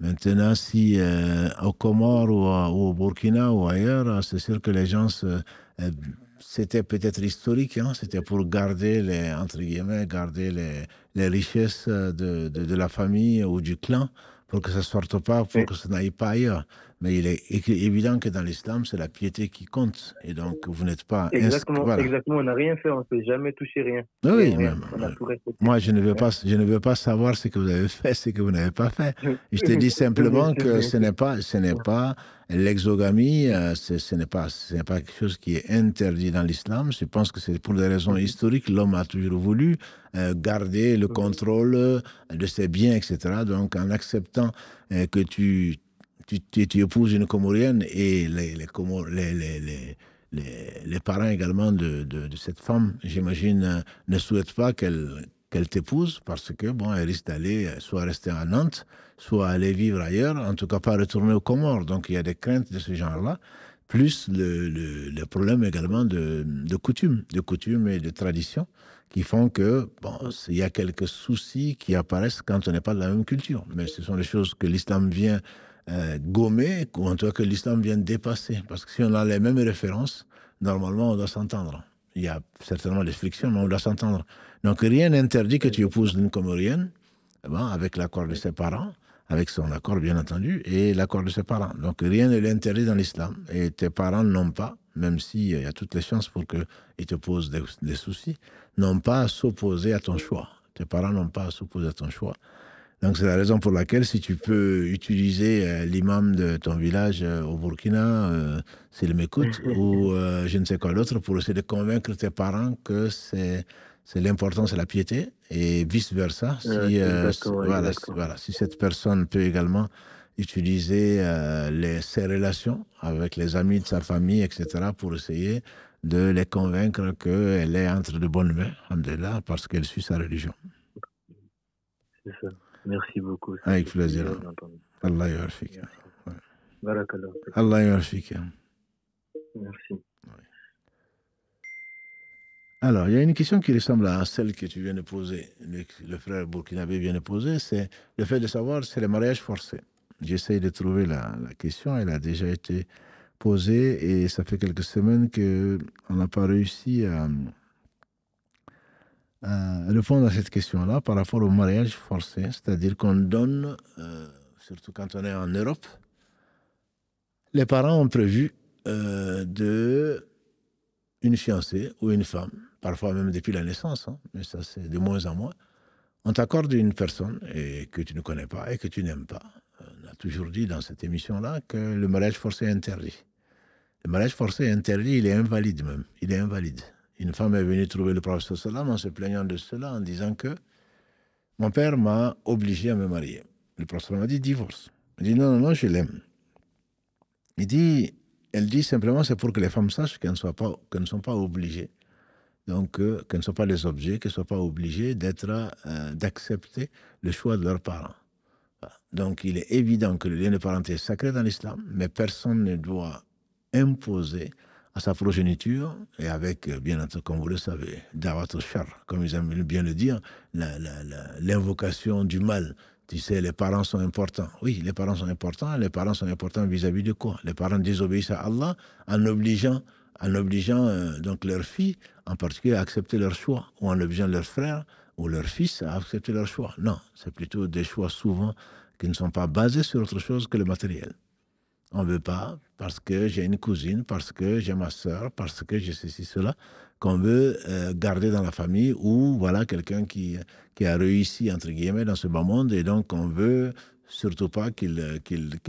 Maintenant, si euh, au aux Comores ou, au Burkina ou ailleurs, c'est sûr que les gens, euh, c'était peut-être historique, hein, c'était pour garder les, entre guillemets, garder les, les richesses de, de, la famille ou du clan pour que ça ne sorte pas, pour que ça n'aille pas ailleurs. Mais il est évident que dans l'islam, c'est la piété qui compte. Et donc, vous n'êtes pas... Exactement, exactement on n'a rien fait, on ne s'est jamais touché rien. Oui, euh, moi, je ne, veux pas, je ne veux pas savoir ce que vous avez fait, ce que vous n'avez pas fait. Je te dis simplement que ce n'est pas, ce n'est pas L'exogamie, euh, ce n'est pas, pas, quelque chose qui est interdit dans l'islam. Je pense que c'est pour des raisons historiques. L'homme a toujours voulu euh, garder le contrôle euh, de ses biens, etc. Donc, en acceptant que tu, tu, épouses une Comorienne et les, parents également de, cette femme, j'imagine, ne souhaitent pas qu'elle qu'elle t'épouse parce que bon, elle risque d'aller euh, soit rester à Nantes, soit aller vivre ailleurs, en tout cas pas retourner aux Comores. Donc il y a des craintes de ce genre-là, plus le, le, problème également de, de, coutumes, de coutumes et de traditions qui font que bon, il y a quelques soucis qui apparaissent quand on n'est pas de la même culture. Mais ce sont des choses que l'islam vient euh, gommer, ou en tout cas que l'islam vient dépasser, parce que si on a les mêmes références, normalement on doit s'entendre. Il y a certainement des frictions, mais on doit s'entendre. Donc rien n'interdit que tu épouses une Comorienne eh ben avec l'accord de ses parents, avec son accord bien entendu, et l'accord de ses parents. Donc rien ne l'interdit dans l'islam. Et tes parents n'ont pas, même s'il euh, y a toutes les chances pour qu'ils te posent des, soucis, n'ont pas à s'opposer à ton choix. Tes parents n'ont pas à s'opposer à ton choix. Donc c'est la raison pour laquelle si tu peux utiliser euh, l'imam de ton village euh, au Burkina, s'il m'écoute, ou je ne sais quoi d'autre, pour essayer de convaincre tes parents que c'est c'est l'importance de la piété, et vice-versa. Euh, si, cette personne peut également utiliser euh, ses relations avec les amis de sa famille, etc., pour essayer de les convaincre qu'elle est entre de bonnes mains, parce qu'elle suit sa religion. C'est ça. Merci beaucoup. Avec plaisir. Allah yarfik. Allah Merci. Alors, il y a une question qui ressemble à celle que tu viens de poser, le, frère Burkinabé vient de poser, c'est le fait de savoir c'est les mariages forcé. J'essaye de trouver la, question, elle a déjà été posée et ça fait quelques semaines qu'on n'a pas réussi à, répondre à cette question-là par rapport au mariage forcé, c'est-à-dire qu'on donne, euh, surtout quand on est en Europe, les parents ont prévu euh, de une fiancée ou une femme, parfois même depuis la naissance, hein, mais ça c'est de moins en moins, on t'accorde une personne et que tu ne connais pas et que tu n'aimes pas. On a toujours dit dans cette émission-là que le mariage forcé est interdit. Le mariage forcé est interdit, il est invalide même, il est invalide. Une femme est venue trouver le professeur Salam en se plaignant de cela, en disant que mon père m'a obligé à me marier. Le professeur m'a dit divorce. Il dit non, non, non, je l'aime. Il dit elle dit simplement c'est pour que les femmes sachent qu'elles ne, sont pas obligées. Donc, euh, qu'elles ne sont pas les objets, qu'elles ne soient pas obligées d'être, euh, d'accepter le choix de leurs parents. Donc, il est évident que le lien de parenté est sacré dans l'islam, mais personne ne doit imposer à sa progéniture, et avec, euh, bien entendu, comme vous le savez, Dawat comme ils aiment bien le dire, l'invocation du mal tu sais, les parents sont importants. Oui, les parents sont importants. Les parents sont importants vis-à-vis de quoi Les parents désobéissent à Allah en obligeant, en obligeant euh, donc leurs filles, en particulier, à accepter leur choix, ou en obligeant leurs frères ou leurs fils à accepter leur choix. Non, c'est plutôt des choix souvent qui ne sont pas basés sur autre chose que le matériel. On ne veut pas parce que j'ai une cousine, parce que j'ai ma soeur, parce que j'ai ceci, cela qu'on veut euh, garder dans la famille ou voilà quelqu'un qui, qui a réussi, entre guillemets, dans ce bas monde et donc on veut surtout pas qu'il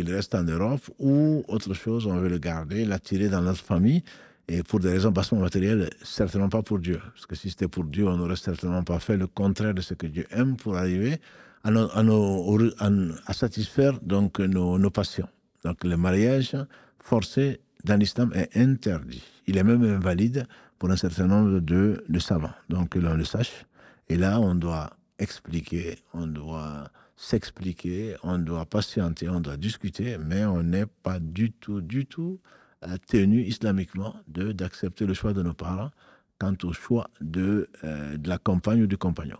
reste en Europe ou autre chose, on veut le garder, l'attirer dans notre famille. Et pour des raisons bassement matérielles, certainement pas pour Dieu. Parce que si c'était pour Dieu, on n'aurait certainement pas fait le contraire de ce que Dieu aime pour arriver à, satisfaire donc nos, nos, passions. Donc le mariage forcé dans l'islam est interdit. Il est même invalide pour un certain nombre de, de savants. Donc que l'on le sache. Et là, on doit expliquer, on doit s'expliquer, on doit patienter, on doit discuter, mais on n'est pas du tout, du tout euh, tenu islamiquement de d'accepter le choix de nos parents quant au choix de, euh, de la compagne ou du compagnon.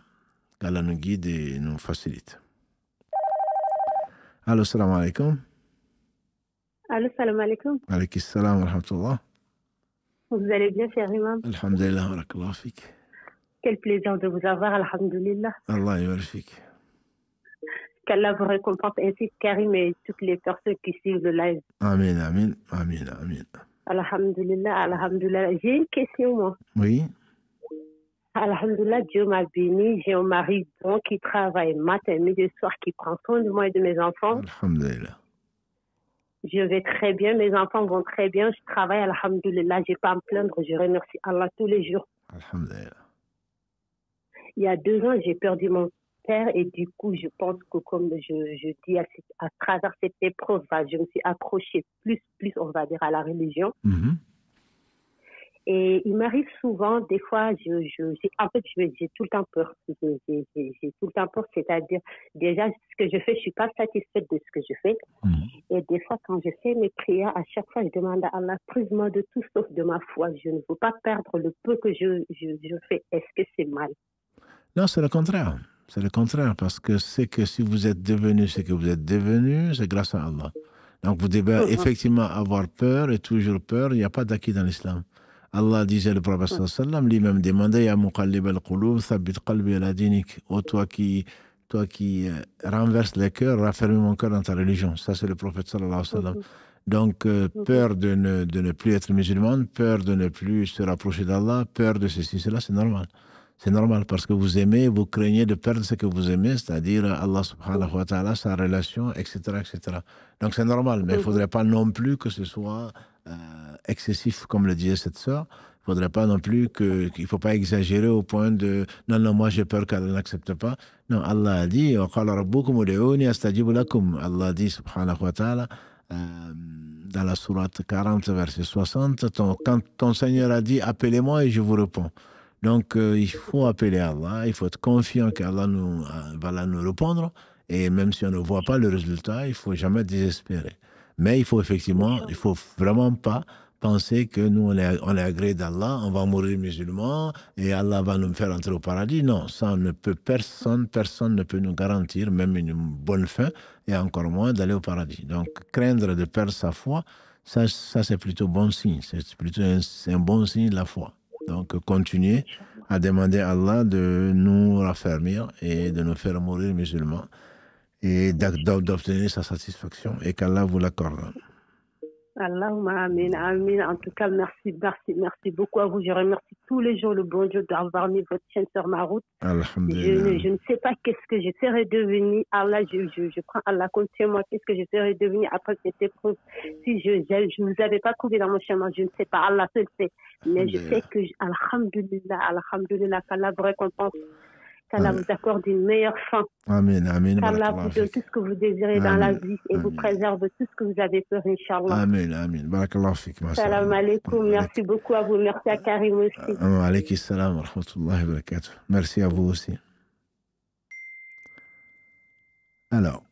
Qu'Allah nous guide et nous facilite. Allo, salam alaikum. Allo, salam alaikum. Alaykum salam wa rahmatullah. Vous allez bien, cher imam Alhamdulillah, barakallah fik. Quel plaisir de vous avoir, alhamdulillah. Allah Qu'Allah vous récompense ainsi, Karim, et toutes les personnes qui suivent le live. Amen, amen, amen, amen. Alhamdulillah, alhamdulillah. J'ai une question, moi. Oui. Alhamdulillah, Dieu m'a béni. J'ai un mari bon qui travaille matin, midi, soir, qui prend soin de moi et de mes enfants. Alhamdulillah. Je vais très bien, mes enfants vont très bien, je travaille, alhamdoulilah, n'ai pas à me plaindre, je remercie Allah tous les jours. Il y a deux ans, j'ai perdu mon père et du coup, je pense que comme je, je dis, à, travers cette épreuve, bah, je me suis accrochée plus, plus, on va dire, à la religion. Mhm. Et il m'arrive souvent, des fois, je, je, en fait, j'ai tout le temps peur. J'ai tout le temps peur, c'est-à-dire, déjà, ce que je fais, je suis pas satisfaite de ce que je fais. Mhm. Et des fois, quand je fais mes prières, à chaque fois, je demande à Allah, prise-moi de tout sauf de ma foi. Je ne veux pas perdre le peu que je, je, je fais. Est-ce que c'est mal? Non, c'est le contraire. C'est le contraire, parce que c'est que si vous êtes devenu ce que vous êtes devenu, c'est grâce à Allah. Donc, vous devez mhm. effectivement avoir peur et toujours peur. Il n'y a pas d'acquis dans l'islam. Allah disait le prophète sallam lui-même demandait à Muqallib al-Qulub, Thabit qalbi al-adinik dinik. Oh, toi qui, toi qui euh, renverse les cœurs, raffermis mon cœur dans ta religion. Ça, c'est le prophète sallallahu alayhi wa sallam. Donc, euh, peur de ne, de ne, plus être musulmane, peur de ne plus se rapprocher d'Allah, peur de ceci, cela, c'est normal. C'est normal parce que vous aimez, vous craignez de perdre ce que vous aimez, c'est-à-dire Allah subhanahu wa ta'ala, sa relation, etc., etc. Donc, c'est normal, mais il ne faudrait pas non plus que ce soit euh, excessif, comme le disait cette sœur. Il ne faudrait pas non plus qu'il ne faut pas exagérer au point de non, non, moi j'ai peur qu'elle n'accepte pas. Non, Allah a dit, Allah dit, subhanahu wa ta'ala, euh, dans la sourate 40, verset 60, quand ton Seigneur a dit, appelez-moi et je vous réponds. Donc, euh, il faut appeler Allah, il faut être confiant qu'Allah nous, va nous répondre. Et même si on ne voit pas le résultat, il ne faut jamais désespérer. Mais il faut effectivement, il faut vraiment pas penser que nous, on est, on est agréé d'Allah, on va mourir musulman et Allah va nous faire entrer au paradis. Non, ça, ne peut, personne, personne ne peut nous garantir même une bonne fin et encore moins d'aller au paradis. Donc, craindre de perdre sa foi, ça, c'est plutôt bon signe. C'est plutôt un, un, bon signe de la foi. Donc, continuer à demander à Allah de nous raffermir et de nous faire mourir musulmans et d'obtenir sa satisfaction et qu'Allah vous l'accorde. Allahumma amin, amin. En tout cas, merci, merci, merci beaucoup à vous. Je remercie tous les jours le bon Dieu d'avoir mis votre chaîne sur ma route. Je, ne sais pas qu'est-ce que je serais devenu. Allah, je, je, je prends Allah, contre moi Qu'est-ce que je serais devenu après cette épreuve Si je ne vous avais pas trouvé dans mon chemin, je ne sais pas. Allah seul sait. Mais je sais que, Alhamdulillah, Alhamdulillah, qu'Allah vous récompense qu'Allah vous accorde une meilleure fin. Amen, amen. Qu'Allah vous donne tout ce que vous désirez dans la vie et vous préserve tout ce que vous avez peur, Inch'Allah. Amen, amen. Barakallah fik, ma Salam alaikum. Merci beaucoup à vous. Merci à Karim aussi. Wa ah, ah, alaikum salam wa rahmatullahi wa Merci à vous aussi. Alors,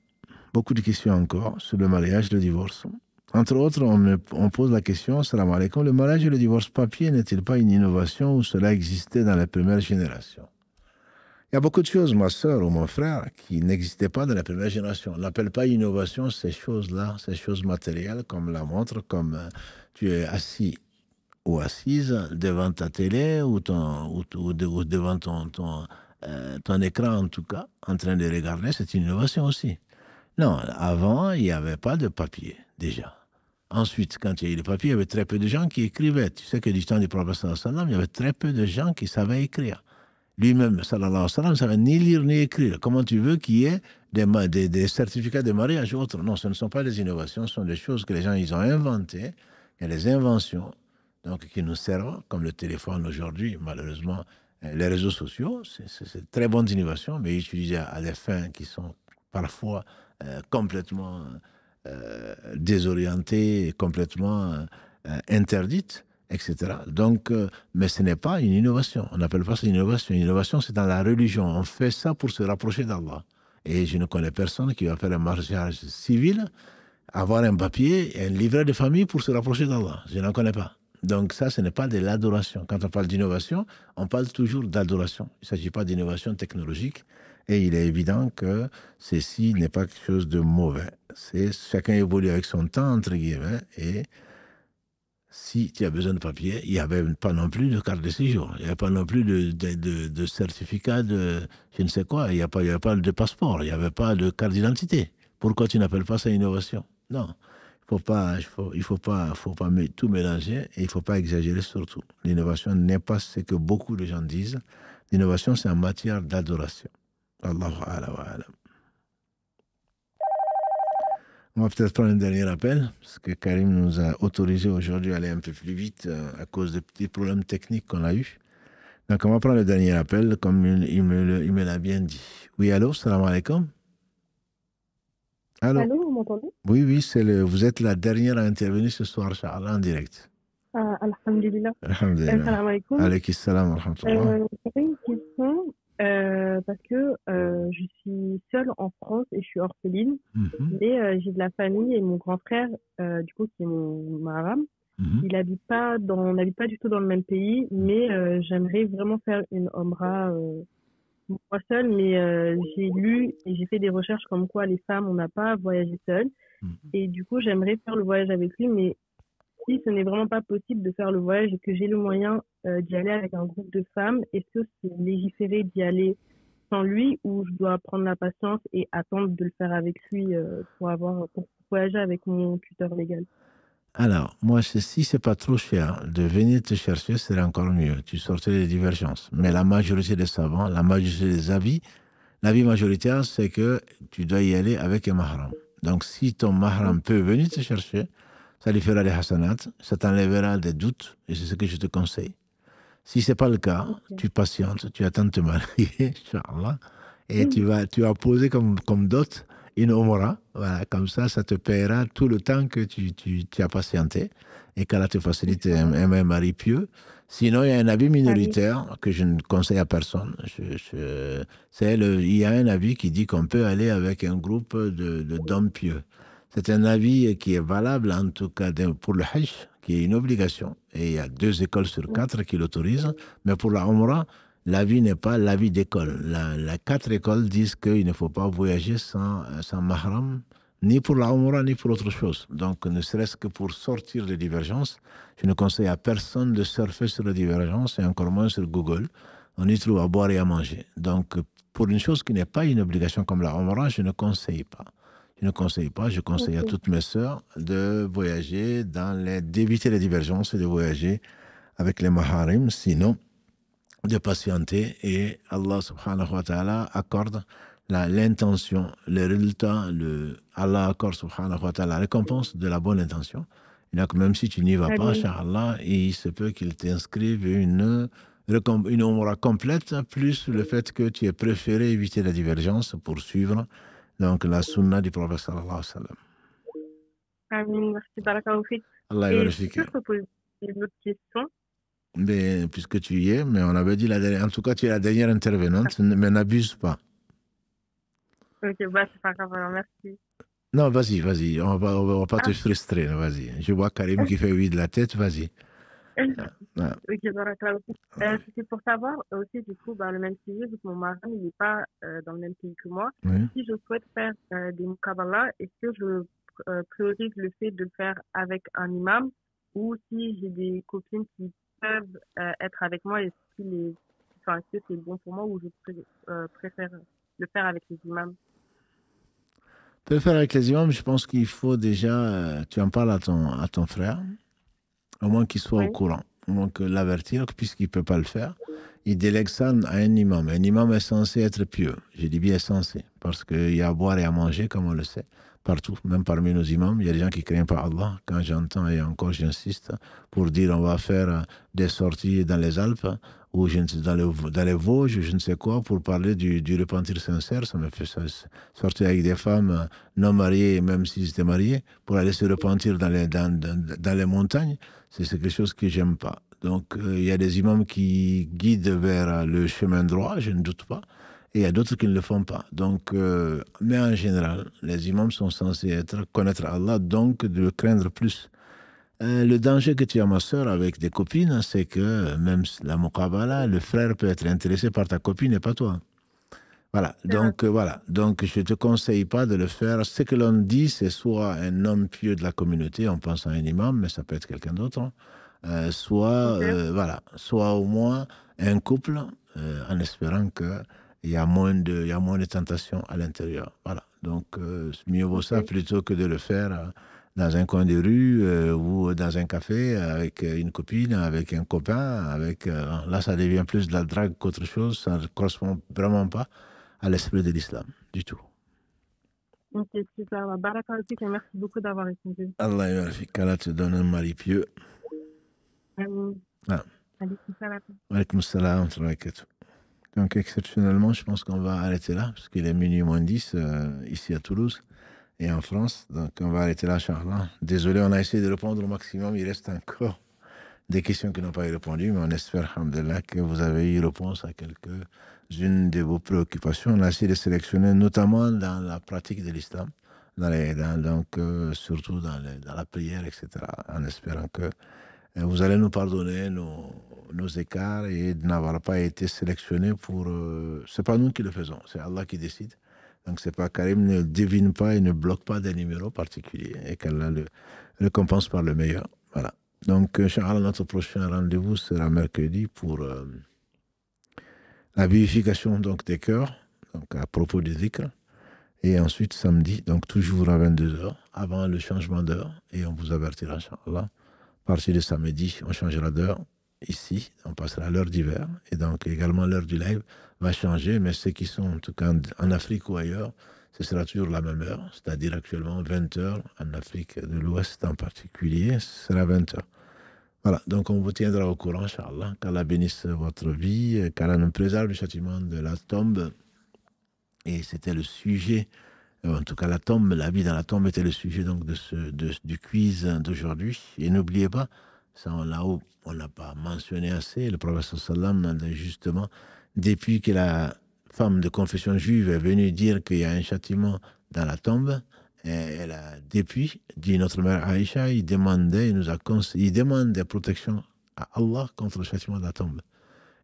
beaucoup de questions encore sur le mariage, le divorce. Entre autres, on, me, pose la question, salam alaikum, le mariage et le divorce papier n'est-il pas une innovation ou cela existait dans la première génération il y a beaucoup de choses, ma soeur ou mon frère, qui n'existaient pas dans la première génération. On n'appelle pas innovation ces choses-là, ces choses matérielles, comme la montre, comme euh, tu es assis ou assise devant ta télé ou, devant ton, euh, ton, écran, en tout cas, en train de regarder, c'est une innovation aussi. Non, avant, il n'y avait pas de papier, déjà. Ensuite, quand il y a eu le papier, il y avait très peu de gens qui écrivaient. Tu sais que du temps du professeur Salam, il y avait très peu de gens qui savaient écrire lui-même, sallallahu alayhi wa sallam, ne savait ni lire ni écrire. Comment tu veux qu'il y ait des, certificats de mariage ou autre Non, ce ne sont pas des innovations, ce sont des choses que les gens ils ont inventées, a les inventions donc, qui nous servent, comme le téléphone aujourd'hui, malheureusement, euh, les réseaux sociaux, c'est très bonnes innovations, mais utilisées à des fins qui sont parfois euh, complètement euh, désorientées, complètement interdites etc. Donc, euh, mais ce n'est pas une innovation. On n'appelle pas ça une innovation. Une innovation, c'est dans la religion. On fait ça pour se rapprocher d'Allah. Et je ne connais personne qui va faire un mariage civil, avoir un papier et un livret de famille pour se rapprocher d'Allah. Je n'en connais pas. Donc ça, ce n'est pas de l'adoration. Quand on parle d'innovation, on parle toujours d'adoration. Il ne s'agit pas d'innovation technologique. Et il est évident que ceci n'est pas quelque chose de mauvais. C'est chacun évolue avec son temps, entre guillemets, et si tu as besoin de papier, il n'y avait pas non plus de carte de séjour, il n'y avait pas non plus de, de, certificat de je ne sais quoi, il n'y avait, pas de passeport, il n'y avait pas de carte d'identité. Pourquoi tu n'appelles pas ça innovation Non, il ne faut pas, il faut pas, faut pas tout mélanger et il ne faut pas exagérer surtout. L'innovation n'est pas ce que beaucoup de gens disent. L'innovation, c'est en matière d'adoration. Allahu ala wa on va peut-être prendre un dernier appel, parce que Karim nous a autorisé aujourd'hui à aller un peu plus vite euh, à cause des petits problèmes techniques qu'on a eus. Donc, on va prendre le dernier appel, comme il, me l'a bien dit. Oui, allô, salam alaikum. Allô, vous m'entendez Oui, oui, c'est le, vous êtes la dernière à intervenir ce soir, Charles, en direct. Ah, alhamdulillah. Alhamdulillah. Euh, salam alaikum. alhamdulillah. Euh, parce que euh, je suis seule en France et je suis orpheline, mhm. mais euh, j'ai de la famille et mon grand frère, euh, du coup, qui est mon maram, mhm. il habite pas dans, on n'habite pas du tout dans le même pays, mais j'aimerais vraiment faire une omra moi seule, mais j'ai lu et j'ai fait des recherches comme quoi les femmes, on n'a pas voyagé seule. Mhm. Et du coup, j'aimerais faire le voyage avec lui, mais si ce n'est vraiment pas possible de faire le voyage et que j'ai le moyen euh, d'y aller avec un groupe de femmes, est-ce que c'est légiféré d'y aller sans lui ou je dois prendre la patience et attendre de le faire avec lui euh, pour avoir pour voyager avec mon tuteur légal alors, moi, si c'est pas trop cher, de venir te chercher, c'est encore mieux. Tu sortais des divergences. Mais la majorité des savants, la majorité des avis, l'avis majoritaire, c'est que tu dois y aller avec un mahram. Donc, si ton mahram peut venir te chercher, ça lui fera des hasanats, ça t'enlèvera des doutes, et c'est ce que je te conseille. Si ce n'est pas le cas, tu patientes, tu attends de te marier, et mm. tu, vas, tu vas poser comme, comme dot une omora, voilà, comme ça, ça te paiera tout le temps que tu, tu, tu as patienté, et qu'Allah te facilite un, un, mari pieux. Sinon, il y a un avis minoritaire que je ne conseille à personne. Je, le, il y a un avis qui dit qu'on peut aller avec un groupe de d'hommes pieux. C'est un avis qui est valable, en tout cas pour le Hajj, qui est une obligation. Et il y a deux écoles sur quatre qui l'autorisent. Mais pour la Omra, l'avis n'est pas l'avis d'école. La, quatre écoles disent qu'il ne faut pas voyager sans, sans mahram, ni pour la Omra, ni pour autre chose. Donc, ne serait-ce que pour sortir des divergences, je ne conseille à personne de surfer sur les divergences, et encore moins sur Google. On y trouve à boire et à manger. Donc, pour une chose qui n'est pas une obligation comme la Omra, je ne conseille pas je ne conseille pas, je conseille à toutes mes sœurs de voyager, dans d'éviter les divergences et de voyager avec les maharim, sinon de patienter et Allah subhanahu wa ta'ala accorde l'intention, le résultat, le, Allah accorde subhanahu wa ta'ala la récompense de la bonne intention. même si tu n'y vas pas, il se peut qu'il t'inscrive une une complète, plus le fait que tu aies préféré éviter la divergence pour suivre donc la sunna du prophète sallallahu alayhi wa sallam. Amin, merci fik. Allah Et je te poser une autre question mais, Puisque tu y es, mais on avait dit la dernière, en tout cas tu es la dernière intervenante, mais n'abuse pas. Ok, bah c'est pas grave, alors merci. Non, vas-y, vas-y, on va, on va, pas te ah. frustrer, vas-y. Je vois Karim ah. qui fait oui de la tête, vas-y. C'est euh, C'était pour savoir aussi, du coup, bah, le même sujet, vu que mon mari n'est pas euh, dans le même pays que moi. Si je souhaite faire euh, des mukabala, est-ce que je priorise le fait de le faire avec un imam ou si j'ai des copines qui peuvent être avec moi, et si les... enfin, c'est bon pour moi ou je préfère le faire avec les imams De faire avec les imams, je pense qu'il faut déjà. tu en parles à ton, à ton frère. Au moins qu'il soit courant, au courant. que l'avertir, puisqu'il ne peut pas le faire, il délègue ça à un imam. Un imam est censé être pieux. Je dis bien censé, parce qu'il y a à boire et à manger, comme on le sait partout, même parmi nos imams, il y a des gens qui ne craignent pas Allah. Quand j'entends et encore j'insiste pour dire on va faire des sorties dans les Alpes ou je ne dans, les Vosges, je ne sais quoi, pour parler du, repentir sincère, ça me fait sortir avec des femmes non mariées, même s'ils étaient mariées, pour aller se repentir dans les, dans, les montagnes, c'est quelque chose que j'aime pas. Donc euh, il y a des imams qui guident vers le chemin droit, je ne doute pas, et il y a d'autres qui ne le font pas. Donc, euh, mais en général, les imams sont censés être, connaître Allah, donc de le craindre plus. Euh, le danger que tu as, ma soeur, avec des copines, hein, c'est que même la muqabala, le frère peut être intéressé par ta copine et pas toi. Voilà. Donc, euh, voilà. Donc, je ne te conseille pas de le faire. Ce que l'on dit, c'est soit un homme pieux de la communauté, on pense à un imam, mais ça peut être quelqu'un d'autre. Hein. soit, voilà. Soit au moins un couple, en espérant que il y a moins de, il y a moins de tentations à l'intérieur. Voilà. Donc, euh, mieux vaut ça plutôt que de le faire euh, dans un coin de rue euh, ou dans un café avec une copine, avec un copain. Avec, là, ça devient plus de la drague qu'autre chose. Ça ne correspond vraiment pas à l'esprit de l'islam du tout. Ok, super. Bah, merci beaucoup d'avoir répondu. Allah te donne un mari pieux. Amin. Ah. Alaykoum salam. salam. Donc exceptionnellement, je pense qu'on va arrêter là, parce qu'il est minuit moins 10 euh, ici à Toulouse et en France. Donc on va arrêter là, Charles. Désolé, on a essayé de répondre au maximum. Il reste encore des questions qui n'ont pas été répondues, mais on espère, Alhamdulillah, que vous avez eu réponse à quelques-unes de vos préoccupations. On a essayé de sélectionner, notamment dans la pratique de l'islam, dans, donc, euh, surtout dans, dans, la prière, etc., en espérant que euh, vous allez nous pardonner nos, écarts et de n'avoir pas été sélectionné pour. Ce euh, c'est pas nous qui le faisons, c'est Allah qui décide. Donc c'est pas Karim ne devine pas et ne bloque pas des numéros particuliers et qu'Allah le récompense par le meilleur. Voilà. Donc, Inch'Allah, notre prochain rendez-vous sera mercredi pour euh, la vérification donc, des cœurs, donc à propos des zikr. Et ensuite, samedi, donc toujours à 22h, avant le changement d'heure, et on vous avertira, Inch'Allah partir de samedi, on changera d'heure ici, on passera à l'heure d'hiver. Et donc également l'heure du live va changer, mais ceux qui sont en tout cas en Afrique ou ailleurs, ce sera toujours la même heure, c'est-à-dire actuellement 20h en Afrique de l'Ouest en particulier, ce sera 20h. Voilà, donc on vous tiendra au courant, Inch'Allah. Qu'Allah bénisse votre vie, qu'Allah nous préserve du châtiment de la tombe. Et c'était le sujet euh, en tout cas la tombe, la vie dans la tombe était le sujet donc de ce, du quiz d'aujourd'hui. Et n'oubliez pas, ça on l'a on l'a pas mentionné assez, le professeur sallam justement depuis que la femme de confession juive est venue dire qu'il y a un châtiment dans la tombe, et elle a depuis dit notre mère Aïcha, il demandait, il nous a il demande des protections à Allah contre le châtiment de la tombe.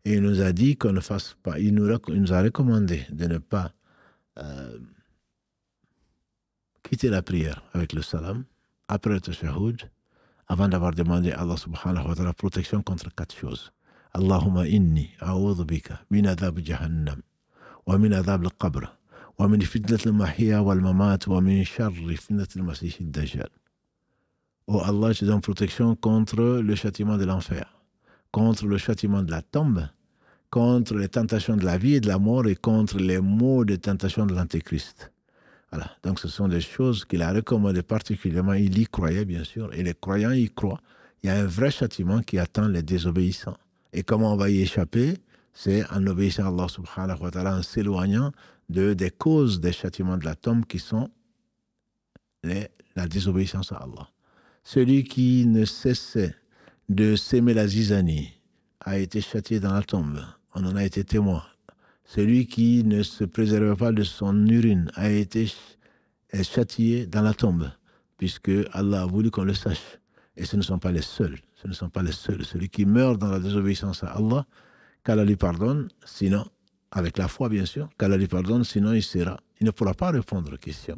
Et il nous a dit qu'on ne fasse pas, il nous, nous a recommandé de ne pas euh, quitté la prière avec le salam, après le tashahhud, avant d'avoir demandé à Allah subhanahu wa ta'ala protection contre quatre choses. Allahumma inni a'udhu bika min adhab jahannam wa min adhab al-qabr wa min fitnat al mahiya wal-mamat wa min sharri fitnat al-masih al-dajjal. Oh Allah, je donne protection contre le châtiment de l'enfer, contre le châtiment de la tombe, contre les tentations de la vie et de la mort et contre les maux de tentation de l'antéchrist. Voilà. Donc, ce sont des choses qu'il a recommandées particulièrement. Il y croyait, bien sûr, et les croyants y croient. Il y a un vrai châtiment qui attend les désobéissants. Et comment on va y échapper C'est en obéissant à Allah subhanahu wa ta'ala, en s'éloignant de, des causes des châtiments de la tombe qui sont la désobéissance à Allah. Celui qui ne cessait de s'aimer la zizanie a été châtié dans la tombe. On en a été témoin. Celui qui ne se préserve pas de son urine a été est châtié dans la tombe, puisque Allah a voulu qu'on le sache. Et ce ne sont pas les seuls. Ce ne sont pas les seuls. Celui qui meurt dans la désobéissance à Allah, qu'Allah lui pardonne, sinon, avec la foi bien sûr, qu'Allah lui pardonne, sinon il sera. Il ne pourra pas répondre aux questions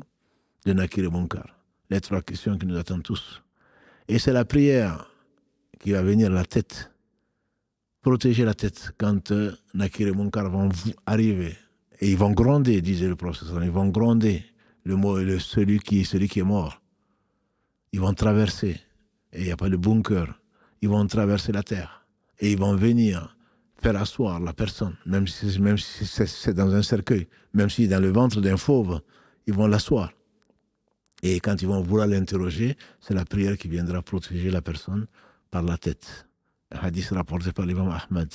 de Nakir et Munkar, les trois questions qui nous attendent tous. Et c'est la prière qui va venir à la tête protéger la tête quand euh, Nakir et Munkar vont arriver. Et ils vont gronder, disait le professeur, Ils vont gronder le, mot, le celui, qui, celui qui est mort. Ils vont traverser. Et il n'y a pas de bunker. Ils vont traverser la terre. Et ils vont venir faire asseoir la personne, même si, même si c'est dans un cercueil, même si dans le ventre d'un fauve, ils vont l'asseoir. Et quand ils vont vouloir l'interroger, c'est la prière qui viendra protéger la personne par la tête hadith rapporté par l'imam Ahmed.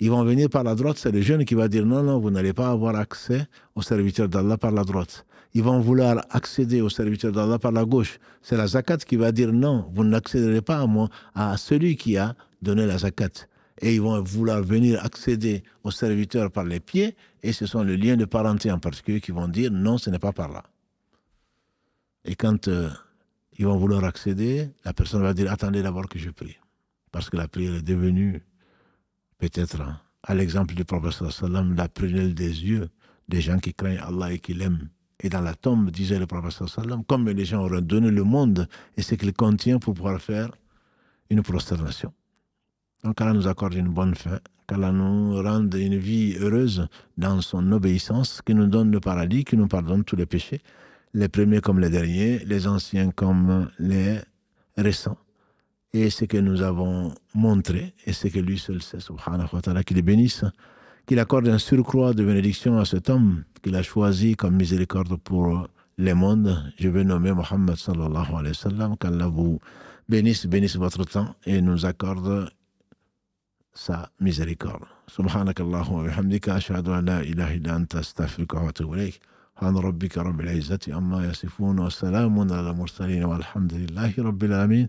Ils vont venir par la droite, c'est le jeune qui va dire non, non, vous n'allez pas avoir accès au serviteur d'Allah par la droite. Ils vont vouloir accéder au serviteur d'Allah par la gauche. C'est la zakat qui va dire non, vous n'accéderez pas à moi, à celui qui a donné la zakat. Et ils vont vouloir venir accéder au serviteur par les pieds, et ce sont les liens de parenté en particulier qui vont dire non, ce n'est pas par là. Et quand euh, ils vont vouloir accéder, la personne va dire attendez d'abord que je prie. Parce que la prière est devenue, peut-être, à l'exemple du prophète la prunelle des yeux des gens qui craignent Allah et qui l'aiment. Et dans la tombe, disait le prophète comme les gens auraient donné le monde et ce qu'il contient pour pouvoir faire une prosternation. Donc Allah nous accorde une bonne fin, qu'Allah nous rende une vie heureuse dans son obéissance, qui nous donne le paradis, qui nous pardonne tous les péchés, les premiers comme les derniers, les anciens comme les récents et ce que nous avons montré, et ce que lui seul sait, subhanahu wa ta'ala, qu'il bénisse, qu'il accorde un surcroît de bénédiction à cet homme qu'il a choisi comme miséricorde pour le monde. Je vais nommer Mohammed sallallahu alayhi wa sallam, qu'Allah vous bénisse, bénisse votre temps et nous accorde sa miséricorde. سبحانك اللهم وبحمدك أشهد أن لا إله إلا أنت أستغفرك وأتوب إليك عن ربك رب العزة أما يصفون وسلام على المرسلين والحمد لله رب العالمين